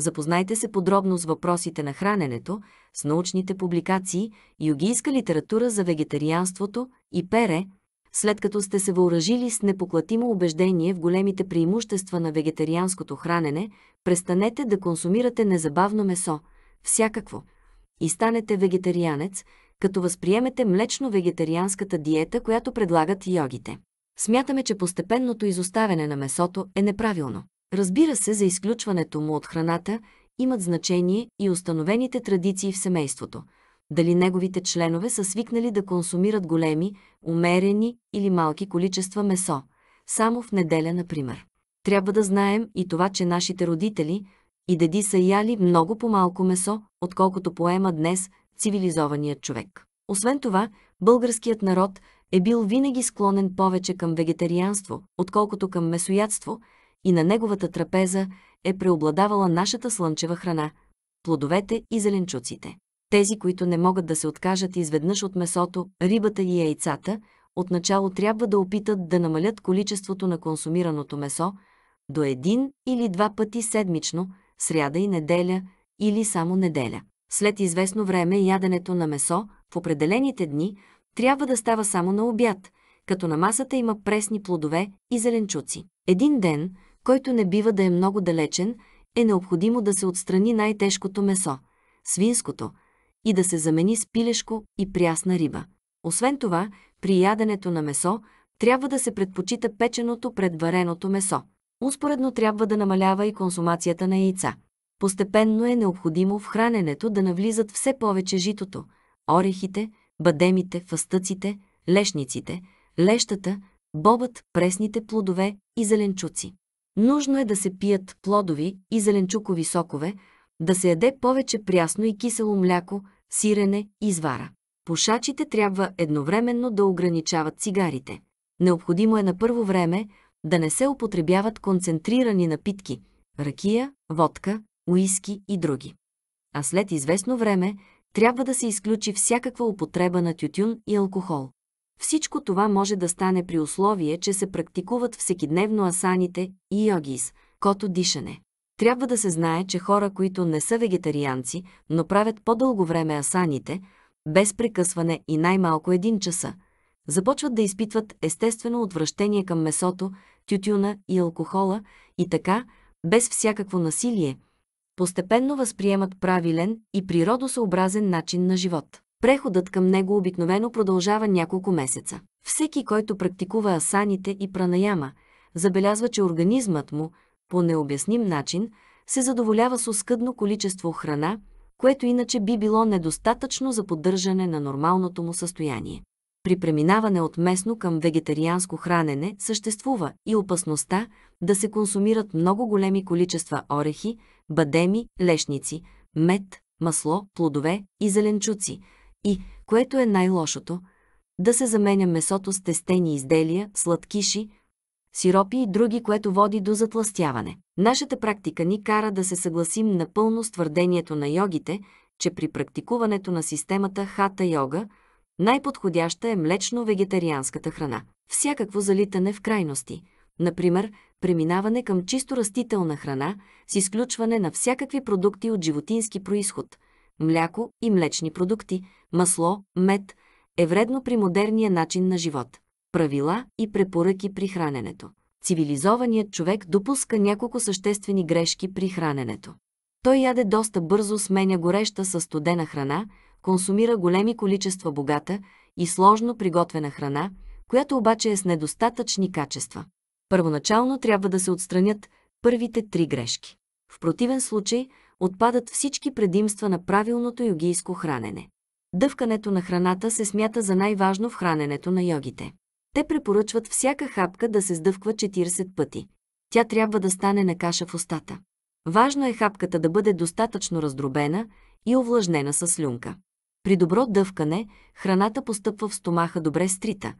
Speaker 1: Запознайте се подробно с въпросите на храненето, с научните публикации, югийска литература за вегетарианството и пере, след като сте се въоръжили с непоклатимо убеждение в големите преимущества на вегетарианското хранене, престанете да консумирате незабавно месо, всякакво, и станете вегетарианец, като възприемете млечно-вегетарианската диета, която предлагат йогите. Смятаме, че постепенното изоставяне на месото е неправилно. Разбира се, за изключването му от храната имат значение и установените традиции в семейството – дали неговите членове са свикнали да консумират големи, умерени или малки количества месо, само в неделя, например. Трябва да знаем и това, че нашите родители и деди са яли много по-малко месо, отколкото поема днес цивилизованият човек. Освен това, българският народ е бил винаги склонен повече към вегетарианство, отколкото към месоядство, и на неговата трапеза е преобладавала нашата слънчева храна – плодовете и зеленчуците. Тези, които не могат да се откажат изведнъж от месото, рибата и яйцата, отначало трябва да опитат да намалят количеството на консумираното месо до един или два пъти седмично, сряда и неделя или само неделя. След известно време яденето на месо в определените дни трябва да става само на обяд, като на масата има пресни плодове и зеленчуци. Един ден, който не бива да е много далечен, е необходимо да се отстрани най-тежкото месо – свинското – и да се замени с пилешко и прясна риба. Освен това, при яденето на месо трябва да се предпочита печеното пред вареното месо. Успоредно трябва да намалява и консумацията на яйца. Постепенно е необходимо в храненето да навлизат все повече житото, орехите, бадемите, фастъците, лешниците, лещата, бобът, пресните плодове и зеленчуци. Нужно е да се пият плодови и зеленчукови сокове, да се яде повече прясно и кисело мляко, сирене, извара. Пушачите трябва едновременно да ограничават цигарите. Необходимо е на първо време да не се употребяват концентрирани напитки – ракия, водка, уиски и други. А след известно време трябва да се изключи всякаква употреба на тютюн и алкохол. Всичко това може да стане при условие, че се практикуват всекидневно асаните и йогис, кото дишане. Трябва да се знае, че хора, които не са вегетарианци, но правят по-дълго време асаните, без прекъсване и най-малко един часа, започват да изпитват естествено отвращение към месото, тютюна и алкохола и така, без всякакво насилие, постепенно възприемат правилен и природосъобразен начин на живот. Преходът към него обикновено продължава няколко месеца. Всеки, който практикува асаните и пранаяма, забелязва, че организмът му – по необясним начин се задоволява с оскъдно количество храна, което иначе би било недостатъчно за поддържане на нормалното му състояние. При преминаване от местно към вегетарианско хранене съществува и опасността да се консумират много големи количества орехи, бадеми, лешници, мед, масло, плодове и зеленчуци и, което е най-лошото, да се заменя месото с тестени изделия, сладкиши, сиропи и други, което води до затластяване. Нашата практика ни кара да се съгласим напълно с твърдението на йогите, че при практикуването на системата хата йога най-подходяща е млечно-вегетарианската храна. Всякакво залитане в крайности, например, преминаване към чисто растителна храна с изключване на всякакви продукти от животински происход – мляко и млечни продукти, масло, мед, е вредно при модерния начин на живот правила и препоръки при храненето. Цивилизованият човек допуска няколко съществени грешки при храненето. Той яде доста бързо, сменя гореща със студена храна, консумира големи количества богата и сложно приготвена храна, която обаче е с недостатъчни качества. Първоначално трябва да се отстранят първите три грешки. В противен случай отпадат всички предимства на правилното йогийско хранене. Дъвкането на храната се смята за най-важно в храненето на йогите. Те препоръчват всяка хапка да се сдъвква 40 пъти. Тя трябва да стане на каша в устата. Важно е хапката да бъде достатъчно раздробена и овлажнена с слюнка. При добро дъвкане храната постъпва в стомаха добре стрита,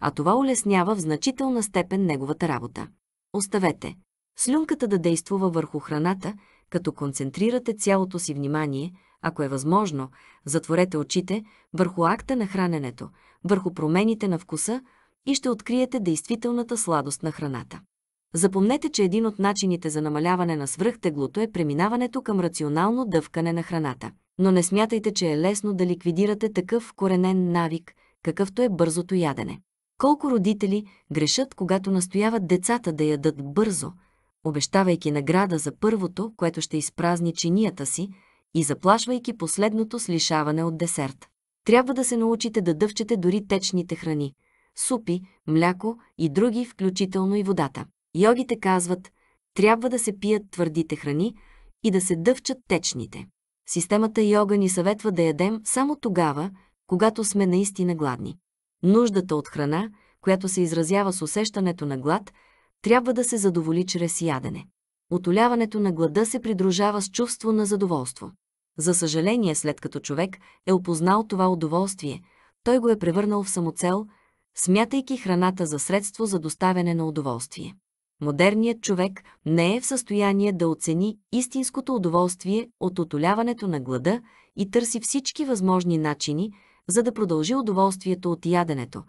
Speaker 1: а това улеснява в значителна степен неговата работа. Оставете слюнката да действува върху храната, като концентрирате цялото си внимание, ако е възможно, затворете очите върху акта на храненето, върху промените на вкуса, и ще откриете действителната сладост на храната. Запомнете, че един от начините за намаляване на свръхтеглото е преминаването към рационално дъвкане на храната. Но не смятайте, че е лесно да ликвидирате такъв коренен навик, какъвто е бързото ядене. Колко родители грешат, когато настояват децата да ядат бързо, обещавайки награда за първото, което ще изпразни чинията си, и заплашвайки последното с лишаване от десерт. Трябва да се научите да дъвчете дори течните храни – супи, мляко и други, включително и водата. Йогите казват, трябва да се пият твърдите храни и да се дъвчат течните. Системата йога ни съветва да ядем само тогава, когато сме наистина гладни. Нуждата от храна, която се изразява с усещането на глад, трябва да се задоволи чрез ядене. Отоляването на глада се придружава с чувство на задоволство. За съжаление, след като човек е опознал това удоволствие, той го е превърнал в самоцел – смятайки храната за средство за доставяне на удоволствие. Модерният човек не е в състояние да оцени истинското удоволствие от отоляването на глада и търси всички възможни начини, за да продължи удоволствието от яденето,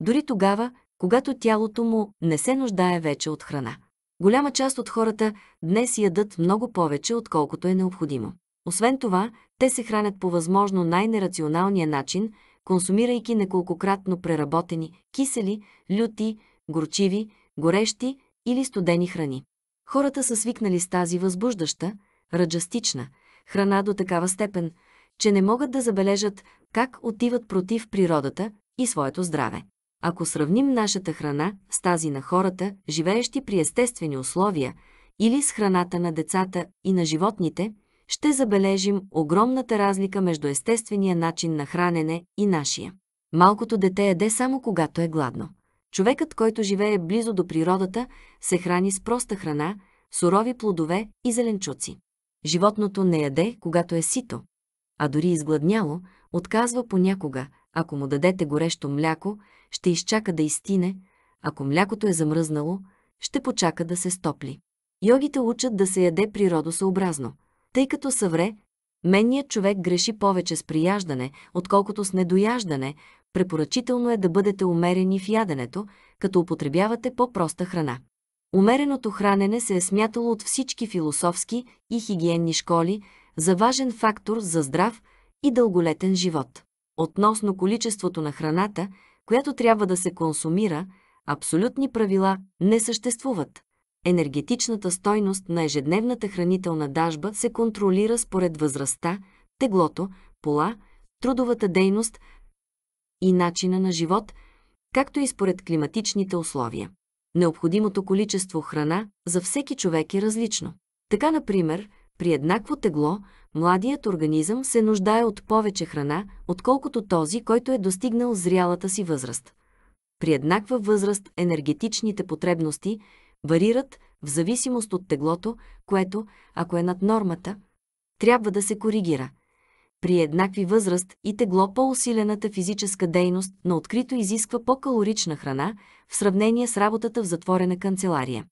Speaker 1: дори тогава, когато тялото му не се нуждае вече от храна. Голяма част от хората днес ядат много повече, отколкото е необходимо. Освен това, те се хранят по възможно най-нерационалния начин, консумирайки неколкократно преработени, кисели, люти, горчиви, горещи или студени храни. Хората са свикнали с тази възбуждаща, раджастична храна до такава степен, че не могат да забележат как отиват против природата и своето здраве. Ако сравним нашата храна с тази на хората, живеещи при естествени условия, или с храната на децата и на животните – ще забележим огромната разлика между естествения начин на хранене и нашия. Малкото дете яде само когато е гладно. Човекът, който живее близо до природата, се храни с проста храна, сурови плодове и зеленчуци. Животното не яде, когато е сито, а дори изгладняло, отказва понякога, ако му дадете горещо мляко, ще изчака да изтине, ако млякото е замръзнало, ще почака да се стопли. Йогите учат да се яде природосъобразно – тъй като съвре, менният човек греши повече с прияждане, отколкото с недояждане, препоръчително е да бъдете умерени в яденето, като употребявате по-проста храна. Умереното хранене се е смятало от всички философски и хигиенни школи за важен фактор за здрав и дълголетен живот. Относно количеството на храната, която трябва да се консумира, абсолютни правила не съществуват енергетичната стойност на ежедневната хранителна дажба се контролира според възрастта, теглото, пола, трудовата дейност и начина на живот, както и според климатичните условия. Необходимото количество храна за всеки човек е различно. Така, например, при еднакво тегло, младият организъм се нуждае от повече храна, отколкото този, който е достигнал зрялата си възраст. При еднаква възраст енергетичните потребности – варират в зависимост от теглото, което, ако е над нормата, трябва да се коригира. При еднакви възраст и тегло по-усилената физическа дейност на открито изисква по-калорична храна в сравнение с работата в затворена канцелария.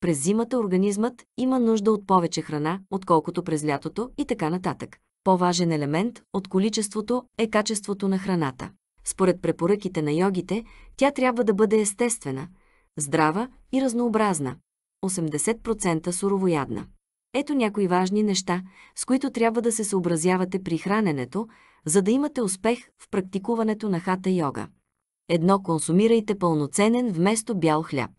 Speaker 1: През зимата организмът има нужда от повече храна, отколкото през лятото и така нататък. По-важен елемент от количеството е качеството на храната. Според препоръките на йогите, тя трябва да бъде естествена – здрава и разнообразна, 80% суровоядна. Ето някои важни неща, с които трябва да се съобразявате при храненето, за да имате успех в практикуването на хата йога. Едно консумирайте пълноценен вместо бял хляб.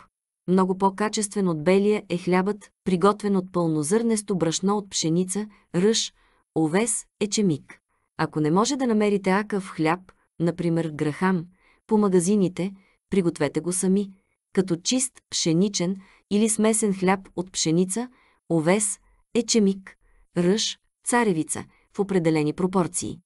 Speaker 1: Много по-качествен от белия е хлябът, приготвен от пълнозърнесто брашно от пшеница, ръж, овес, ечемик. Ако не може да намерите акъв хляб, например грахам, по магазините, пригответе го сами, като чист пшеничен или смесен хляб от пшеница, овес, ечемик, ръж, царевица в определени пропорции.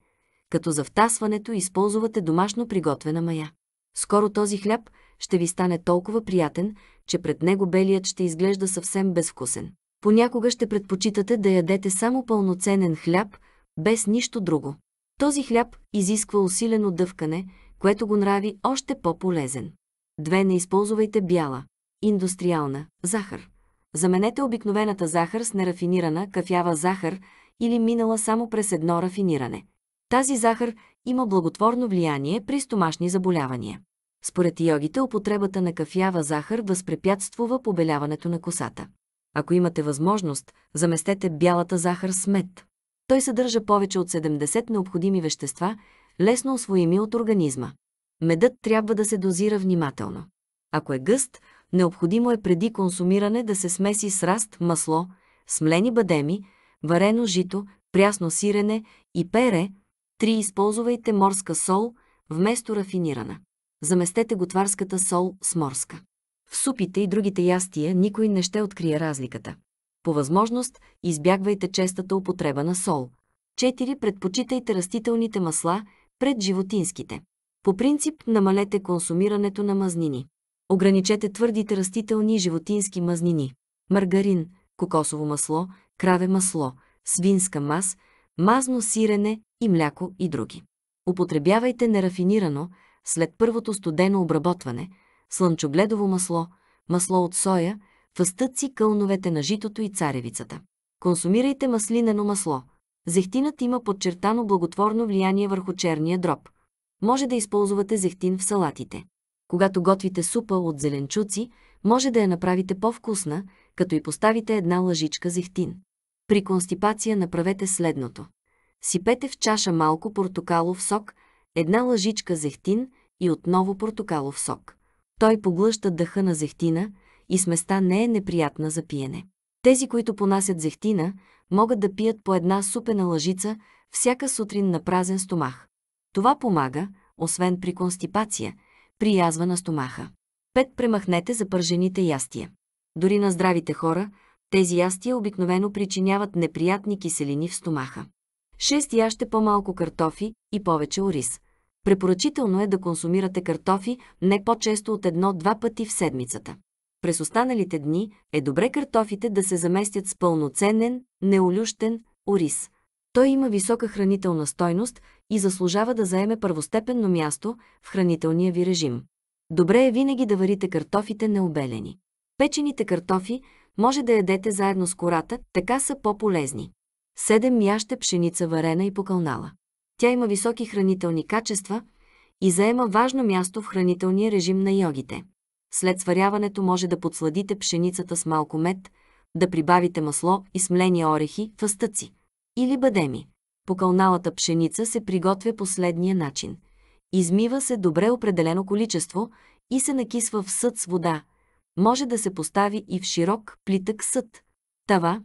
Speaker 1: Като за втасването използвате домашно приготвена мая. Скоро този хляб ще ви стане толкова приятен, че пред него белият ще изглежда съвсем безвкусен. Понякога ще предпочитате да ядете само пълноценен хляб, без нищо друго. Този хляб изисква усилено дъвкане, което го нрави още по-полезен. Две Не използвайте бяла. Индустриална. Захар. Заменете обикновената захар с нерафинирана кафява захар или минала само през едно рафиниране. Тази захар има благотворно влияние при стомашни заболявания. Според йогите, употребата на кафява захар възпрепятствува побеляването на косата. Ако имате възможност, заместете бялата захар с мед. Той съдържа повече от 70 необходими вещества, лесно освоими от организма. Медът трябва да се дозира внимателно. Ако е гъст, необходимо е преди консумиране да се смеси с раст, масло, смлени бадеми, варено жито, прясно сирене и пере, три използвайте морска сол вместо рафинирана. Заместете готварската сол с морска. В супите и другите ястия никой не ще открие разликата. По възможност избягвайте честата употреба на сол. 4. Предпочитайте растителните масла пред животинските. По принцип, намалете консумирането на мазнини. Ограничете твърдите растителни и животински мазнини. Маргарин, кокосово масло, краве масло, свинска мас, мазно сирене и мляко и други. Употребявайте нерафинирано, след първото студено обработване, слънчогледово масло, масло от соя, фъстъци, кълновете на житото и царевицата. Консумирайте маслинено масло. Зехтинът има подчертано благотворно влияние върху черния дроб – може да използвате зехтин в салатите. Когато готвите супа от зеленчуци, може да я направите по-вкусна, като и поставите една лъжичка зехтин. При констипация направете следното. Сипете в чаша малко портокалов сок, една лъжичка зехтин и отново портокалов сок. Той поглъща дъха на зехтина и сместа не е неприятна за пиене. Тези, които понасят зехтина, могат да пият по една супена лъжица всяка сутрин на празен стомах. Това помага, освен при констипация, при язва на стомаха. Пет Премахнете запържените ястия. Дори на здравите хора, тези ястия обикновено причиняват неприятни киселини в стомаха. Шест Яще по-малко картофи и повече ориз. Препоръчително е да консумирате картофи не по-често от едно-два пъти в седмицата. През останалите дни е добре картофите да се заместят с пълноценен, неолющен ориз – той има висока хранителна стойност и заслужава да заеме първостепенно място в хранителния ви режим. Добре е винаги да варите картофите необелени. Печените картофи може да ядете заедно с кората, така са по-полезни. Седем яща пшеница варена и покълнала. Тя има високи хранителни качества и заема важно място в хранителния режим на йогите. След сваряването може да подсладите пшеницата с малко мед, да прибавите масло и смлени орехи в астъци или бадеми. Покълналата пшеница се приготвя последния начин. Измива се добре определено количество и се накисва в съд с вода. Може да се постави и в широк, плитък съд. Тава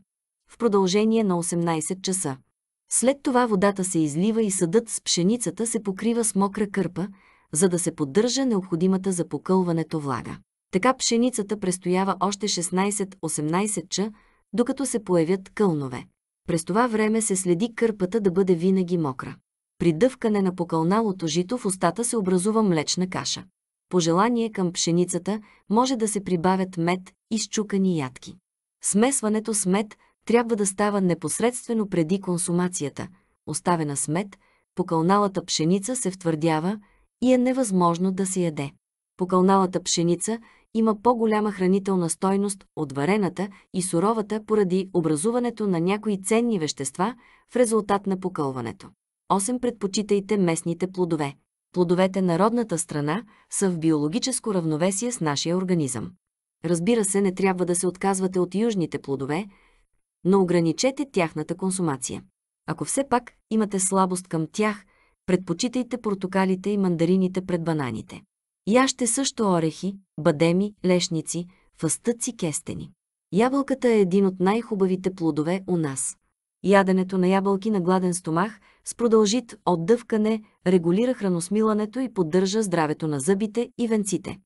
Speaker 1: в продължение на 18 часа. След това водата се излива и съдът с пшеницата се покрива с мокра кърпа, за да се поддържа необходимата за покълването влага. Така пшеницата престоява още 16-18 часа, докато се появят кълнове. През това време се следи кърпата да бъде винаги мокра. При дъвкане на покълналото жито в устата се образува млечна каша. По желание към пшеницата може да се прибавят мед и счукани ядки. Смесването с мед трябва да става непосредствено преди консумацията. Оставена с мед, покълналата пшеница се втвърдява и е невъзможно да се яде. Покълналата пшеница има по-голяма хранителна стойност от варената и суровата поради образуването на някои ценни вещества в резултат на покълването. 8. Предпочитайте местните плодове. Плодовете на родната страна са в биологическо равновесие с нашия организъм. Разбира се, не трябва да се отказвате от южните плодове, но ограничете тяхната консумация. Ако все пак имате слабост към тях, предпочитайте портокалите и мандарините пред бананите. Яще също орехи, бадеми, лешници, фъстъци, кестени. Ябълката е един от най-хубавите плодове у нас. Яденето на ябълки на гладен стомах с продължит отдъвкане регулира храносмилането и поддържа здравето на зъбите и венците.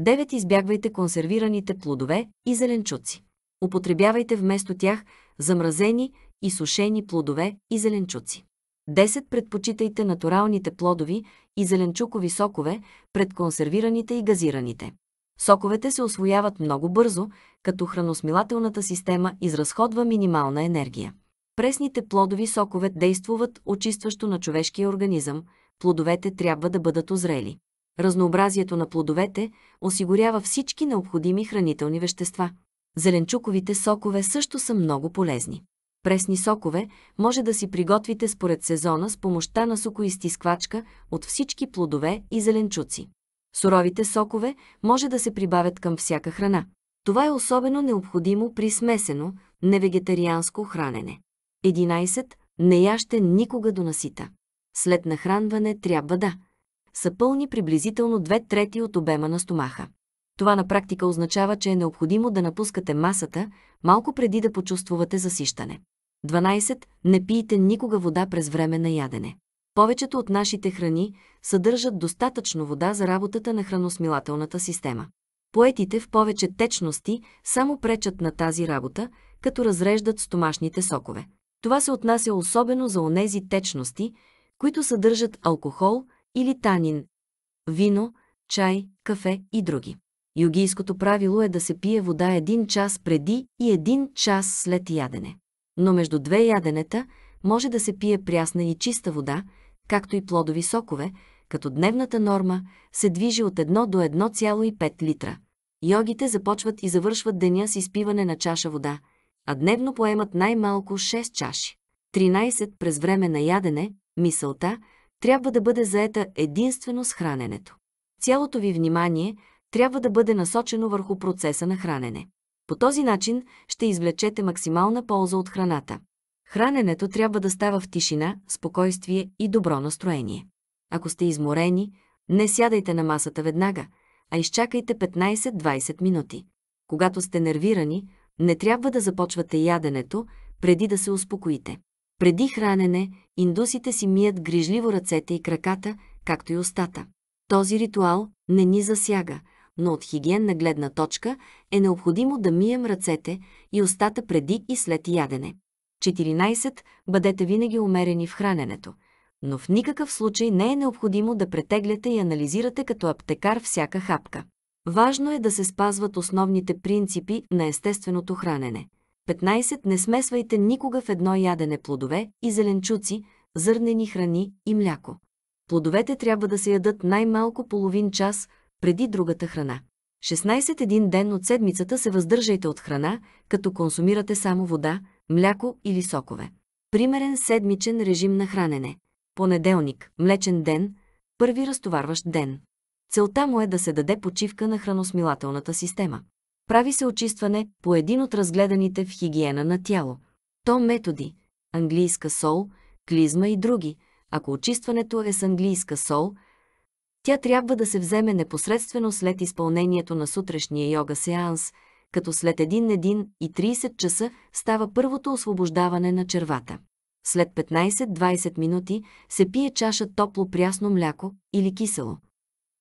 Speaker 1: 9. Избягвайте консервираните плодове и зеленчуци. Употребявайте вместо тях замразени и сушени плодове и зеленчуци. 10. Предпочитайте натуралните плодови и зеленчукови сокове пред консервираните и газираните. Соковете се освояват много бързо, като храносмилателната система изразходва минимална енергия. Пресните плодови сокове действуват очистващо на човешкия организъм, плодовете трябва да бъдат озрели. Разнообразието на плодовете осигурява всички необходими хранителни вещества. Зеленчуковите сокове също са много полезни. Пресни сокове може да си приготвите според сезона с помощта на сокоизтисквачка от всички плодове и зеленчуци. Суровите сокове може да се прибавят към всяка храна. Това е особено необходимо при смесено, невегетарианско хранене. 11. Не яще никога до насита. След нахранване трябва да са пълни приблизително две трети от обема на стомаха. Това на практика означава, че е необходимо да напускате масата малко преди да почувствувате засищане. 12. Не пийте никога вода през време на ядене. Повечето от нашите храни съдържат достатъчно вода за работата на храносмилателната система. Поетите в повече течности само пречат на тази работа, като разреждат стомашните сокове. Това се отнася особено за онези течности, които съдържат алкохол или танин, вино, чай, кафе и други. Югийското правило е да се пие вода един час преди и един час след ядене но между две яденета може да се пие прясна и чиста вода, както и плодови сокове, като дневната норма се движи от 1 до 1,5 литра. Йогите започват и завършват деня с изпиване на чаша вода, а дневно поемат най-малко 6 чаши. 13. През време на ядене, мисълта трябва да бъде заета единствено с храненето. Цялото ви внимание трябва да бъде насочено върху процеса на хранене. По този начин ще извлечете максимална полза от храната. Храненето трябва да става в тишина, спокойствие и добро настроение. Ако сте изморени, не сядайте на масата веднага, а изчакайте 15-20 минути. Когато сте нервирани, не трябва да започвате яденето, преди да се успокоите. Преди хранене, индусите си мият грижливо ръцете и краката, както и устата. Този ритуал не ни засяга – но от хигиенна гледна точка е необходимо да мием ръцете и устата преди и след ядене. 14. Бъдете винаги умерени в храненето, но в никакъв случай не е необходимо да претегляте и анализирате като аптекар всяка хапка. Важно е да се спазват основните принципи на естественото хранене. 15. Не смесвайте никога в едно ядене плодове и зеленчуци, зърнени храни и мляко. Плодовете трябва да се ядат най-малко половин час преди другата храна. 16 един ден от седмицата се въздържайте от храна, като консумирате само вода, мляко или сокове. Примерен седмичен режим на хранене. Понеделник – млечен ден, първи разтоварващ ден. Целта му е да се даде почивка на храносмилателната система. Прави се очистване по един от разгледаните в хигиена на тяло. То методи – английска сол, клизма и други. Ако очистването е с английска сол – тя трябва да се вземе непосредствено след изпълнението на сутрешния йога сеанс, като след 1-1 и 30 часа става първото освобождаване на червата. След 15-20 минути се пие чаша топло прясно мляко или кисело.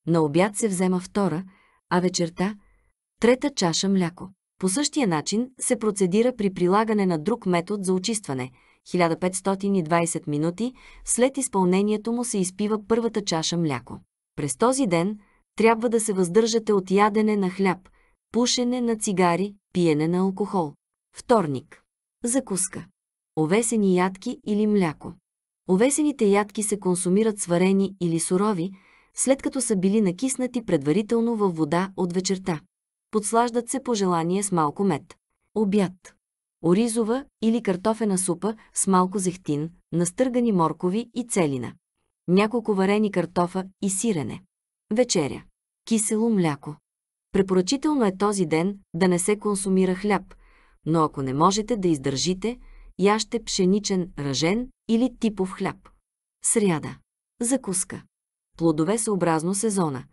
Speaker 1: На обяд се взема втора, а вечерта – трета чаша мляко. По същия начин се процедира при прилагане на друг метод за очистване – 1520 минути след изпълнението му се изпива първата чаша мляко. През този ден трябва да се въздържате от ядене на хляб, пушене на цигари, пиене на алкохол. Вторник. Закуска. Овесени ядки или мляко. Овесените ядки се консумират сварени или сурови, след като са били накиснати предварително във вода от вечерта. Подслаждат се по желание с малко мед. Обяд. Оризова или картофена супа с малко зехтин, настъргани моркови и целина няколко варени картофа и сирене. Вечеря. Кисело мляко. Препоръчително е този ден да не се консумира хляб, но ако не можете да издържите, яще пшеничен ръжен или типов хляб. Сряда. Закуска. Плодове съобразно сезона.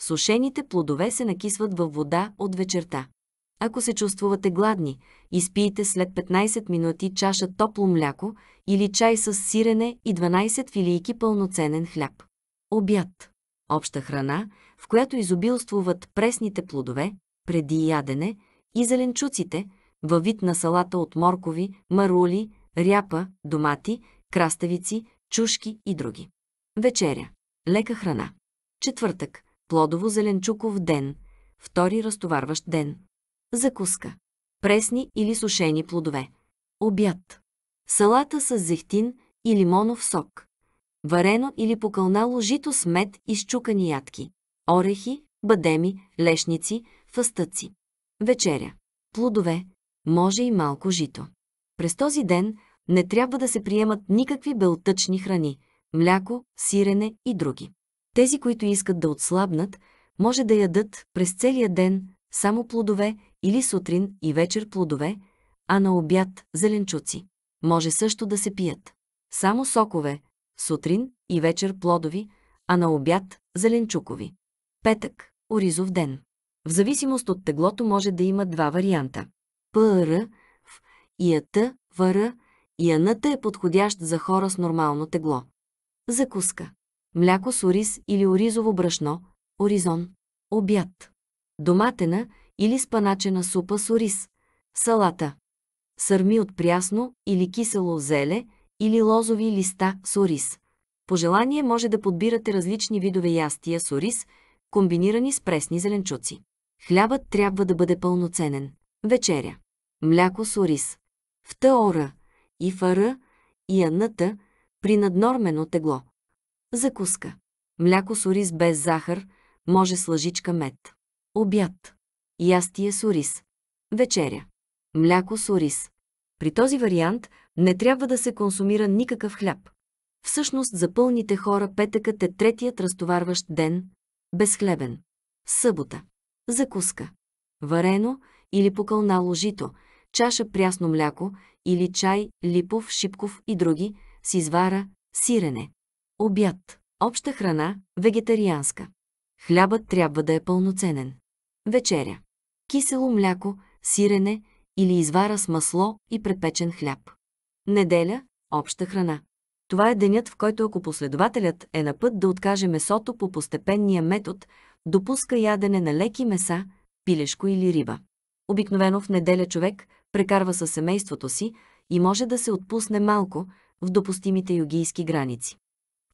Speaker 1: Сушените плодове се накисват във вода от вечерта. Ако се чувствувате гладни, изпийте след 15 минути чаша топло мляко или чай с сирене и 12 филийки пълноценен хляб. Обяд. Обща храна, в която изобилствуват пресните плодове, преди ядене, и зеленчуците, във вид на салата от моркови, марули, ряпа, домати, краставици, чушки и други. Вечеря. Лека храна. Четвъртък. Плодово-зеленчуков ден. Втори разтоварващ ден. Закуска. Пресни или сушени плодове. Обяд. Салата с зехтин и лимонов сок. Варено или покълнало жито с мед и щукани ядки. Орехи, бадеми, лешници, фъстъци. Вечеря. Плодове. Може и малко жито. През този ден не трябва да се приемат никакви белтъчни храни – мляко, сирене и други. Тези, които искат да отслабнат, може да ядат през целия ден само плодове или сутрин и вечер плодове, а на обяд – зеленчуци. Може също да се пият. Само сокове – сутрин и вечер плодови, а на обяд – зеленчукови. Петък – оризов ден. В зависимост от теглото може да има два варианта. ПР в АТ, ВР и АНТ е подходящ за хора с нормално тегло. Закуска. Мляко с ориз или оризово брашно, оризон. Обяд. Доматена – или спаначена супа с ориз, салата, сърми от прясно или кисело зеле или лозови листа с ориз. По желание може да подбирате различни видове ястия с ориз, комбинирани с пресни зеленчуци. Хлябът трябва да бъде пълноценен. Вечеря. Мляко с ориз. В и фара, и аната, при наднормено тегло. Закуска. Мляко с ориз без захар, може с лъжичка мед. Обяд ястие с ориз. Вечеря. Мляко с ориз. При този вариант не трябва да се консумира никакъв хляб. Всъщност за пълните хора петъкът е третият разтоварващ ден, безхлебен. Събота. Закуска. Варено или покълнало жито, чаша прясно мляко или чай, липов, шипков и други, с извара, сирене. Обяд. Обща храна, вегетарианска. Хлябът трябва да е пълноценен. Вечеря. Кисело мляко, сирене или извара с масло и препечен хляб. Неделя – обща храна. Това е денят, в който ако последователят е на път да откаже месото по постепенния метод, допуска ядене на леки меса, пилешко или риба. Обикновено в неделя човек прекарва със семейството си и може да се отпусне малко в допустимите югийски граници.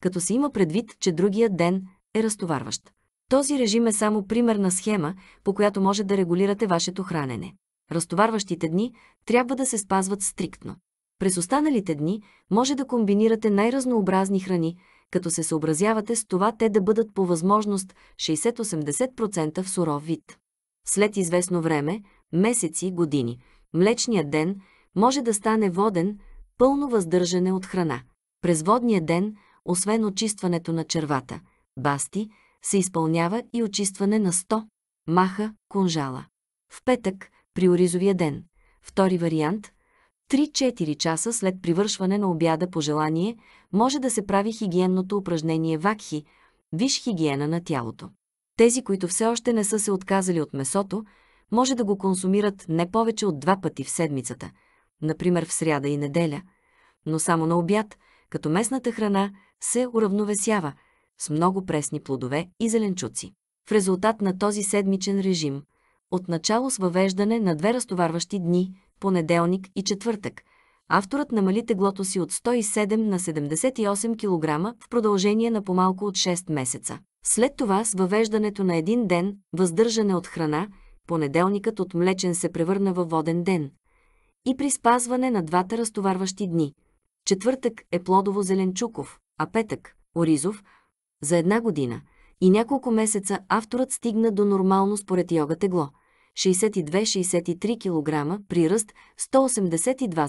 Speaker 1: Като се има предвид, че другия ден е разтоварващ. Този режим е само примерна схема, по която може да регулирате вашето хранене. Разтоварващите дни трябва да се спазват стриктно. През останалите дни може да комбинирате най-разнообразни храни, като се съобразявате с това те да бъдат по възможност 60-80% в суров вид. След известно време, месеци, години, млечният ден може да стане воден, пълно въздържане от храна. През водния ден, освен очистването на червата, басти – се изпълнява и очистване на 100 маха конжала. В петък, при оризовия ден, втори вариант, 3-4 часа след привършване на обяда по желание, може да се прави хигиенното упражнение вакхи, виж хигиена на тялото. Тези, които все още не са се отказали от месото, може да го консумират не повече от два пъти в седмицата, например в сряда и неделя, но само на обяд, като местната храна се уравновесява – с много пресни плодове и зеленчуци. В резултат на този седмичен режим, отначало с въвеждане на две разтоварващи дни, понеделник и четвъртък, авторът намали теглото си от 107 на 78 кг в продължение на по от 6 месеца. След това с въвеждането на един ден, въздържане от храна, понеделникът от млечен се превърна във воден ден. И при спазване на двата разтоварващи дни. Четвъртък е плодово-зеленчуков, а петък – оризов, за една година и няколко месеца авторът стигна до нормално според йога тегло – 62-63 кг при ръст 182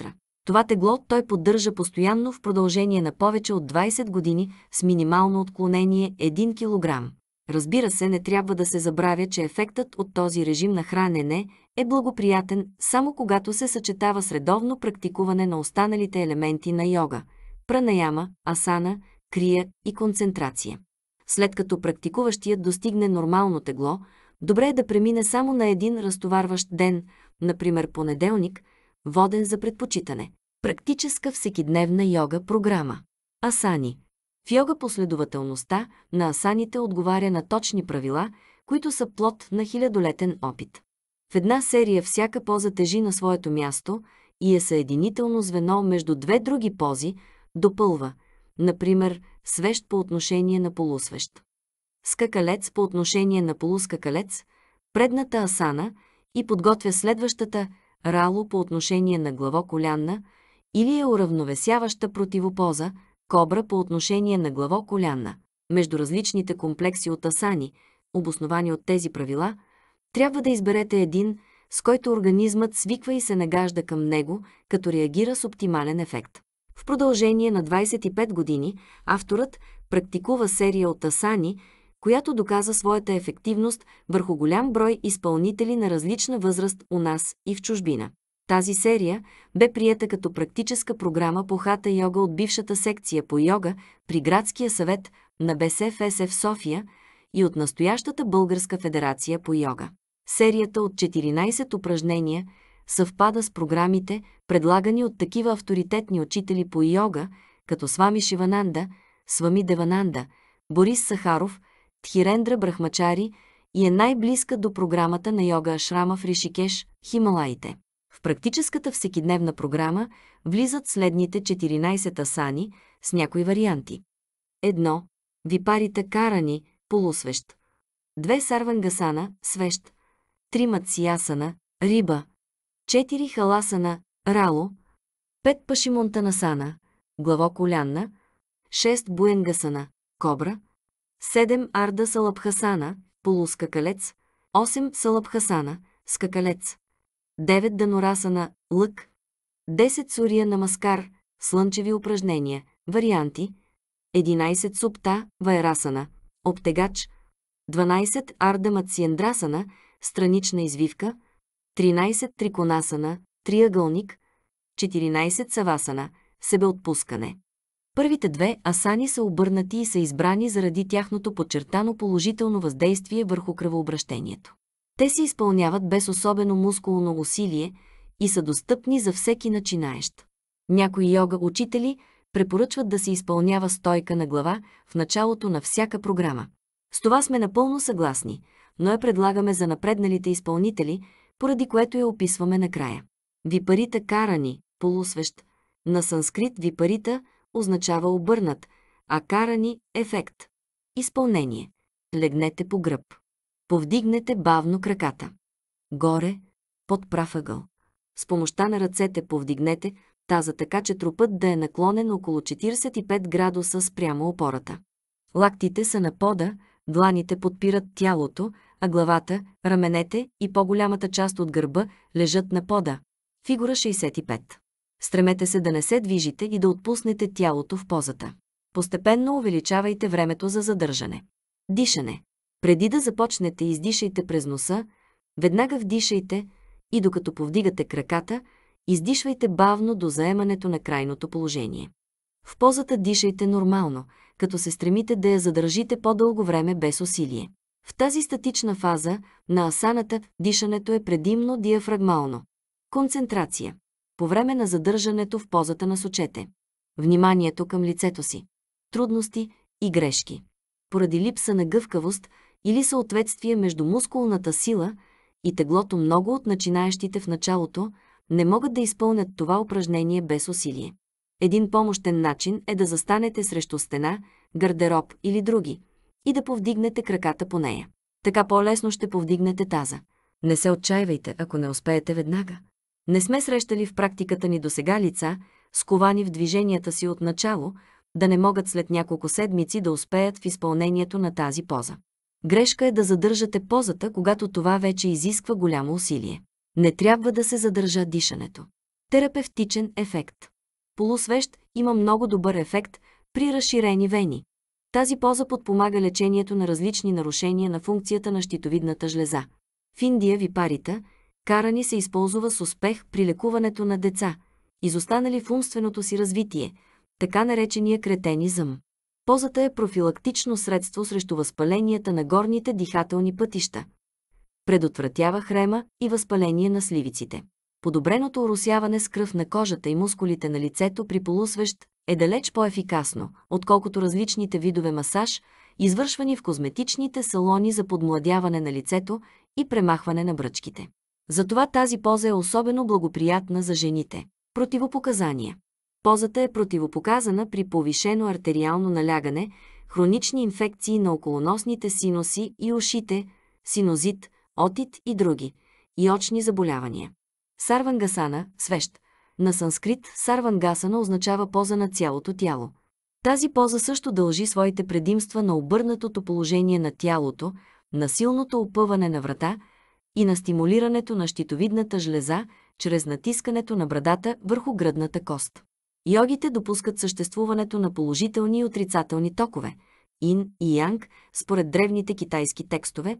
Speaker 1: см. Това тегло той поддържа постоянно в продължение на повече от 20 години с минимално отклонение 1 кг. Разбира се, не трябва да се забравя, че ефектът от този режим на хранене е благоприятен само когато се съчетава с редовно практикуване на останалите елементи на йога – пранаяма, асана, крия и концентрация. След като практикуващият достигне нормално тегло, добре е да премине само на един разтоварващ ден, например понеделник, воден за предпочитане. Практическа всекидневна йога програма. Асани. В йога последователността на асаните отговаря на точни правила, които са плод на хилядолетен опит. В една серия всяка поза тежи на своето място и е съединително звено между две други пози, допълва – например, свещ по отношение на полусвещ. Скакалец по отношение на полускакалец, предната асана и подготвя следващата рало по отношение на главоколянна или е уравновесяваща противопоза, кобра по отношение на главоколянна. Между различните комплекси от асани, обосновани от тези правила, трябва да изберете един, с който организмът свиква и се нагажда към него, като реагира с оптимален ефект. В продължение на 25 години авторът практикува серия от асани, която доказа своята ефективност върху голям брой изпълнители на различна възраст у нас и в чужбина. Тази серия бе приета като практическа програма по хата йога от бившата секция по йога при Градския съвет на БСФСФ София и от настоящата Българска федерация по йога. Серията от 14 упражнения – съвпада с програмите, предлагани от такива авторитетни учители по йога, като Свами Шивананда, Свами Девананда, Борис Сахаров, Тхирендра Брахмачари и е най-близка до програмата на йога Ашрама в Ришикеш, Хималаите. В практическата всекидневна програма влизат следните 14 асани с някои варианти. 1. Випарите карани, полусвещ. 2. Сарвангасана, свещ. 3. Мациясана, риба, 4 халасана, рало, 5 пашимонтанасана, главоколянна, 6 буенгасана, кобра, 7 арда салабхасана, полускакалец, 8 салабхасана, скакалец, 9 данорасана, лък, 10 сурия на маскар, слънчеви упражнения, варианти, 11 супта, вайрасана, обтегач, 12 арда мациендрасана, странична извивка, 13 триконасана, триъгълник, 14 савасана, себеотпускане. Първите две асани са обърнати и са избрани заради тяхното подчертано положително въздействие върху кръвообращението. Те се изпълняват без особено мускулно усилие и са достъпни за всеки начинаещ. Някои йога учители препоръчват да се изпълнява стойка на глава в началото на всяка програма. С това сме напълно съгласни, но я предлагаме за напредналите изпълнители – поради което я описваме накрая. Випарита карани, полусвещ. На санскрит випарита означава обърнат, а карани – ефект. Изпълнение. Легнете по гръб. Повдигнете бавно краката. Горе, под правъгъл. С помощта на ръцете повдигнете таза така, че трупът да е наклонен около 45 градуса спрямо опората. Лактите са на пода, дланите подпират тялото, а главата, раменете и по-голямата част от гърба лежат на пода. Фигура 65. Стремете се да не се движите и да отпуснете тялото в позата. Постепенно увеличавайте времето за задържане. Дишане. Преди да започнете, издишайте през носа, веднага вдишайте и докато повдигате краката, издишвайте бавно до заемането на крайното положение. В позата дишайте нормално, като се стремите да я задържите по-дълго време без усилие. В тази статична фаза на асаната дишането е предимно диафрагмално. Концентрация. По време на задържането в позата на сочете. Вниманието към лицето си. Трудности и грешки. Поради липса на гъвкавост или съответствие между мускулната сила и теглото много от начинаещите в началото не могат да изпълнят това упражнение без усилие. Един помощен начин е да застанете срещу стена, гардероб или други, и да повдигнете краката по нея. Така по-лесно ще повдигнете таза. Не се отчаивайте, ако не успеете веднага. Не сме срещали в практиката ни досега лица, сковани в движенията си от начало, да не могат след няколко седмици да успеят в изпълнението на тази поза. Грешка е да задържате позата, когато това вече изисква голямо усилие. Не трябва да се задържа дишането. Терапевтичен ефект. Полусвещ има много добър ефект при разширени вени, тази поза подпомага лечението на различни нарушения на функцията на щитовидната жлеза. В Индия випарита, карани се използва с успех при лекуването на деца, изостанали в умственото си развитие, така наречения кретенизъм. Позата е профилактично средство срещу възпаленията на горните дихателни пътища. Предотвратява хрема и възпаление на сливиците подобреното урусяване с кръв на кожата и мускулите на лицето при полусвещ е далеч по-ефикасно, отколкото различните видове масаж, извършвани в козметичните салони за подмладяване на лицето и премахване на бръчките. Затова тази поза е особено благоприятна за жените. Противопоказания Позата е противопоказана при повишено артериално налягане, хронични инфекции на околоносните синуси и ушите, синозит, отит и други, и очни заболявания. Сарвангасана – свещ. На санскрит Сарвангасана означава поза на цялото тяло. Тази поза също дължи своите предимства на обърнатото положение на тялото, на силното опъване на врата и на стимулирането на щитовидната жлеза чрез натискането на брадата върху гръдната кост. Йогите допускат съществуването на положителни и отрицателни токове – ин и янг, според древните китайски текстове,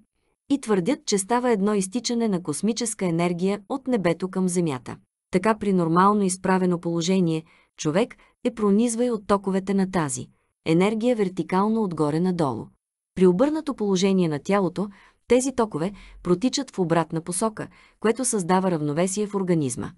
Speaker 1: и твърдят, че става едно изтичане на космическа енергия от небето към Земята. Така при нормално изправено положение човек е пронизва и от токовете на тази енергия вертикално отгоре надолу. При обърнато положение на тялото, тези токове протичат в обратна посока, което създава равновесие в организма.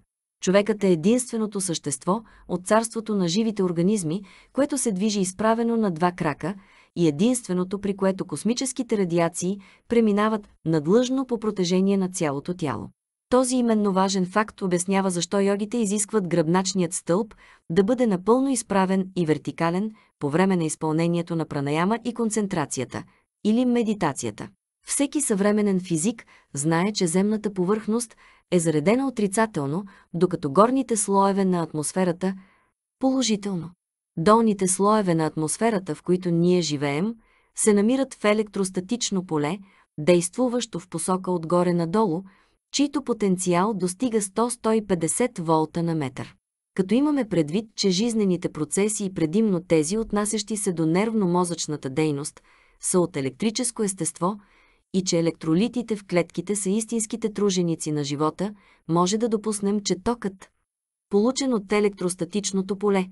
Speaker 1: Човекът е единственото същество от царството на живите организми, което се движи изправено на два крака – и единственото, при което космическите радиации преминават надлъжно по протежение на цялото тяло. Този именно важен факт обяснява защо йогите изискват гръбначният стълб да бъде напълно изправен и вертикален по време на изпълнението на пранаяма и концентрацията или медитацията. Всеки съвременен физик знае, че земната повърхност е заредена отрицателно, докато горните слоеве на атмосферата – положително. Долните слоеве на атмосферата, в които ние живеем, се намират в електростатично поле, действуващо в посока отгоре надолу, чийто потенциал достига 100-150 волта на метър. Като имаме предвид, че жизнените процеси и предимно тези, отнасящи се до нервно-мозъчната дейност, са от електрическо естество и че електролитите в клетките са истинските труженици на живота, може да допуснем, че токът, получен от електростатичното поле,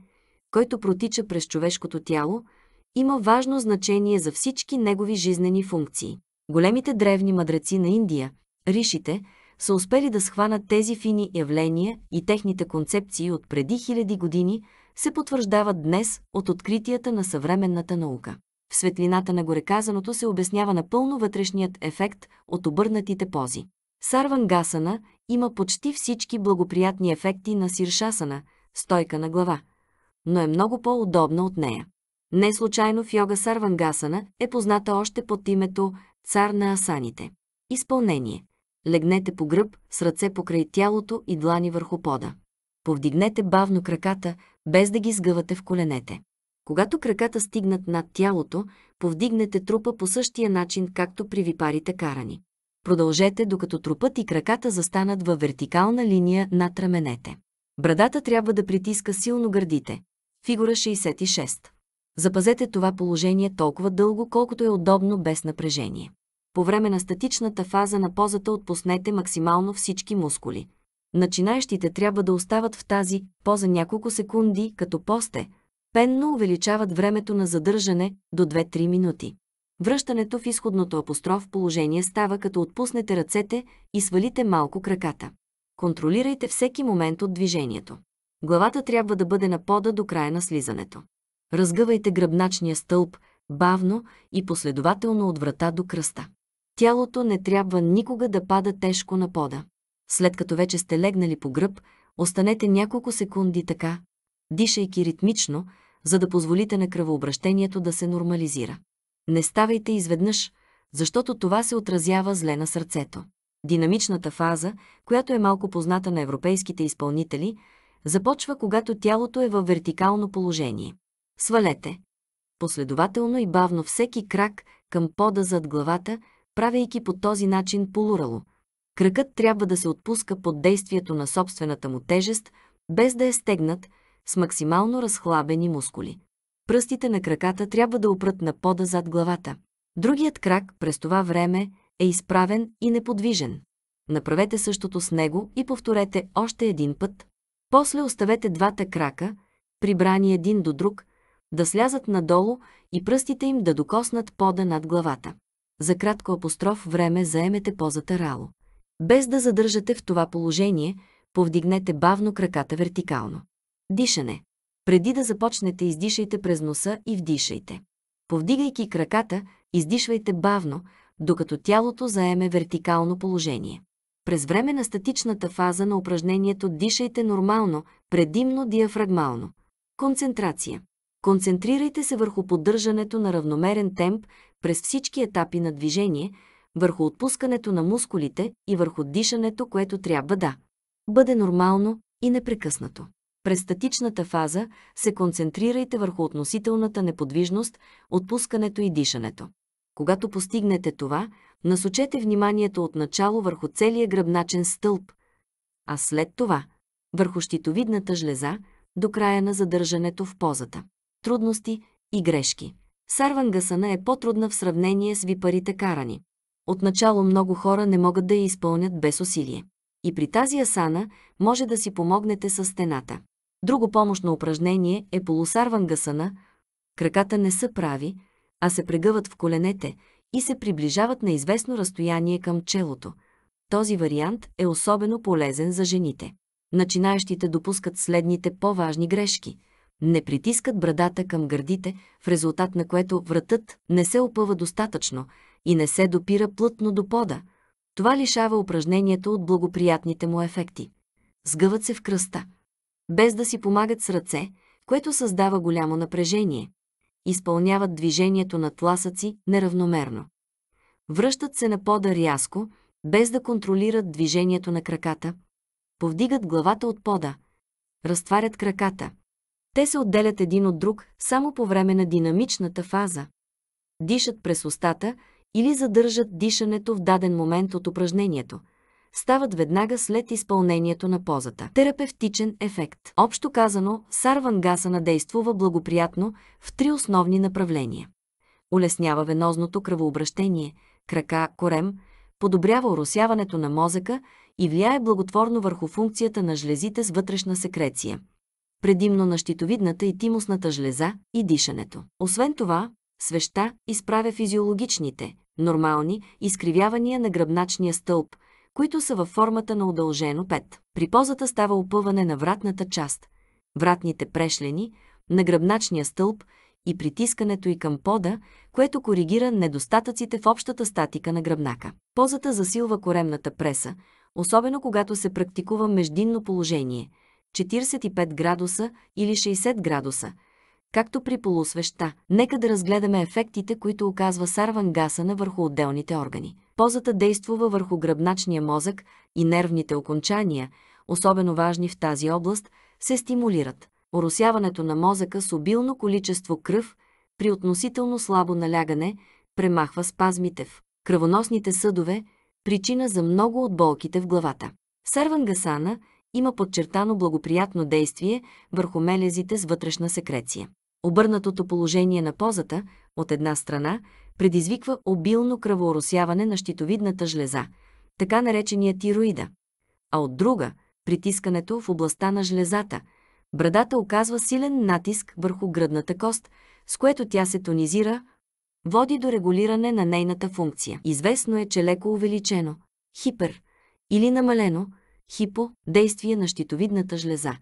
Speaker 1: който протича през човешкото тяло, има важно значение за всички негови жизнени функции. Големите древни мъдреци на Индия, ришите, са успели да схванат тези фини явления и техните концепции от преди хиляди години се потвърждават днес от откритията на съвременната наука. В светлината на гореказаното се обяснява напълно вътрешният ефект от обърнатите пози. Сарван Гасана има почти всички благоприятни ефекти на сиршасана, стойка на глава – но е много по-удобна от нея. Не случайно в йога Сарвангасана е позната още под името цар на асаните. Изпълнение. Легнете по гръб, с ръце покрай тялото и длани върху пода. Повдигнете бавно краката, без да ги сгъвате в коленете. Когато краката стигнат над тялото, повдигнете трупа по същия начин, както при випарите карани. Продължете, докато трупът и краката застанат във вертикална линия над раменете. Брадата трябва да притиска силно гърдите фигура 66. Запазете това положение толкова дълго, колкото е удобно без напрежение. По време на статичната фаза на позата отпуснете максимално всички мускули. Начинаещите трябва да остават в тази поза няколко секунди, като посте. Пенно увеличават времето на задържане до 2-3 минути. Връщането в изходното апостроф положение става като отпуснете ръцете и свалите малко краката. Контролирайте всеки момент от движението. Главата трябва да бъде на пода до края на слизането. Разгъвайте гръбначния стълб бавно и последователно от врата до кръста. Тялото не трябва никога да пада тежко на пода. След като вече сте легнали по гръб, останете няколко секунди така, дишайки ритмично, за да позволите на кръвообращението да се нормализира. Не ставайте изведнъж, защото това се отразява зле на сърцето. Динамичната фаза, която е малко позната на европейските изпълнители – започва когато тялото е във вертикално положение. Свалете. Последователно и бавно всеки крак към пода зад главата, правейки по този начин полурало. Кракът трябва да се отпуска под действието на собствената му тежест, без да е стегнат, с максимално разхлабени мускули. Пръстите на краката трябва да опрат на пода зад главата. Другият крак през това време е изправен и неподвижен. Направете същото с него и повторете още един път. После оставете двата крака, прибрани един до друг, да слязат надолу и пръстите им да докоснат пода над главата. За кратко апостроф време заемете позата рало. Без да задържате в това положение, повдигнете бавно краката вертикално. Дишане. Преди да започнете, издишайте през носа и вдишайте. Повдигайки краката, издишвайте бавно, докато тялото заеме вертикално положение. През време на статичната фаза на упражнението дишайте нормално, предимно диафрагмално. Концентрация. Концентрирайте се върху поддържането на равномерен темп през всички етапи на движение, върху отпускането на мускулите и върху дишането, което трябва да бъде нормално и непрекъснато. През статичната фаза се концентрирайте върху относителната неподвижност, отпускането и дишането. Когато постигнете това, Насочете вниманието отначало върху целия гръбначен стълб, а след това върху щитовидната жлеза до края на задържането в позата. Трудности и грешки. Сарвангасана е по-трудна в сравнение с випарите карани. Отначало много хора не могат да я изпълнят без усилие. И при тази асана може да си помогнете с стената. Друго помощно упражнение е полусарвангасана. Краката не са прави, а се прегъват в коленете и се приближават на известно разстояние към челото. Този вариант е особено полезен за жените. Начинаещите допускат следните по-важни грешки. Не притискат брадата към гърдите, в резултат на което вратът не се опъва достатъчно и не се допира плътно до пода. Това лишава упражнението от благоприятните му ефекти. Сгъват се в кръста, без да си помагат с ръце, което създава голямо напрежение изпълняват движението на тласъци неравномерно. Връщат се на пода рязко, без да контролират движението на краката. Повдигат главата от пода. Разтварят краката. Те се отделят един от друг само по време на динамичната фаза. Дишат през устата или задържат дишането в даден момент от упражнението – стават веднага след изпълнението на позата. Терапевтичен ефект. Общо казано, сарвангасана действува благоприятно в три основни направления. Улеснява венозното кръвообращение, крака, корем, подобрява уросяването на мозъка и влияе благотворно върху функцията на жлезите с вътрешна секреция, предимно на щитовидната и тимусната жлеза и дишането. Освен това, свеща изправя физиологичните, нормални изкривявания на гръбначния стълб – които са във формата на удължено пет. При позата става опъване на вратната част, вратните прешлени, на гръбначния стълб и притискането и към пода, което коригира недостатъците в общата статика на гръбнака. Позата засилва коремната преса, особено когато се практикува междинно положение – 45 градуса или 60 градуса – както при полусвеща. Нека да разгледаме ефектите, които оказва сарван гаса на върху отделните органи. Позата действува върху гръбначния мозък и нервните окончания, особено важни в тази област, се стимулират. Оросяването на мозъка с обилно количество кръв при относително слабо налягане премахва спазмите в кръвоносните съдове, причина за много от болките в главата. Сарвангасана има подчертано благоприятно действие върху мелезите с вътрешна секреция. Обърнатото положение на позата, от една страна, предизвиква обилно кръворосяване на щитовидната жлеза, така наречения тироида, а от друга – притискането в областта на жлезата. Брадата оказва силен натиск върху гръдната кост, с което тя се тонизира, води до регулиране на нейната функция. Известно е, че леко увеличено – хипер или намалено – хипо – действие на щитовидната жлеза,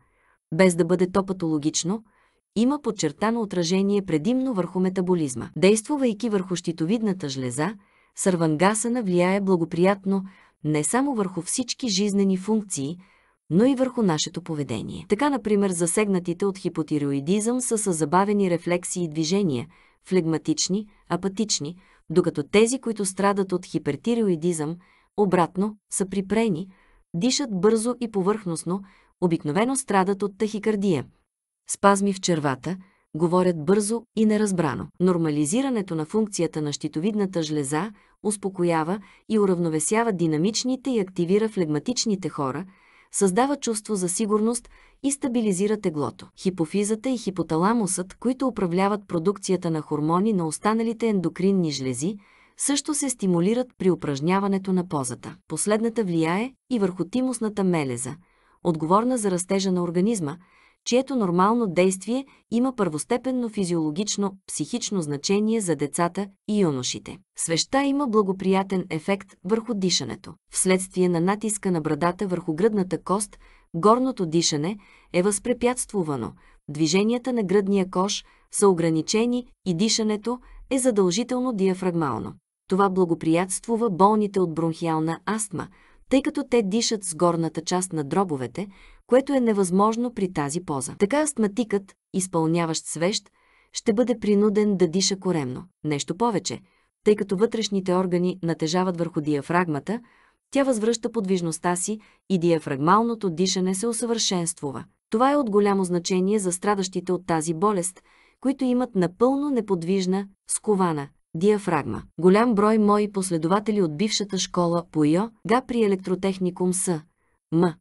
Speaker 1: без да бъде то патологично – има подчертано отражение предимно върху метаболизма. Действувайки върху щитовидната жлеза, сарвангасана влияе благоприятно не само върху всички жизнени функции, но и върху нашето поведение. Така, например, засегнатите от хипотироидизъм са с забавени рефлексии и движения, флегматични, апатични, докато тези, които страдат от хипертиреоидизъм, обратно, са припрени, дишат бързо и повърхностно, обикновено страдат от тахикардия, спазми в червата, говорят бързо и неразбрано. Нормализирането на функцията на щитовидната жлеза успокоява и уравновесява динамичните и активира флегматичните хора, създава чувство за сигурност и стабилизира теглото. Хипофизата и хипоталамусът, които управляват продукцията на хормони на останалите ендокринни жлези, също се стимулират при упражняването на позата. Последната влияе и върху тимусната мелеза, отговорна за растежа на организма, чието нормално действие има първостепенно физиологично, психично значение за децата и юношите. Свеща има благоприятен ефект върху дишането. Вследствие на натиска на брадата върху гръдната кост, горното дишане е възпрепятствувано, движенията на гръдния кош са ограничени и дишането е задължително диафрагмално. Това благоприятствува болните от бронхиална астма – тъй като те дишат с горната част на дробовете, което е невъзможно при тази поза. Така астматикът, изпълняващ свещ, ще бъде принуден да диша коремно. Нещо повече, тъй като вътрешните органи натежават върху диафрагмата, тя възвръща подвижността си и диафрагмалното дишане се усъвършенствува. Това е от голямо значение за страдащите от тази болест, които имат напълно неподвижна, скована, диафрагма. Голям брой мои последователи от бившата школа по ИО, га при електротехникум са М.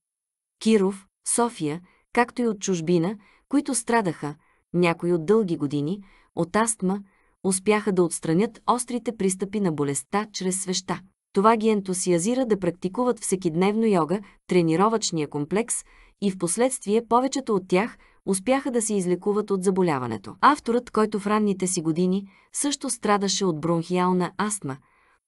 Speaker 1: Киров, София, както и от чужбина, които страдаха, някои от дълги години, от астма, успяха да отстранят острите пристъпи на болестта чрез свеща. Това ги ентусиазира да практикуват всекидневно йога, тренировъчния комплекс и в последствие повечето от тях – успяха да се излекуват от заболяването. Авторът, който в ранните си години също страдаше от бронхиална астма,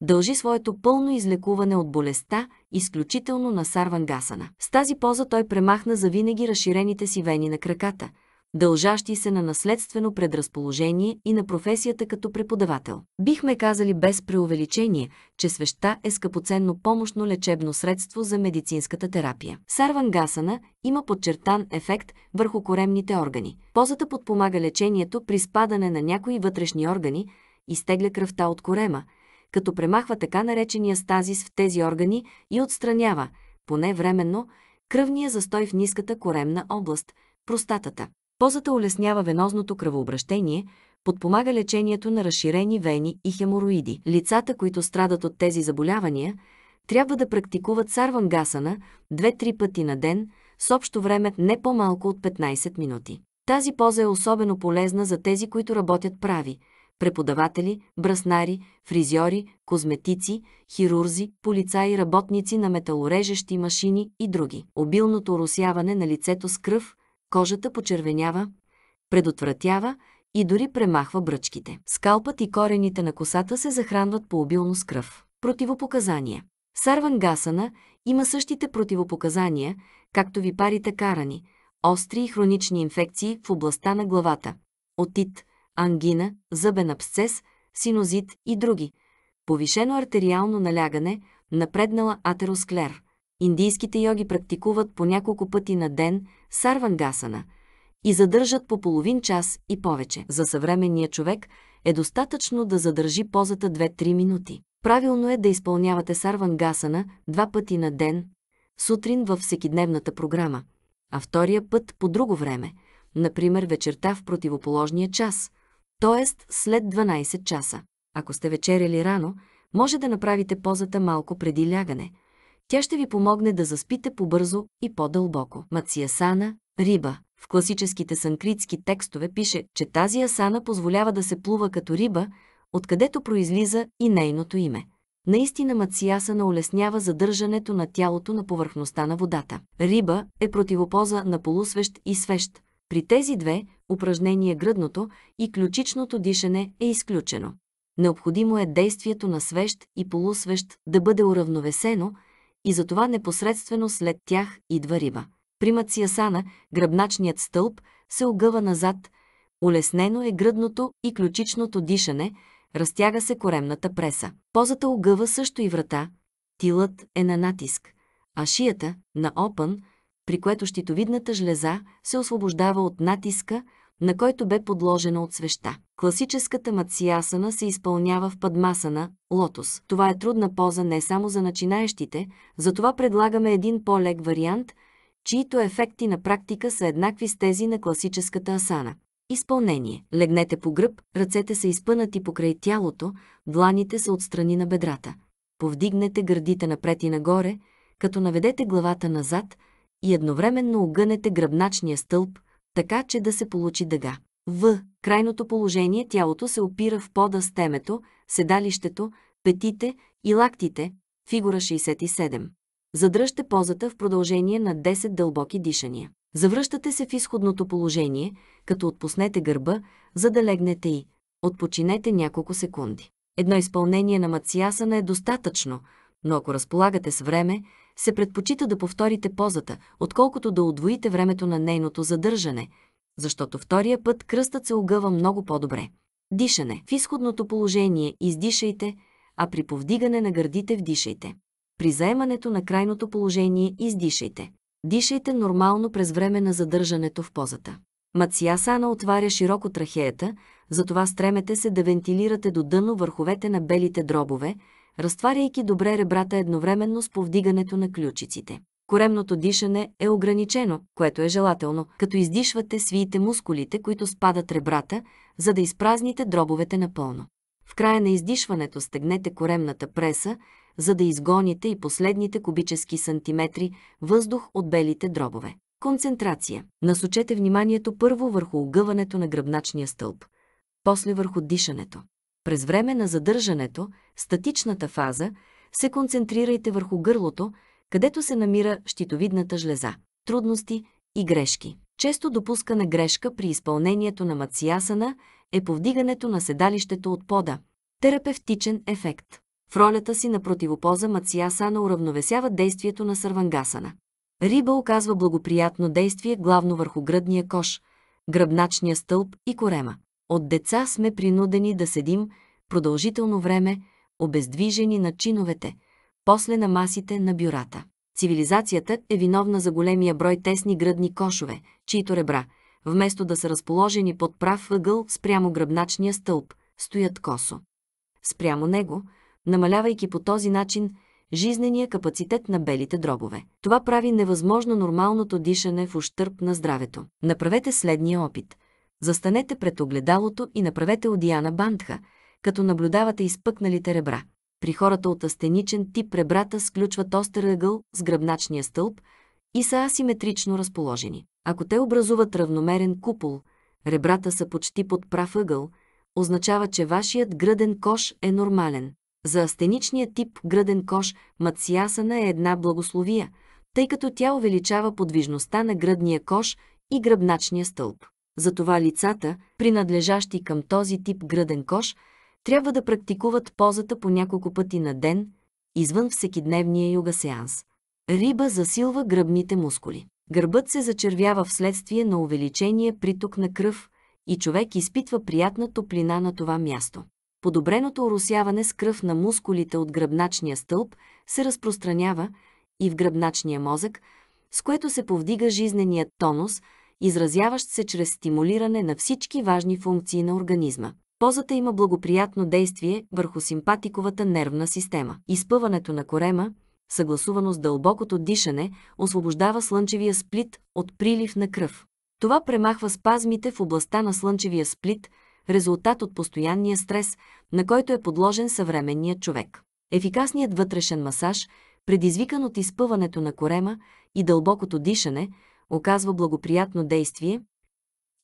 Speaker 1: дължи своето пълно излекуване от болестта изключително на Сарвангасана. С тази поза той премахна завинаги разширените си вени на краката – дължащи се на наследствено предразположение и на професията като преподавател. Бихме казали без преувеличение, че свеща е скъпоценно помощно лечебно средство за медицинската терапия. Гасана има подчертан ефект върху коремните органи. Позата подпомага лечението при спадане на някои вътрешни органи, изтегля кръвта от корема, като премахва така наречения стазис в тези органи и отстранява, поне временно, кръвния застой в ниската коремна област – простатата. Позата улеснява венозното кръвообращение, подпомага лечението на разширени вени и хемороиди. Лицата, които страдат от тези заболявания, трябва да практикуват сарвангасана 2-3 пъти на ден с общо време не по-малко от 15 минути. Тази поза е особено полезна за тези, които работят прави – преподаватели, браснари, фризьори, козметици, хирурзи, полицаи, работници на металорежещи машини и други. Обилното русяване на лицето с кръв – Кожата почервенява, предотвратява и дори премахва бръчките. Скалпът и корените на косата се захранват по обилно с кръв. Противопоказания Сарвангасана има същите противопоказания, както випарите карани, остри и хронични инфекции в областта на главата, отит, ангина, зъбен абсцес, синозит и други, повишено артериално налягане, напреднала атеросклер – Индийските йоги практикуват по няколко пъти на ден сарвангасана и задържат по половин час и повече. За съвременния човек е достатъчно да задържи позата 2-3 минути. Правилно е да изпълнявате сарвангасана два пъти на ден, сутрин във всекидневната програма, а втория път по друго време, например вечерта в противоположния час, т.е. след 12 часа. Ако сте вечеряли рано, може да направите позата малко преди лягане – тя ще ви помогне да заспите по-бързо и по-дълбоко. Мациасана – риба. В класическите санкритски текстове пише, че тази асана позволява да се плува като риба, откъдето произлиза и нейното име. Наистина мациасана улеснява задържането на тялото на повърхността на водата. Риба е противопоза на полусвещ и свещ. При тези две упражнения гръдното и ключичното дишане е изключено. Необходимо е действието на свещ и полусвещ да бъде уравновесено – и затова непосредствено след тях идва риба. Примат си Асана, гръбначният стълб, се огъва назад, улеснено е гръдното и ключичното дишане, разтяга се коремната преса. Позата огъва също и врата, тилът е на натиск, а шията – на опън, при което щитовидната жлеза се освобождава от натиска – на който бе подложена от свеща. Класическата мациасана се изпълнява в падмасана, лотос. Това е трудна поза не само за начинаещите, затова предлагаме един по-лег вариант, чието ефекти на практика са еднакви с тези на класическата асана. Изпълнение. Легнете по гръб, ръцете са изпънати покрай тялото, дланите са отстрани на бедрата. Повдигнете гърдите напред и нагоре, като наведете главата назад и едновременно огънете гръбначния стълб, така че да се получи дъга. В крайното положение тялото се опира в пода с темето, седалището, петите и лактите, фигура 67. Задръжте позата в продължение на 10 дълбоки дишания. Завръщате се в изходното положение, като отпуснете гърба, за да легнете и отпочинете няколко секунди. Едно изпълнение на мациасана е достатъчно, но ако разполагате с време, се предпочита да повторите позата, отколкото да удвоите времето на нейното задържане, защото втория път кръстът се огъва много по-добре. Дишане. В изходното положение издишайте, а при повдигане на гърдите вдишайте. При заемането на крайното положение издишайте. Дишайте нормално през време на задържането в позата. Мациясана отваря широко трахеята, затова стремете се да вентилирате до дъно върховете на белите дробове, разтваряйки добре ребрата едновременно с повдигането на ключиците. Коремното дишане е ограничено, което е желателно, като издишвате свиите мускулите, които спадат ребрата, за да изпразните дробовете напълно. В края на издишването стегнете коремната преса, за да изгоните и последните кубически сантиметри въздух от белите дробове. Концентрация. Насочете вниманието първо върху огъването на гръбначния стълб, после върху дишането. През време на задържането, статичната фаза, се концентрирайте върху гърлото, където се намира щитовидната жлеза. Трудности и грешки. Често допускана грешка при изпълнението на мациясана е повдигането на седалището от пода. Терапевтичен ефект. В ролята си на противопоза мациясана уравновесява действието на сървангасана. Риба оказва благоприятно действие главно върху гръдния кош, гръбначния стълб и корема. От деца сме принудени да седим продължително време, обездвижени на чиновете, после на масите на бюрата. Цивилизацията е виновна за големия брой тесни гръдни кошове, чието ребра, вместо да са разположени под прав ъгъл спрямо гръбначния стълб, стоят косо. Спрямо него, намалявайки по този начин жизнения капацитет на белите дробове. Това прави невъзможно нормалното дишане в ущърп на здравето. Направете следния опит – застанете пред огледалото и направете Одияна Бандха, като наблюдавате изпъкналите ребра. При хората от астеничен тип ребрата сключват остър ъгъл с гръбначния стълб и са асиметрично разположени. Ако те образуват равномерен купол, ребрата са почти под прав ъгъл, означава, че вашият гръден кош е нормален. За астеничния тип гръден кош Мациасана е една благословия, тъй като тя увеличава подвижността на гръдния кош и гръбначния стълб. Затова лицата, принадлежащи към този тип гръден кош, трябва да практикуват позата по няколко пъти на ден, извън всекидневния юга сеанс. Риба засилва гръбните мускули. Гърбът се зачервява вследствие на увеличение приток на кръв и човек изпитва приятна топлина на това място. Подобреното оросяване с кръв на мускулите от гръбначния стълб се разпространява и в гръбначния мозък, с което се повдига жизненият тонус – изразяващ се чрез стимулиране на всички важни функции на организма. Позата има благоприятно действие върху симпатиковата нервна система. Изпъването на корема, съгласувано с дълбокото дишане, освобождава слънчевия сплит от прилив на кръв. Това премахва спазмите в областта на слънчевия сплит, резултат от постоянния стрес, на който е подложен съвременният човек. Ефикасният вътрешен масаж, предизвикан от изпъването на корема и дълбокото дишане, оказва благоприятно действие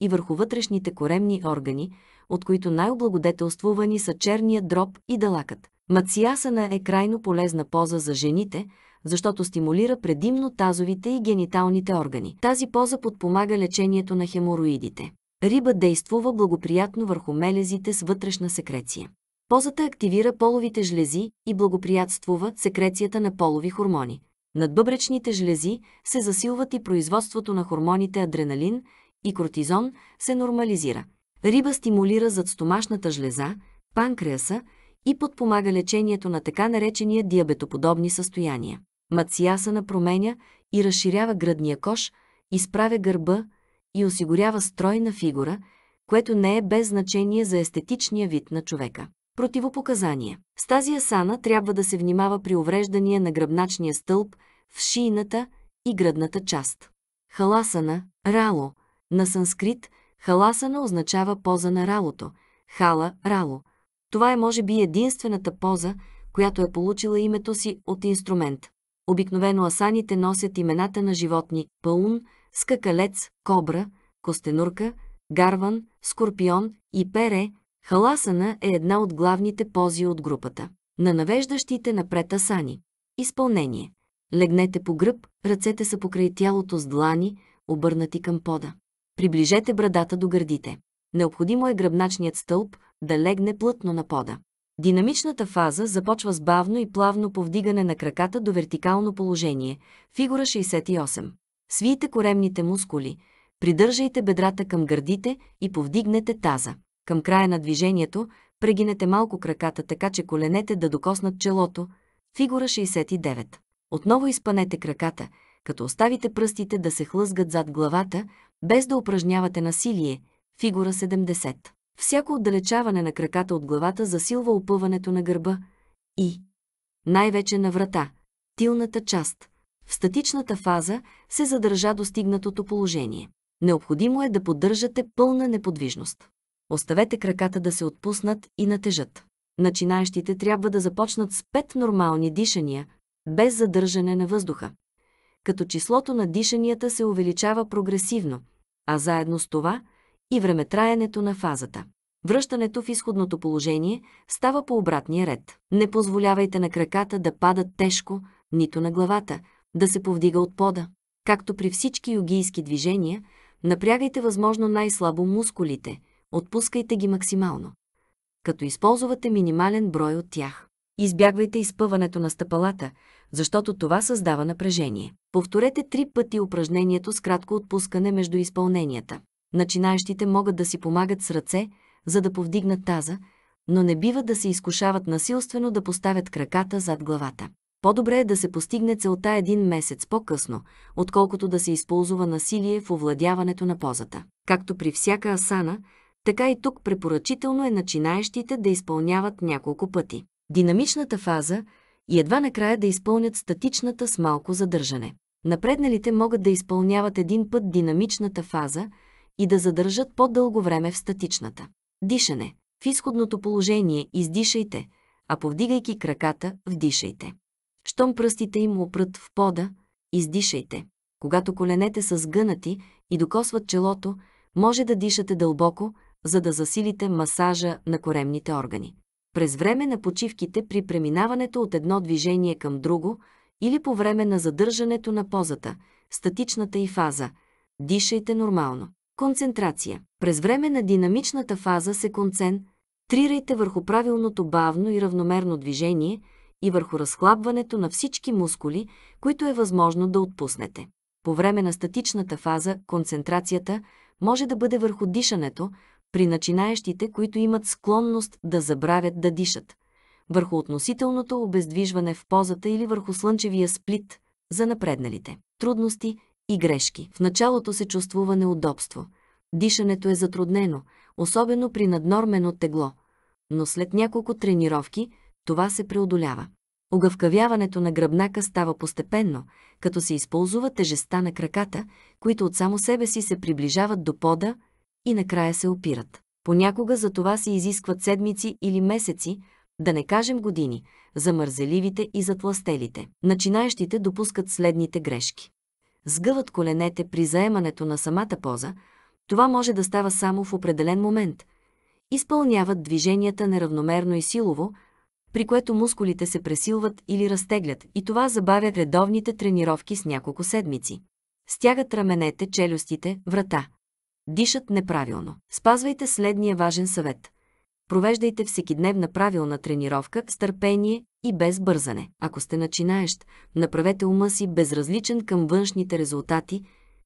Speaker 1: и върху вътрешните коремни органи, от които най-облагодетелствувани са черния дроб и далакът. Мациасана е крайно полезна поза за жените, защото стимулира предимно тазовите и гениталните органи. Тази поза подпомага лечението на хемороидите. Риба действува благоприятно върху мелезите с вътрешна секреция. Позата активира половите жлези и благоприятствува секрецията на полови хормони надбъбречните жлези се засилват и производството на хормоните адреналин и кортизон се нормализира. Риба стимулира задстомашната жлеза, панкреаса и подпомага лечението на така наречения диабетоподобни състояния. Мациасана променя и разширява гръдния кош, изправя гърба и осигурява стройна фигура, което не е без значение за естетичния вид на човека. Противопоказания. С тази асана трябва да се внимава при увреждания на гръбначния стълб в шийната и гръдната част. Халасана, рало. На санскрит халасана означава поза на ралото. Хала, рало. Това е може би единствената поза, която е получила името си от инструмент. Обикновено асаните носят имената на животни – Пълн, скакалец, кобра, костенурка, гарван, скорпион и пере – Халасана е една от главните пози от групата. На навеждащите напред асани. Изпълнение. Легнете по гръб, ръцете са покрай тялото с длани, обърнати към пода. Приближете брадата до гърдите. Необходимо е гръбначният стълб да легне плътно на пода. Динамичната фаза започва с бавно и плавно повдигане на краката до вертикално положение. Фигура 68. Свийте коремните мускули, придържайте бедрата към гърдите и повдигнете таза. Към края на движението прегинете малко краката, така че коленете да докоснат челото. Фигура 69. Отново изпънете краката, като оставите пръстите да се хлъзгат зад главата, без да упражнявате насилие. Фигура 70. Всяко отдалечаване на краката от главата засилва опъването на гърба и най-вече на врата, тилната част. В статичната фаза се задържа достигнатото положение. Необходимо е да поддържате пълна неподвижност. Оставете краката да се отпуснат и натежат. Начинаещите трябва да започнат с 5 нормални дишания, без задържане на въздуха. Като числото на дишанията се увеличава прогресивно, а заедно с това и времетраенето на фазата. Връщането в изходното положение става по обратния ред. Не позволявайте на краката да падат тежко, нито на главата, да се повдига от пода. Както при всички югийски движения, напрягайте възможно най-слабо мускулите – Отпускайте ги максимално, като използвате минимален брой от тях. Избягвайте изпъването на стъпалата, защото това създава напрежение. Повторете три пъти упражнението с кратко отпускане между изпълненията. Начинаещите могат да си помагат с ръце, за да повдигнат таза, но не бива да се изкушават насилствено да поставят краката зад главата. По-добре е да се постигне целта един месец по-късно, отколкото да се използва насилие в овладяването на позата. Както при всяка асана, така и тук препоръчително е начинаещите да изпълняват няколко пъти. Динамичната фаза и едва накрая да изпълнят статичната с малко задържане. Напредналите могат да изпълняват един път динамичната фаза и да задържат по-дълго време в статичната. Дишане. В изходното положение издишайте, а повдигайки краката, вдишайте. Щом пръстите им опрът в пода, издишайте. Когато коленете са сгънати и докосват челото, може да дишате дълбоко, за да засилите масажа на коремните органи. През време на почивките при преминаването от едно движение към друго или по време на задържането на позата, статичната и фаза, дишайте нормално. Концентрация. През време на динамичната фаза се концен, трирайте върху правилното бавно и равномерно движение и върху разхлабването на всички мускули, които е възможно да отпуснете. По време на статичната фаза концентрацията може да бъде върху дишането, при начинаещите, които имат склонност да забравят да дишат, върху относителното обездвижване в позата или върху слънчевия сплит за напредналите. Трудности и грешки. В началото се чувствува неудобство. Дишането е затруднено, особено при наднормено тегло. Но след няколко тренировки това се преодолява. Огъвкавяването на гръбнака става постепенно, като се използва тежестта на краката, които от само себе си се приближават до пода и накрая се опират. Понякога за това се изискват седмици или месеци, да не кажем години, за мързеливите и затластелите. Начинаещите допускат следните грешки. Сгъват коленете при заемането на самата поза, това може да става само в определен момент. Изпълняват движенията неравномерно и силово, при което мускулите се пресилват или разтеглят и това забавя редовните тренировки с няколко седмици. Стягат раменете, челюстите, врата. Дишат неправилно. Спазвайте следния важен съвет. Провеждайте всекидневна правилна тренировка с търпение и без бързане. Ако сте начинаещ, направете ума си безразличен към външните резултати,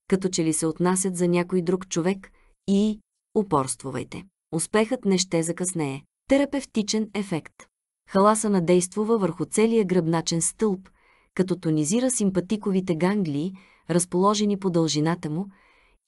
Speaker 1: като че ли се отнасят за някой друг човек и упорствувайте. Успехът не ще закъснее. Терапевтичен ефект. Халаса надействува върху целия гръбначен стълб, като тонизира симпатиковите ганглии, разположени по дължината му,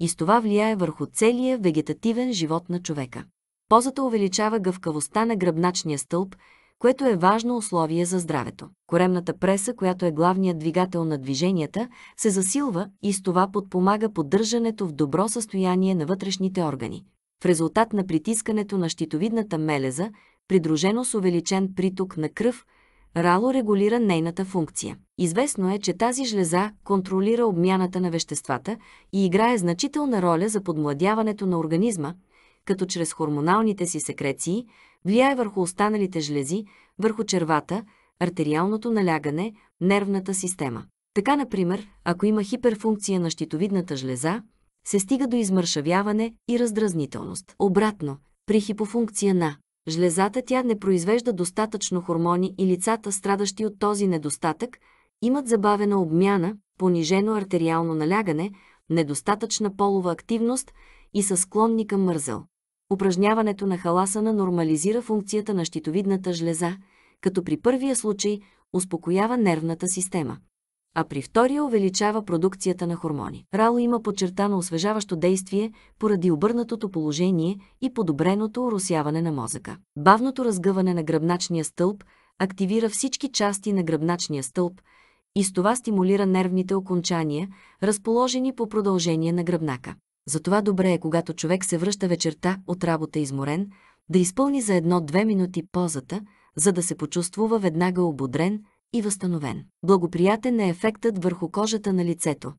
Speaker 1: и с това влияе върху целия вегетативен живот на човека. Позата увеличава гъвкавостта на гръбначния стълб, което е важно условие за здравето. Коремната преса, която е главният двигател на движенията, се засилва и с това подпомага поддържането в добро състояние на вътрешните органи. В резултат на притискането на щитовидната мелеза, придружено с увеличен приток на кръв, Рало регулира нейната функция. Известно е, че тази жлеза контролира обмяната на веществата и играе значителна роля за подмладяването на организма, като чрез хормоналните си секреции влияе върху останалите жлези, върху червата, артериалното налягане, нервната система. Така, например, ако има хиперфункция на щитовидната жлеза, се стига до измършавяване и раздразнителност. Обратно, при хипофункция на Жлезата тя не произвежда достатъчно хормони и лицата, страдащи от този недостатък, имат забавена обмяна, понижено артериално налягане, недостатъчна полова активност и са склонни към мързъл. Упражняването на халасана нормализира функцията на щитовидната жлеза, като при първия случай успокоява нервната система а при втория увеличава продукцията на хормони. Рало има подчертано освежаващо действие поради обърнатото положение и подобреното уросяване на мозъка. Бавното разгъване на гръбначния стълб активира всички части на гръбначния стълб и с това стимулира нервните окончания, разположени по продължение на гръбнака. Затова добре е, когато човек се връща вечерта от работа изморен, да изпълни за едно-две минути позата, за да се почувствува веднага ободрен, и възстановен. Благоприятен е ефектът върху кожата на лицето.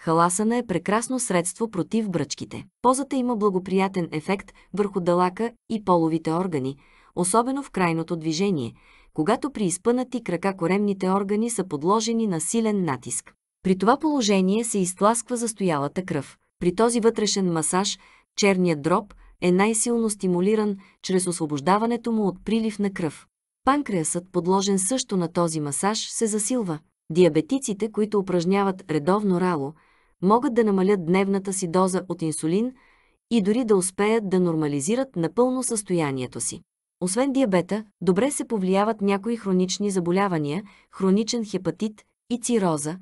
Speaker 1: Халасана е прекрасно средство против бръчките. Позата има благоприятен ефект върху далака и половите органи, особено в крайното движение, когато при изпънати крака коремните органи са подложени на силен натиск. При това положение се изтласква застоялата кръв. При този вътрешен масаж черният дроб е най-силно стимулиран чрез освобождаването му от прилив на кръв. Панкреасът, подложен също на този масаж, се засилва. Диабетиците, които упражняват редовно рало, могат да намалят дневната си доза от инсулин и дори да успеят да нормализират напълно състоянието си. Освен диабета, добре се повлияват някои хронични заболявания, хроничен хепатит и цироза,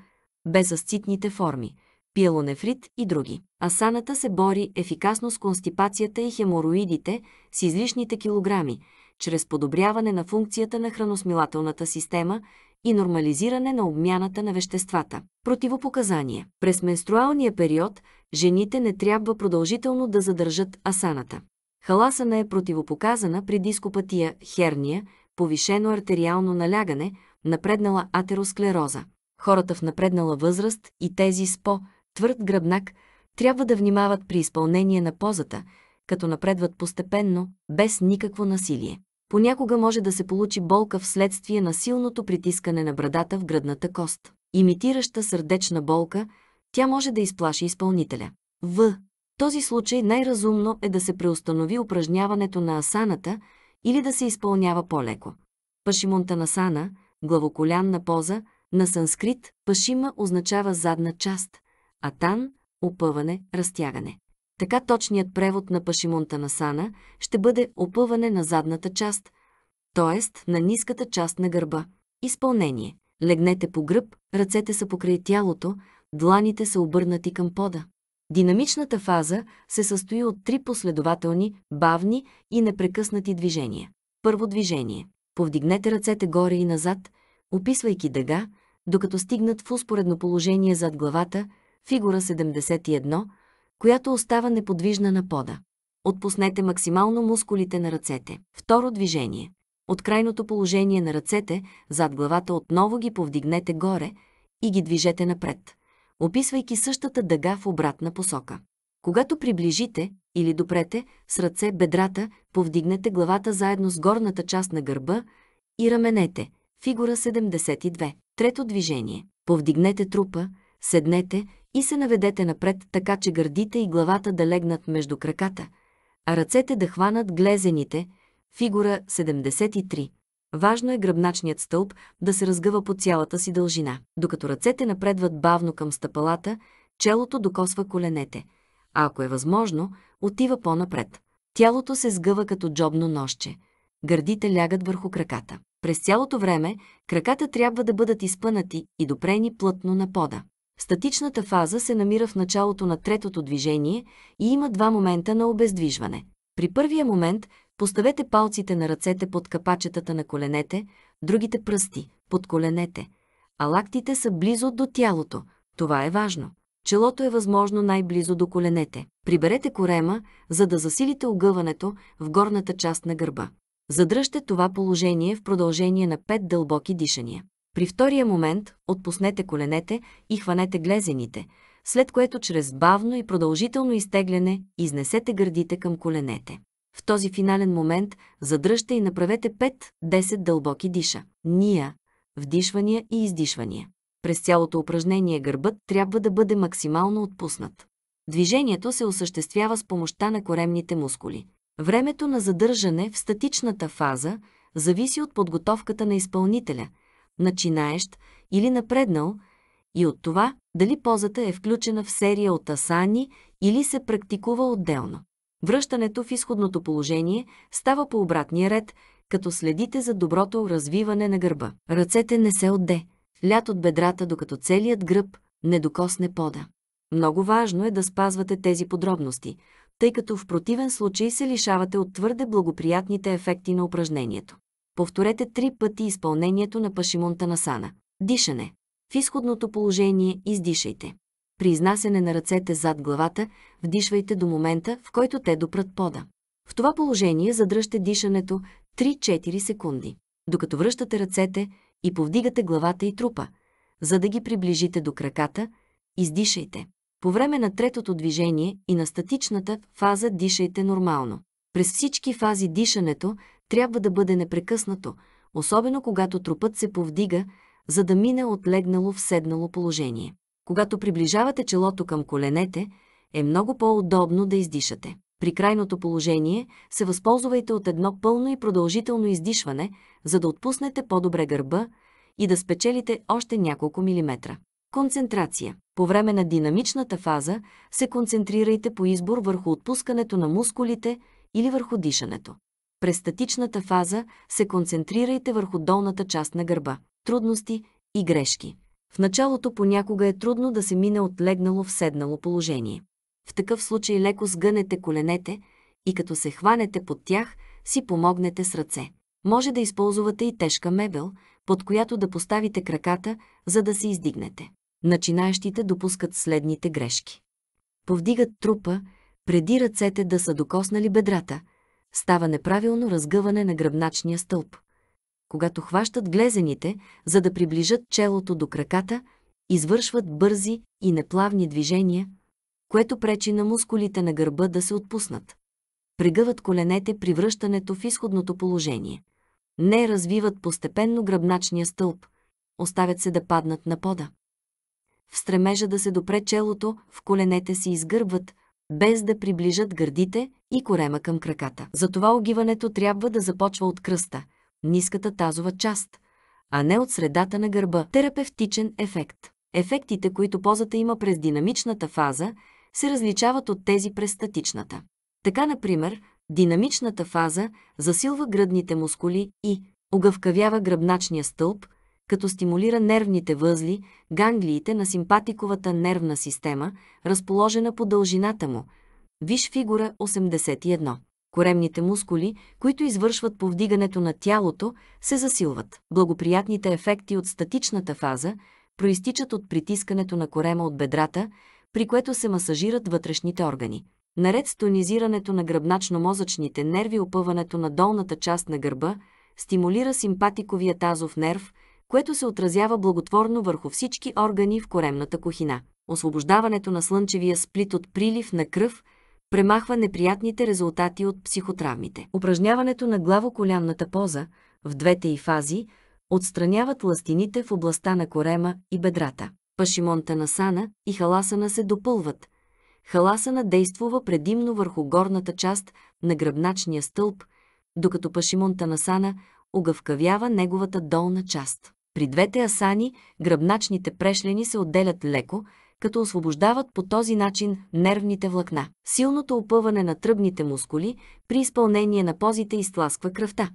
Speaker 1: безасцитните форми, пиелонефрит и други. Асаната се бори ефикасно с констипацията и хемороидите с излишните килограми – чрез подобряване на функцията на храносмилателната система и нормализиране на обмяната на веществата. Противопоказания. През менструалния период жените не трябва продължително да задържат асаната. Халасана е противопоказана при дископатия, херния, повишено артериално налягане, напреднала атеросклероза. Хората в напреднала възраст и тези с по-твърд гръбнак трябва да внимават при изпълнение на позата, като напредват постепенно, без никакво насилие понякога може да се получи болка вследствие на силното притискане на брадата в гръдната кост. Имитираща сърдечна болка, тя може да изплаши изпълнителя. В този случай най-разумно е да се преустанови упражняването на асаната или да се изпълнява по-леко. Пашимонтанасана, главоколянна поза, на санскрит пашима означава задна част, а тан – опъване, разтягане. Така точният превод на на Сана ще бъде опъване на задната част, т.е. на ниската част на гърба. Изпълнение. Легнете по гръб, ръцете са покрай тялото, дланите са обърнати към пода. Динамичната фаза се състои от три последователни, бавни и непрекъснати движения. Първо движение. Повдигнете ръцете горе и назад, описвайки дъга, докато стигнат в успоредно положение зад главата, фигура 71, която остава неподвижна на пода. Отпуснете максимално мускулите на ръцете. Второ движение. От крайното положение на ръцете, зад главата отново ги повдигнете горе и ги движете напред, описвайки същата дъга в обратна посока. Когато приближите или допрете с ръце бедрата, повдигнете главата заедно с горната част на гърба и раменете. Фигура 72. Трето движение. Повдигнете трупа, седнете и се наведете напред, така че гърдите и главата да легнат между краката, а ръцете да хванат глезените, фигура 73. Важно е гръбначният стълб да се разгъва по цялата си дължина, докато ръцете напредват бавно към стъпалата, челото докосва коленете, а ако е възможно, отива по-напред. Тялото се сгъва като джобно ноще. Гърдите лягат върху краката. През цялото време краката трябва да бъдат изпънати и допрени плътно на пода. Статичната фаза се намира в началото на третото движение и има два момента на обездвижване. При първия момент поставете палците на ръцете под капачетата на коленете, другите пръсти под коленете, а лактите са близо до тялото. Това е важно. Челото е възможно най-близо до коленете. Приберете корема, за да засилите огъването в горната част на гърба. Задръжте това положение в продължение на 5 дълбоки дишания. При втория момент отпуснете коленете и хванете глезените, след което чрез бавно и продължително изтегляне изнесете гърдите към коленете. В този финален момент задръжте и направете 5-10 дълбоки диша. Ния, вдишвания и издишвания. През цялото упражнение гърбът трябва да бъде максимално отпуснат. Движението се осъществява с помощта на коремните мускули. Времето на задържане в статичната фаза зависи от подготовката на изпълнителя – начинаещ или напреднал, и от това дали позата е включена в серия от асани или се практикува отделно. Връщането в изходното положение става по обратния ред, като следите за доброто развиване на гърба. Ръцете не се отде, лят от бедрата, докато целият гръб не докосне пода. Много важно е да спазвате тези подробности, тъй като в противен случай се лишавате от твърде благоприятните ефекти на упражнението. Повторете три пъти изпълнението на пашимунта на сана. Дишане. В изходното положение издишайте. При изнасяне на ръцете зад главата, вдишвайте до момента, в който те допрат пода. В това положение задръжте дишането 3-4 секунди, докато връщате ръцете и повдигате главата и трупа, за да ги приближите до краката, издишайте. По време на третото движение и на статичната фаза дишайте нормално. През всички фази дишането трябва да бъде непрекъснато, особено когато трупът се повдига, за да мине от легнало в седнало положение. Когато приближавате челото към коленете, е много по-удобно да издишате. При крайното положение се възползвайте от едно пълно и продължително издишване, за да отпуснете по-добре гърба и да спечелите още няколко милиметра. Концентрация. По време на динамичната фаза се концентрирайте по избор върху отпускането на мускулите или върху дишането. През статичната фаза се концентрирайте върху долната част на гърба. Трудности и грешки. В началото понякога е трудно да се мине от легнало в седнало положение. В такъв случай леко сгънете коленете и като се хванете под тях, си помогнете с ръце. Може да използвате и тежка мебел, под която да поставите краката, за да се издигнете. Начинаещите допускат следните грешки. Повдигат трупа, преди ръцете да са докоснали бедрата – става неправилно разгъване на гръбначния стълб. Когато хващат глезените, за да приближат челото до краката, извършват бързи и неплавни движения, което пречи на мускулите на гърба да се отпуснат. Прегъват коленете при връщането в изходното положение. Не развиват постепенно гръбначния стълб, оставят се да паднат на пода. В стремежа да се допре челото, в коленете си изгърбват, без да приближат гърдите и корема към краката. Затова огиването трябва да започва от кръста, ниската тазова част, а не от средата на гърба. Терапевтичен ефект. Ефектите, които позата има през динамичната фаза, се различават от тези през статичната. Така, например, динамичната фаза засилва гръдните мускули и огъвкавява гръбначния стълб, като стимулира нервните възли, ганглиите на симпатиковата нервна система, разположена по дължината му. Виж фигура 81. Коремните мускули, които извършват повдигането на тялото, се засилват. Благоприятните ефекти от статичната фаза проистичат от притискането на корема от бедрата, при което се масажират вътрешните органи. Наред с тонизирането на гръбначно-мозъчните нерви, опъването на долната част на гърба, стимулира симпатиковия тазов нерв – което се отразява благотворно върху всички органи в коремната кухина. Освобождаването на слънчевия сплит от прилив на кръв премахва неприятните резултати от психотравмите. Упражняването на главоколянната поза в двете и фази отстраняват ластините в областта на корема и бедрата. Пашимонта на сана и халасана се допълват. Халасана действува предимно върху горната част на гръбначния стълб, докато пашимонта на сана огъвкавява неговата долна част. При двете асани гръбначните прешлени се отделят леко, като освобождават по този начин нервните влакна. Силното опъване на тръбните мускули при изпълнение на позите изтласква кръвта,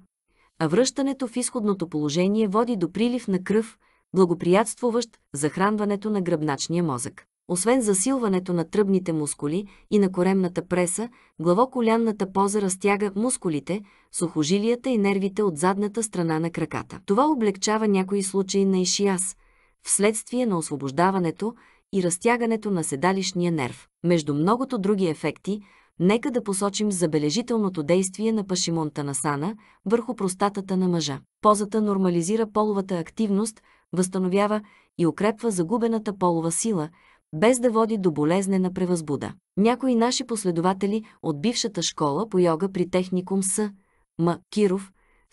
Speaker 1: а връщането в изходното положение води до прилив на кръв, благоприятствуващ захранването на гръбначния мозък. Освен засилването на тръбните мускули и на коремната преса, главоколянната поза разтяга мускулите, сухожилията и нервите от задната страна на краката. Това облегчава някои случаи на ишиаз, вследствие на освобождаването и разтягането на седалищния нерв. Между многото други ефекти, нека да посочим забележителното действие на пашимонта на сана върху простатата на мъжа. Позата нормализира половата активност, възстановява и укрепва загубената полова сила – без да води до болезнена превъзбуда. Някои наши последователи от бившата школа по йога при техникум С. М. Киров,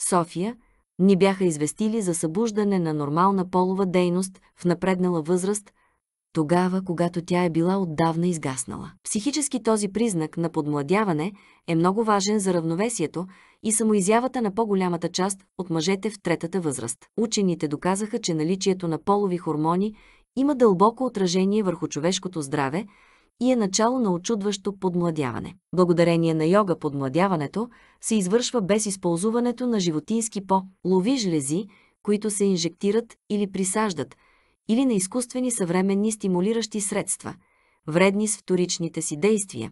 Speaker 1: София, ни бяха известили за събуждане на нормална полова дейност в напреднала възраст, тогава, когато тя е била отдавна изгаснала. Психически този признак на подмладяване е много важен за равновесието и самоизявата на по-голямата част от мъжете в третата възраст. Учените доказаха, че наличието на полови хормони има дълбоко отражение върху човешкото здраве и е начало на очудващо подмладяване. Благодарение на йога подмладяването се извършва без използването на животински по, лови жлези, които се инжектират или присаждат, или на изкуствени съвременни стимулиращи средства, вредни с вторичните си действия,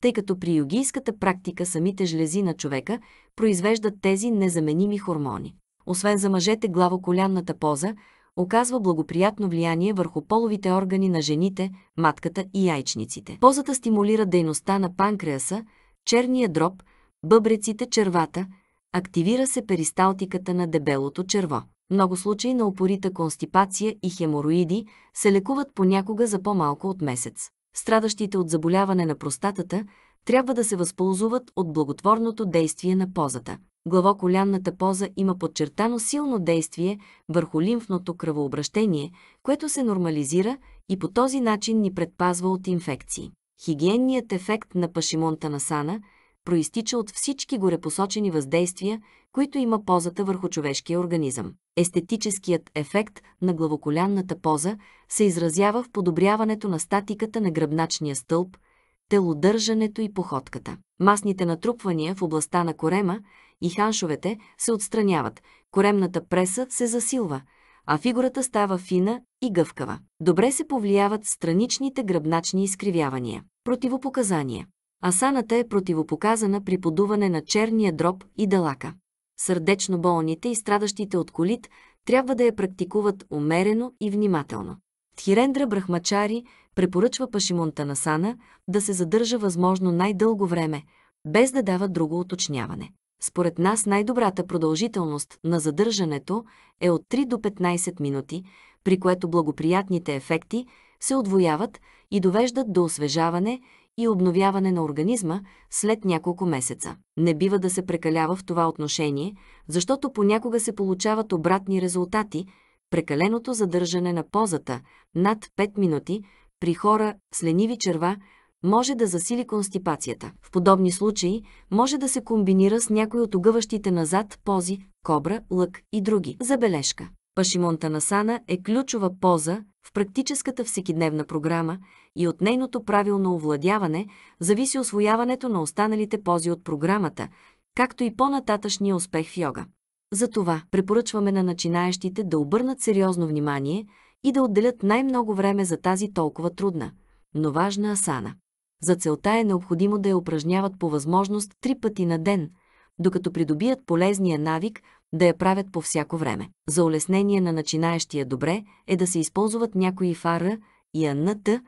Speaker 1: тъй като при йогийската практика самите жлези на човека произвеждат тези незаменими хормони. Освен за мъжете главоколянната поза, оказва благоприятно влияние върху половите органи на жените, матката и яйчниците. Позата стимулира дейността на панкреаса, черния дроб, бъбреците, червата, активира се перисталтиката на дебелото черво. Много случаи на опорита констипация и хемороиди се лекуват понякога за по-малко от месец. Страдащите от заболяване на простатата трябва да се възползват от благотворното действие на позата – главоколянната поза има подчертано силно действие върху лимфното кръвообращение, което се нормализира и по този начин ни предпазва от инфекции. Хигиенният ефект на пашимонта на сана проистича от всички горепосочени въздействия, които има позата върху човешкия организъм. Естетическият ефект на главоколянната поза се изразява в подобряването на статиката на гръбначния стълб – телодържането и походката. Масните натрупвания в областта на корема и ханшовете се отстраняват, коремната преса се засилва, а фигурата става фина и гъвкава. Добре се повлияват страничните гръбначни изкривявания. Противопоказания. Асаната е противопоказана при подуване на черния дроб и далака. Сърдечно болните и страдащите от колит трябва да я практикуват умерено и внимателно. Тхирендра Брахмачари препоръчва Пашимонта на сана да се задържа възможно най-дълго време, без да дава друго уточняване. Според нас най-добрата продължителност на задържането е от 3 до 15 минути, при което благоприятните ефекти се отвояват и довеждат до освежаване и обновяване на организма след няколко месеца. Не бива да се прекалява в това отношение, защото понякога се получават обратни резултати, прекаленото задържане на позата над 5 минути при хора с лениви черва – може да засили констипацията. В подобни случаи може да се комбинира с някои от огъващите назад пози, кобра, лък и други. Забележка. Пашимонта Сана е ключова поза в практическата всекидневна програма и от нейното правилно овладяване зависи освояването на останалите пози от програмата, както и по-нататъчния успех в йога. Затова препоръчваме на начинаещите да обърнат сериозно внимание и да отделят най-много време за тази толкова трудна, но важна асана. За целта е необходимо да я упражняват по възможност три пъти на ден, докато придобият полезния навик да я правят по всяко време. За улеснение на начинаещия добре е да се използват някои фара и аната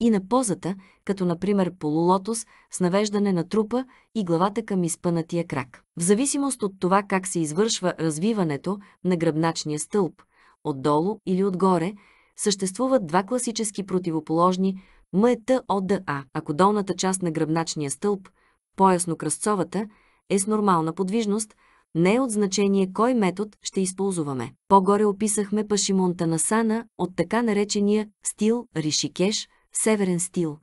Speaker 1: и на позата, като например полулотос с навеждане на трупа и главата към изпънатия крак. В зависимост от това как се извършва развиването на гръбначния стълб, отдолу или отгоре, съществуват два класически противоположни М от А. Ако долната част на гръбначния стълб, поясно кръстцовата, е с нормална подвижност, не е от значение кой метод ще използваме. По-горе описахме Пашимонта на Сана от така наречения стил Ришикеш, северен стил,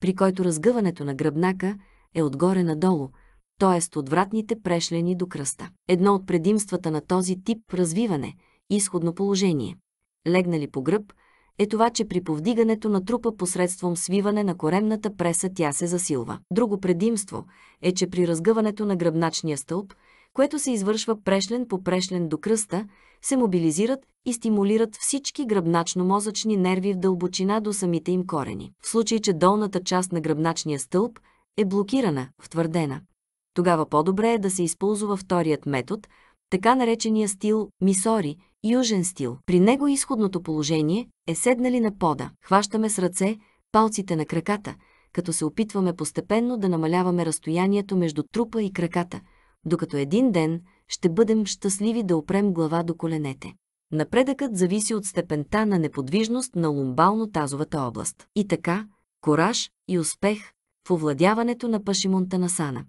Speaker 1: при който разгъването на гръбнака е отгоре надолу, т.е. от вратните прешлени до кръста. Едно от предимствата на този тип развиване – изходно положение. Легнали по гръб, е това, че при повдигането на трупа посредством свиване на коремната преса тя се засилва. Друго предимство е, че при разгъването на гръбначния стълб, което се извършва прешлен по прешлен до кръста, се мобилизират и стимулират всички гръбначно-мозъчни нерви в дълбочина до самите им корени. В случай, че долната част на гръбначния стълб е блокирана, втвърдена, тогава по-добре е да се използва вторият метод, така наречения стил «мисори», южен стил. При него изходното положение е седнали на пода. Хващаме с ръце палците на краката, като се опитваме постепенно да намаляваме разстоянието между трупа и краката, докато един ден ще бъдем щастливи да опрем глава до коленете. Напредъкът зависи от степента на неподвижност на ломбално тазовата област. И така, кораж и успех в овладяването на пашимонта на сана.